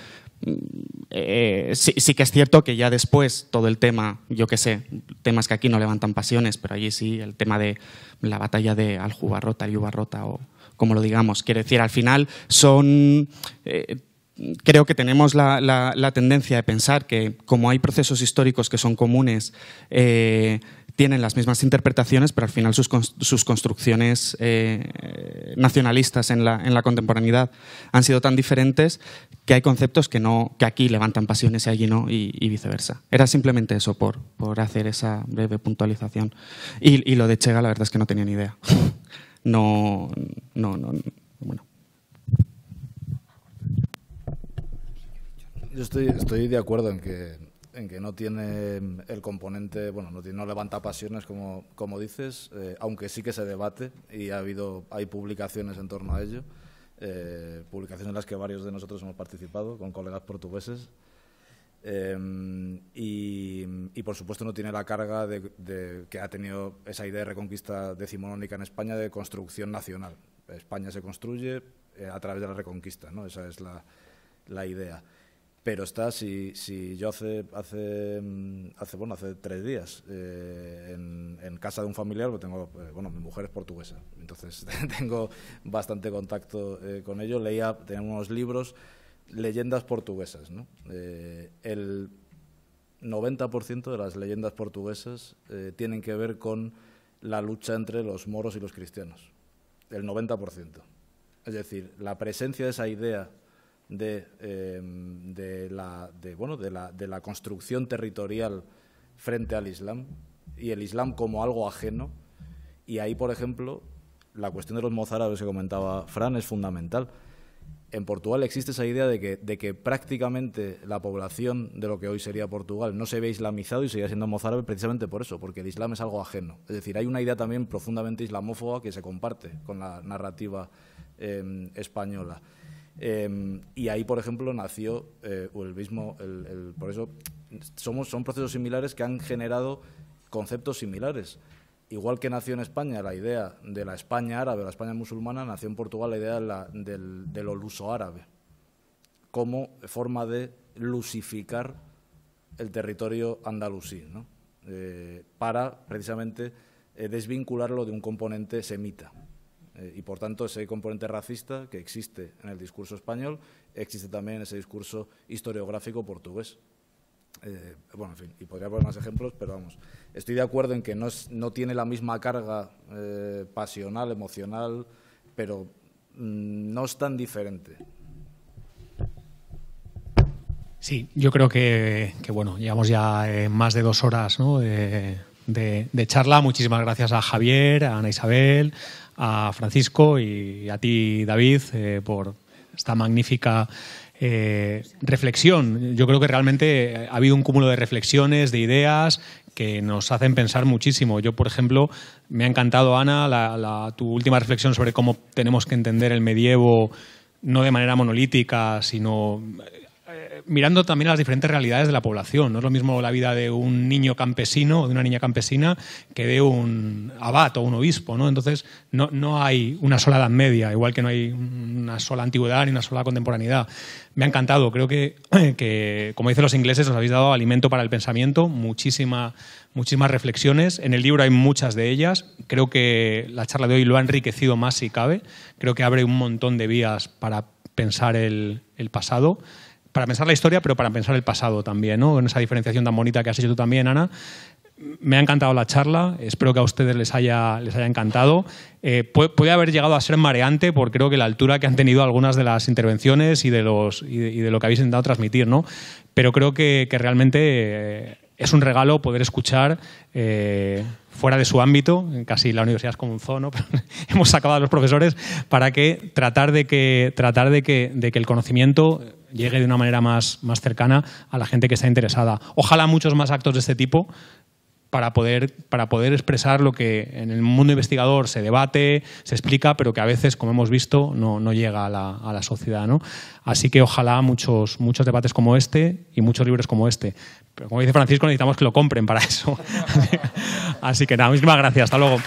Eh, sí, que es cierto que ya después todo el tema, yo qué sé, temas que aquí no levantan pasiones, pero allí sí, el tema de la batalla de Aljubarrota, Aljubarrota o como lo digamos. Quiere decir, al final son eh, creo que tenemos la, tendencia de pensar que como hay procesos históricos que son comunes, eh, tienen las mismas interpretaciones, pero al final sus, sus construcciones eh, nacionalistas en la, en la, contemporaneidad han sido tan diferentes que hay conceptos que, no, que aquí levantan pasiones y allí no, y, viceversa. Era simplemente eso, por, por hacer esa breve puntualización. Y, y, lo de Chega, la verdad es que no tenía ni idea. <laughs> No, no, no, bueno. Yo estoy, de acuerdo en que, no tiene el componente, bueno, no, no levanta pasiones, como, dices, eh, aunque sí que se debate y ha habido, hay publicaciones en torno a ello, eh, publicaciones en las que varios de nosotros hemos participado con colegas portugueses. Eh, y, por supuesto no tiene la carga de, que ha tenido esa idea de reconquista decimonónica en España de construcción nacional. España se construye a través de la reconquista, ¿no? Esa es la idea. Pero está, si, yo mm, hace, bueno, hace tres días eh, en, casa de un familiar, pues tengo, eh, bueno, mi mujer es portuguesa, entonces <laughs> tengo bastante contacto eh, con ellos, leía, tenemos unos libros, leyendas portuguesas, el 90% de las leyendas portuguesas tienen que ver con la lucha entre los moros y los cristianos, el 90%. Es decir, la presencia de esa idea Em, de, la, bueno, de, la, construcción territorial frente al Islam y el Islam como algo ajeno. Y ahí, por ejemplo, la cuestión de los mozárabes que comentaba Fran es fundamental. En Portugal existe esa idea de que, prácticamente la población de lo que hoy sería Portugal no se ve islamizado y sigue siendo mozárabe precisamente por eso, porque el Islam es algo ajeno. Es decir, hay una idea también profundamente islamófoba que se comparte con la narrativa em, española. Em, y ahí, por ejemplo, nació eh, el mismo, por eso son procesos similares que han generado conceptos similares. Igual que nació en España la idea de la España árabe, la España musulmana, nació en Portugal la idea de lo del, árabe como forma de lusificar el territorio andalusí, eh, para precisamente eh, desvincularlo de un componente semita. Eh, y por tanto, ese componente racista que existe en el discurso español existe también en ese discurso historiográfico portugués. Eh, bueno, en fin, y podría poner más ejemplos, pero vamos, estoy de acuerdo en que no, no tiene la misma carga eh, pasional, emocional, pero mm, no es tan diferente. Sí, yo creo que, bueno, llevamos ya más de dos horas de, de, charla. Muchísimas gracias a Javier, a Ana Isabel, a Francisco y a ti, David, eh, por esta magnífica eh, reflexión. Yo creo que realmente eh, ha habido un cúmulo de reflexiones, de ideas que nos hacen pensar muchísimo. Yo, por ejemplo, me ha encantado, Ana, tu última reflexión sobre cómo tenemos que entender el medievo no de manera monolítica, sino mirando también las diferentes realidades de la población. No es lo mismo la vida de un niño campesino o de una niña campesina que de un abad o un obispo. Entonces, no, hay una sola edad media, igual que no hay una sola antigüedad ni una sola contemporaneidad. Me ha encantado. Creo que, <clears throat> como dicen los ingleses, os habéis dado alimento para el pensamiento, muchísimas reflexiones. En el libro hay muchas de ellas. Creo que la charla de hoy lo ha enriquecido más si cabe. Creo que abre un montón de vías para pensar el pasado para pensar la historia, pero para pensar el pasado también, ¿no? En esa diferenciación tan bonita que has hecho tú también, Ana. Me ha encantado la charla, espero que a ustedes les haya, les haya encantado. Eh, puede, haber llegado a ser mareante por creo que la altura que han tenido algunas de las intervenciones y de, los, y de, lo que habéis intentado transmitir, ¿no? Pero creo que, realmente eh, es un regalo poder escuchar eh, fuera de su ámbito, casi la universidad es como un zono, <laughs> hemos sacado a los profesores para que tratar de que, tratar de que, el conocimiento llegue de una manera más, cercana a la gente que está interesada. Ojalá muchos más actos de este tipo para poder, para poder expresar lo que en el mundo investigador se debate, se explica, pero que a veces, como hemos visto, no, llega a la, sociedad. Así que ojalá muchos, muchos debates como este y muchos libros como este. Pero como dice Francisco, necesitamos que lo compren para eso. <laughs> Así que nada, muchísimas gracias. Hasta luego.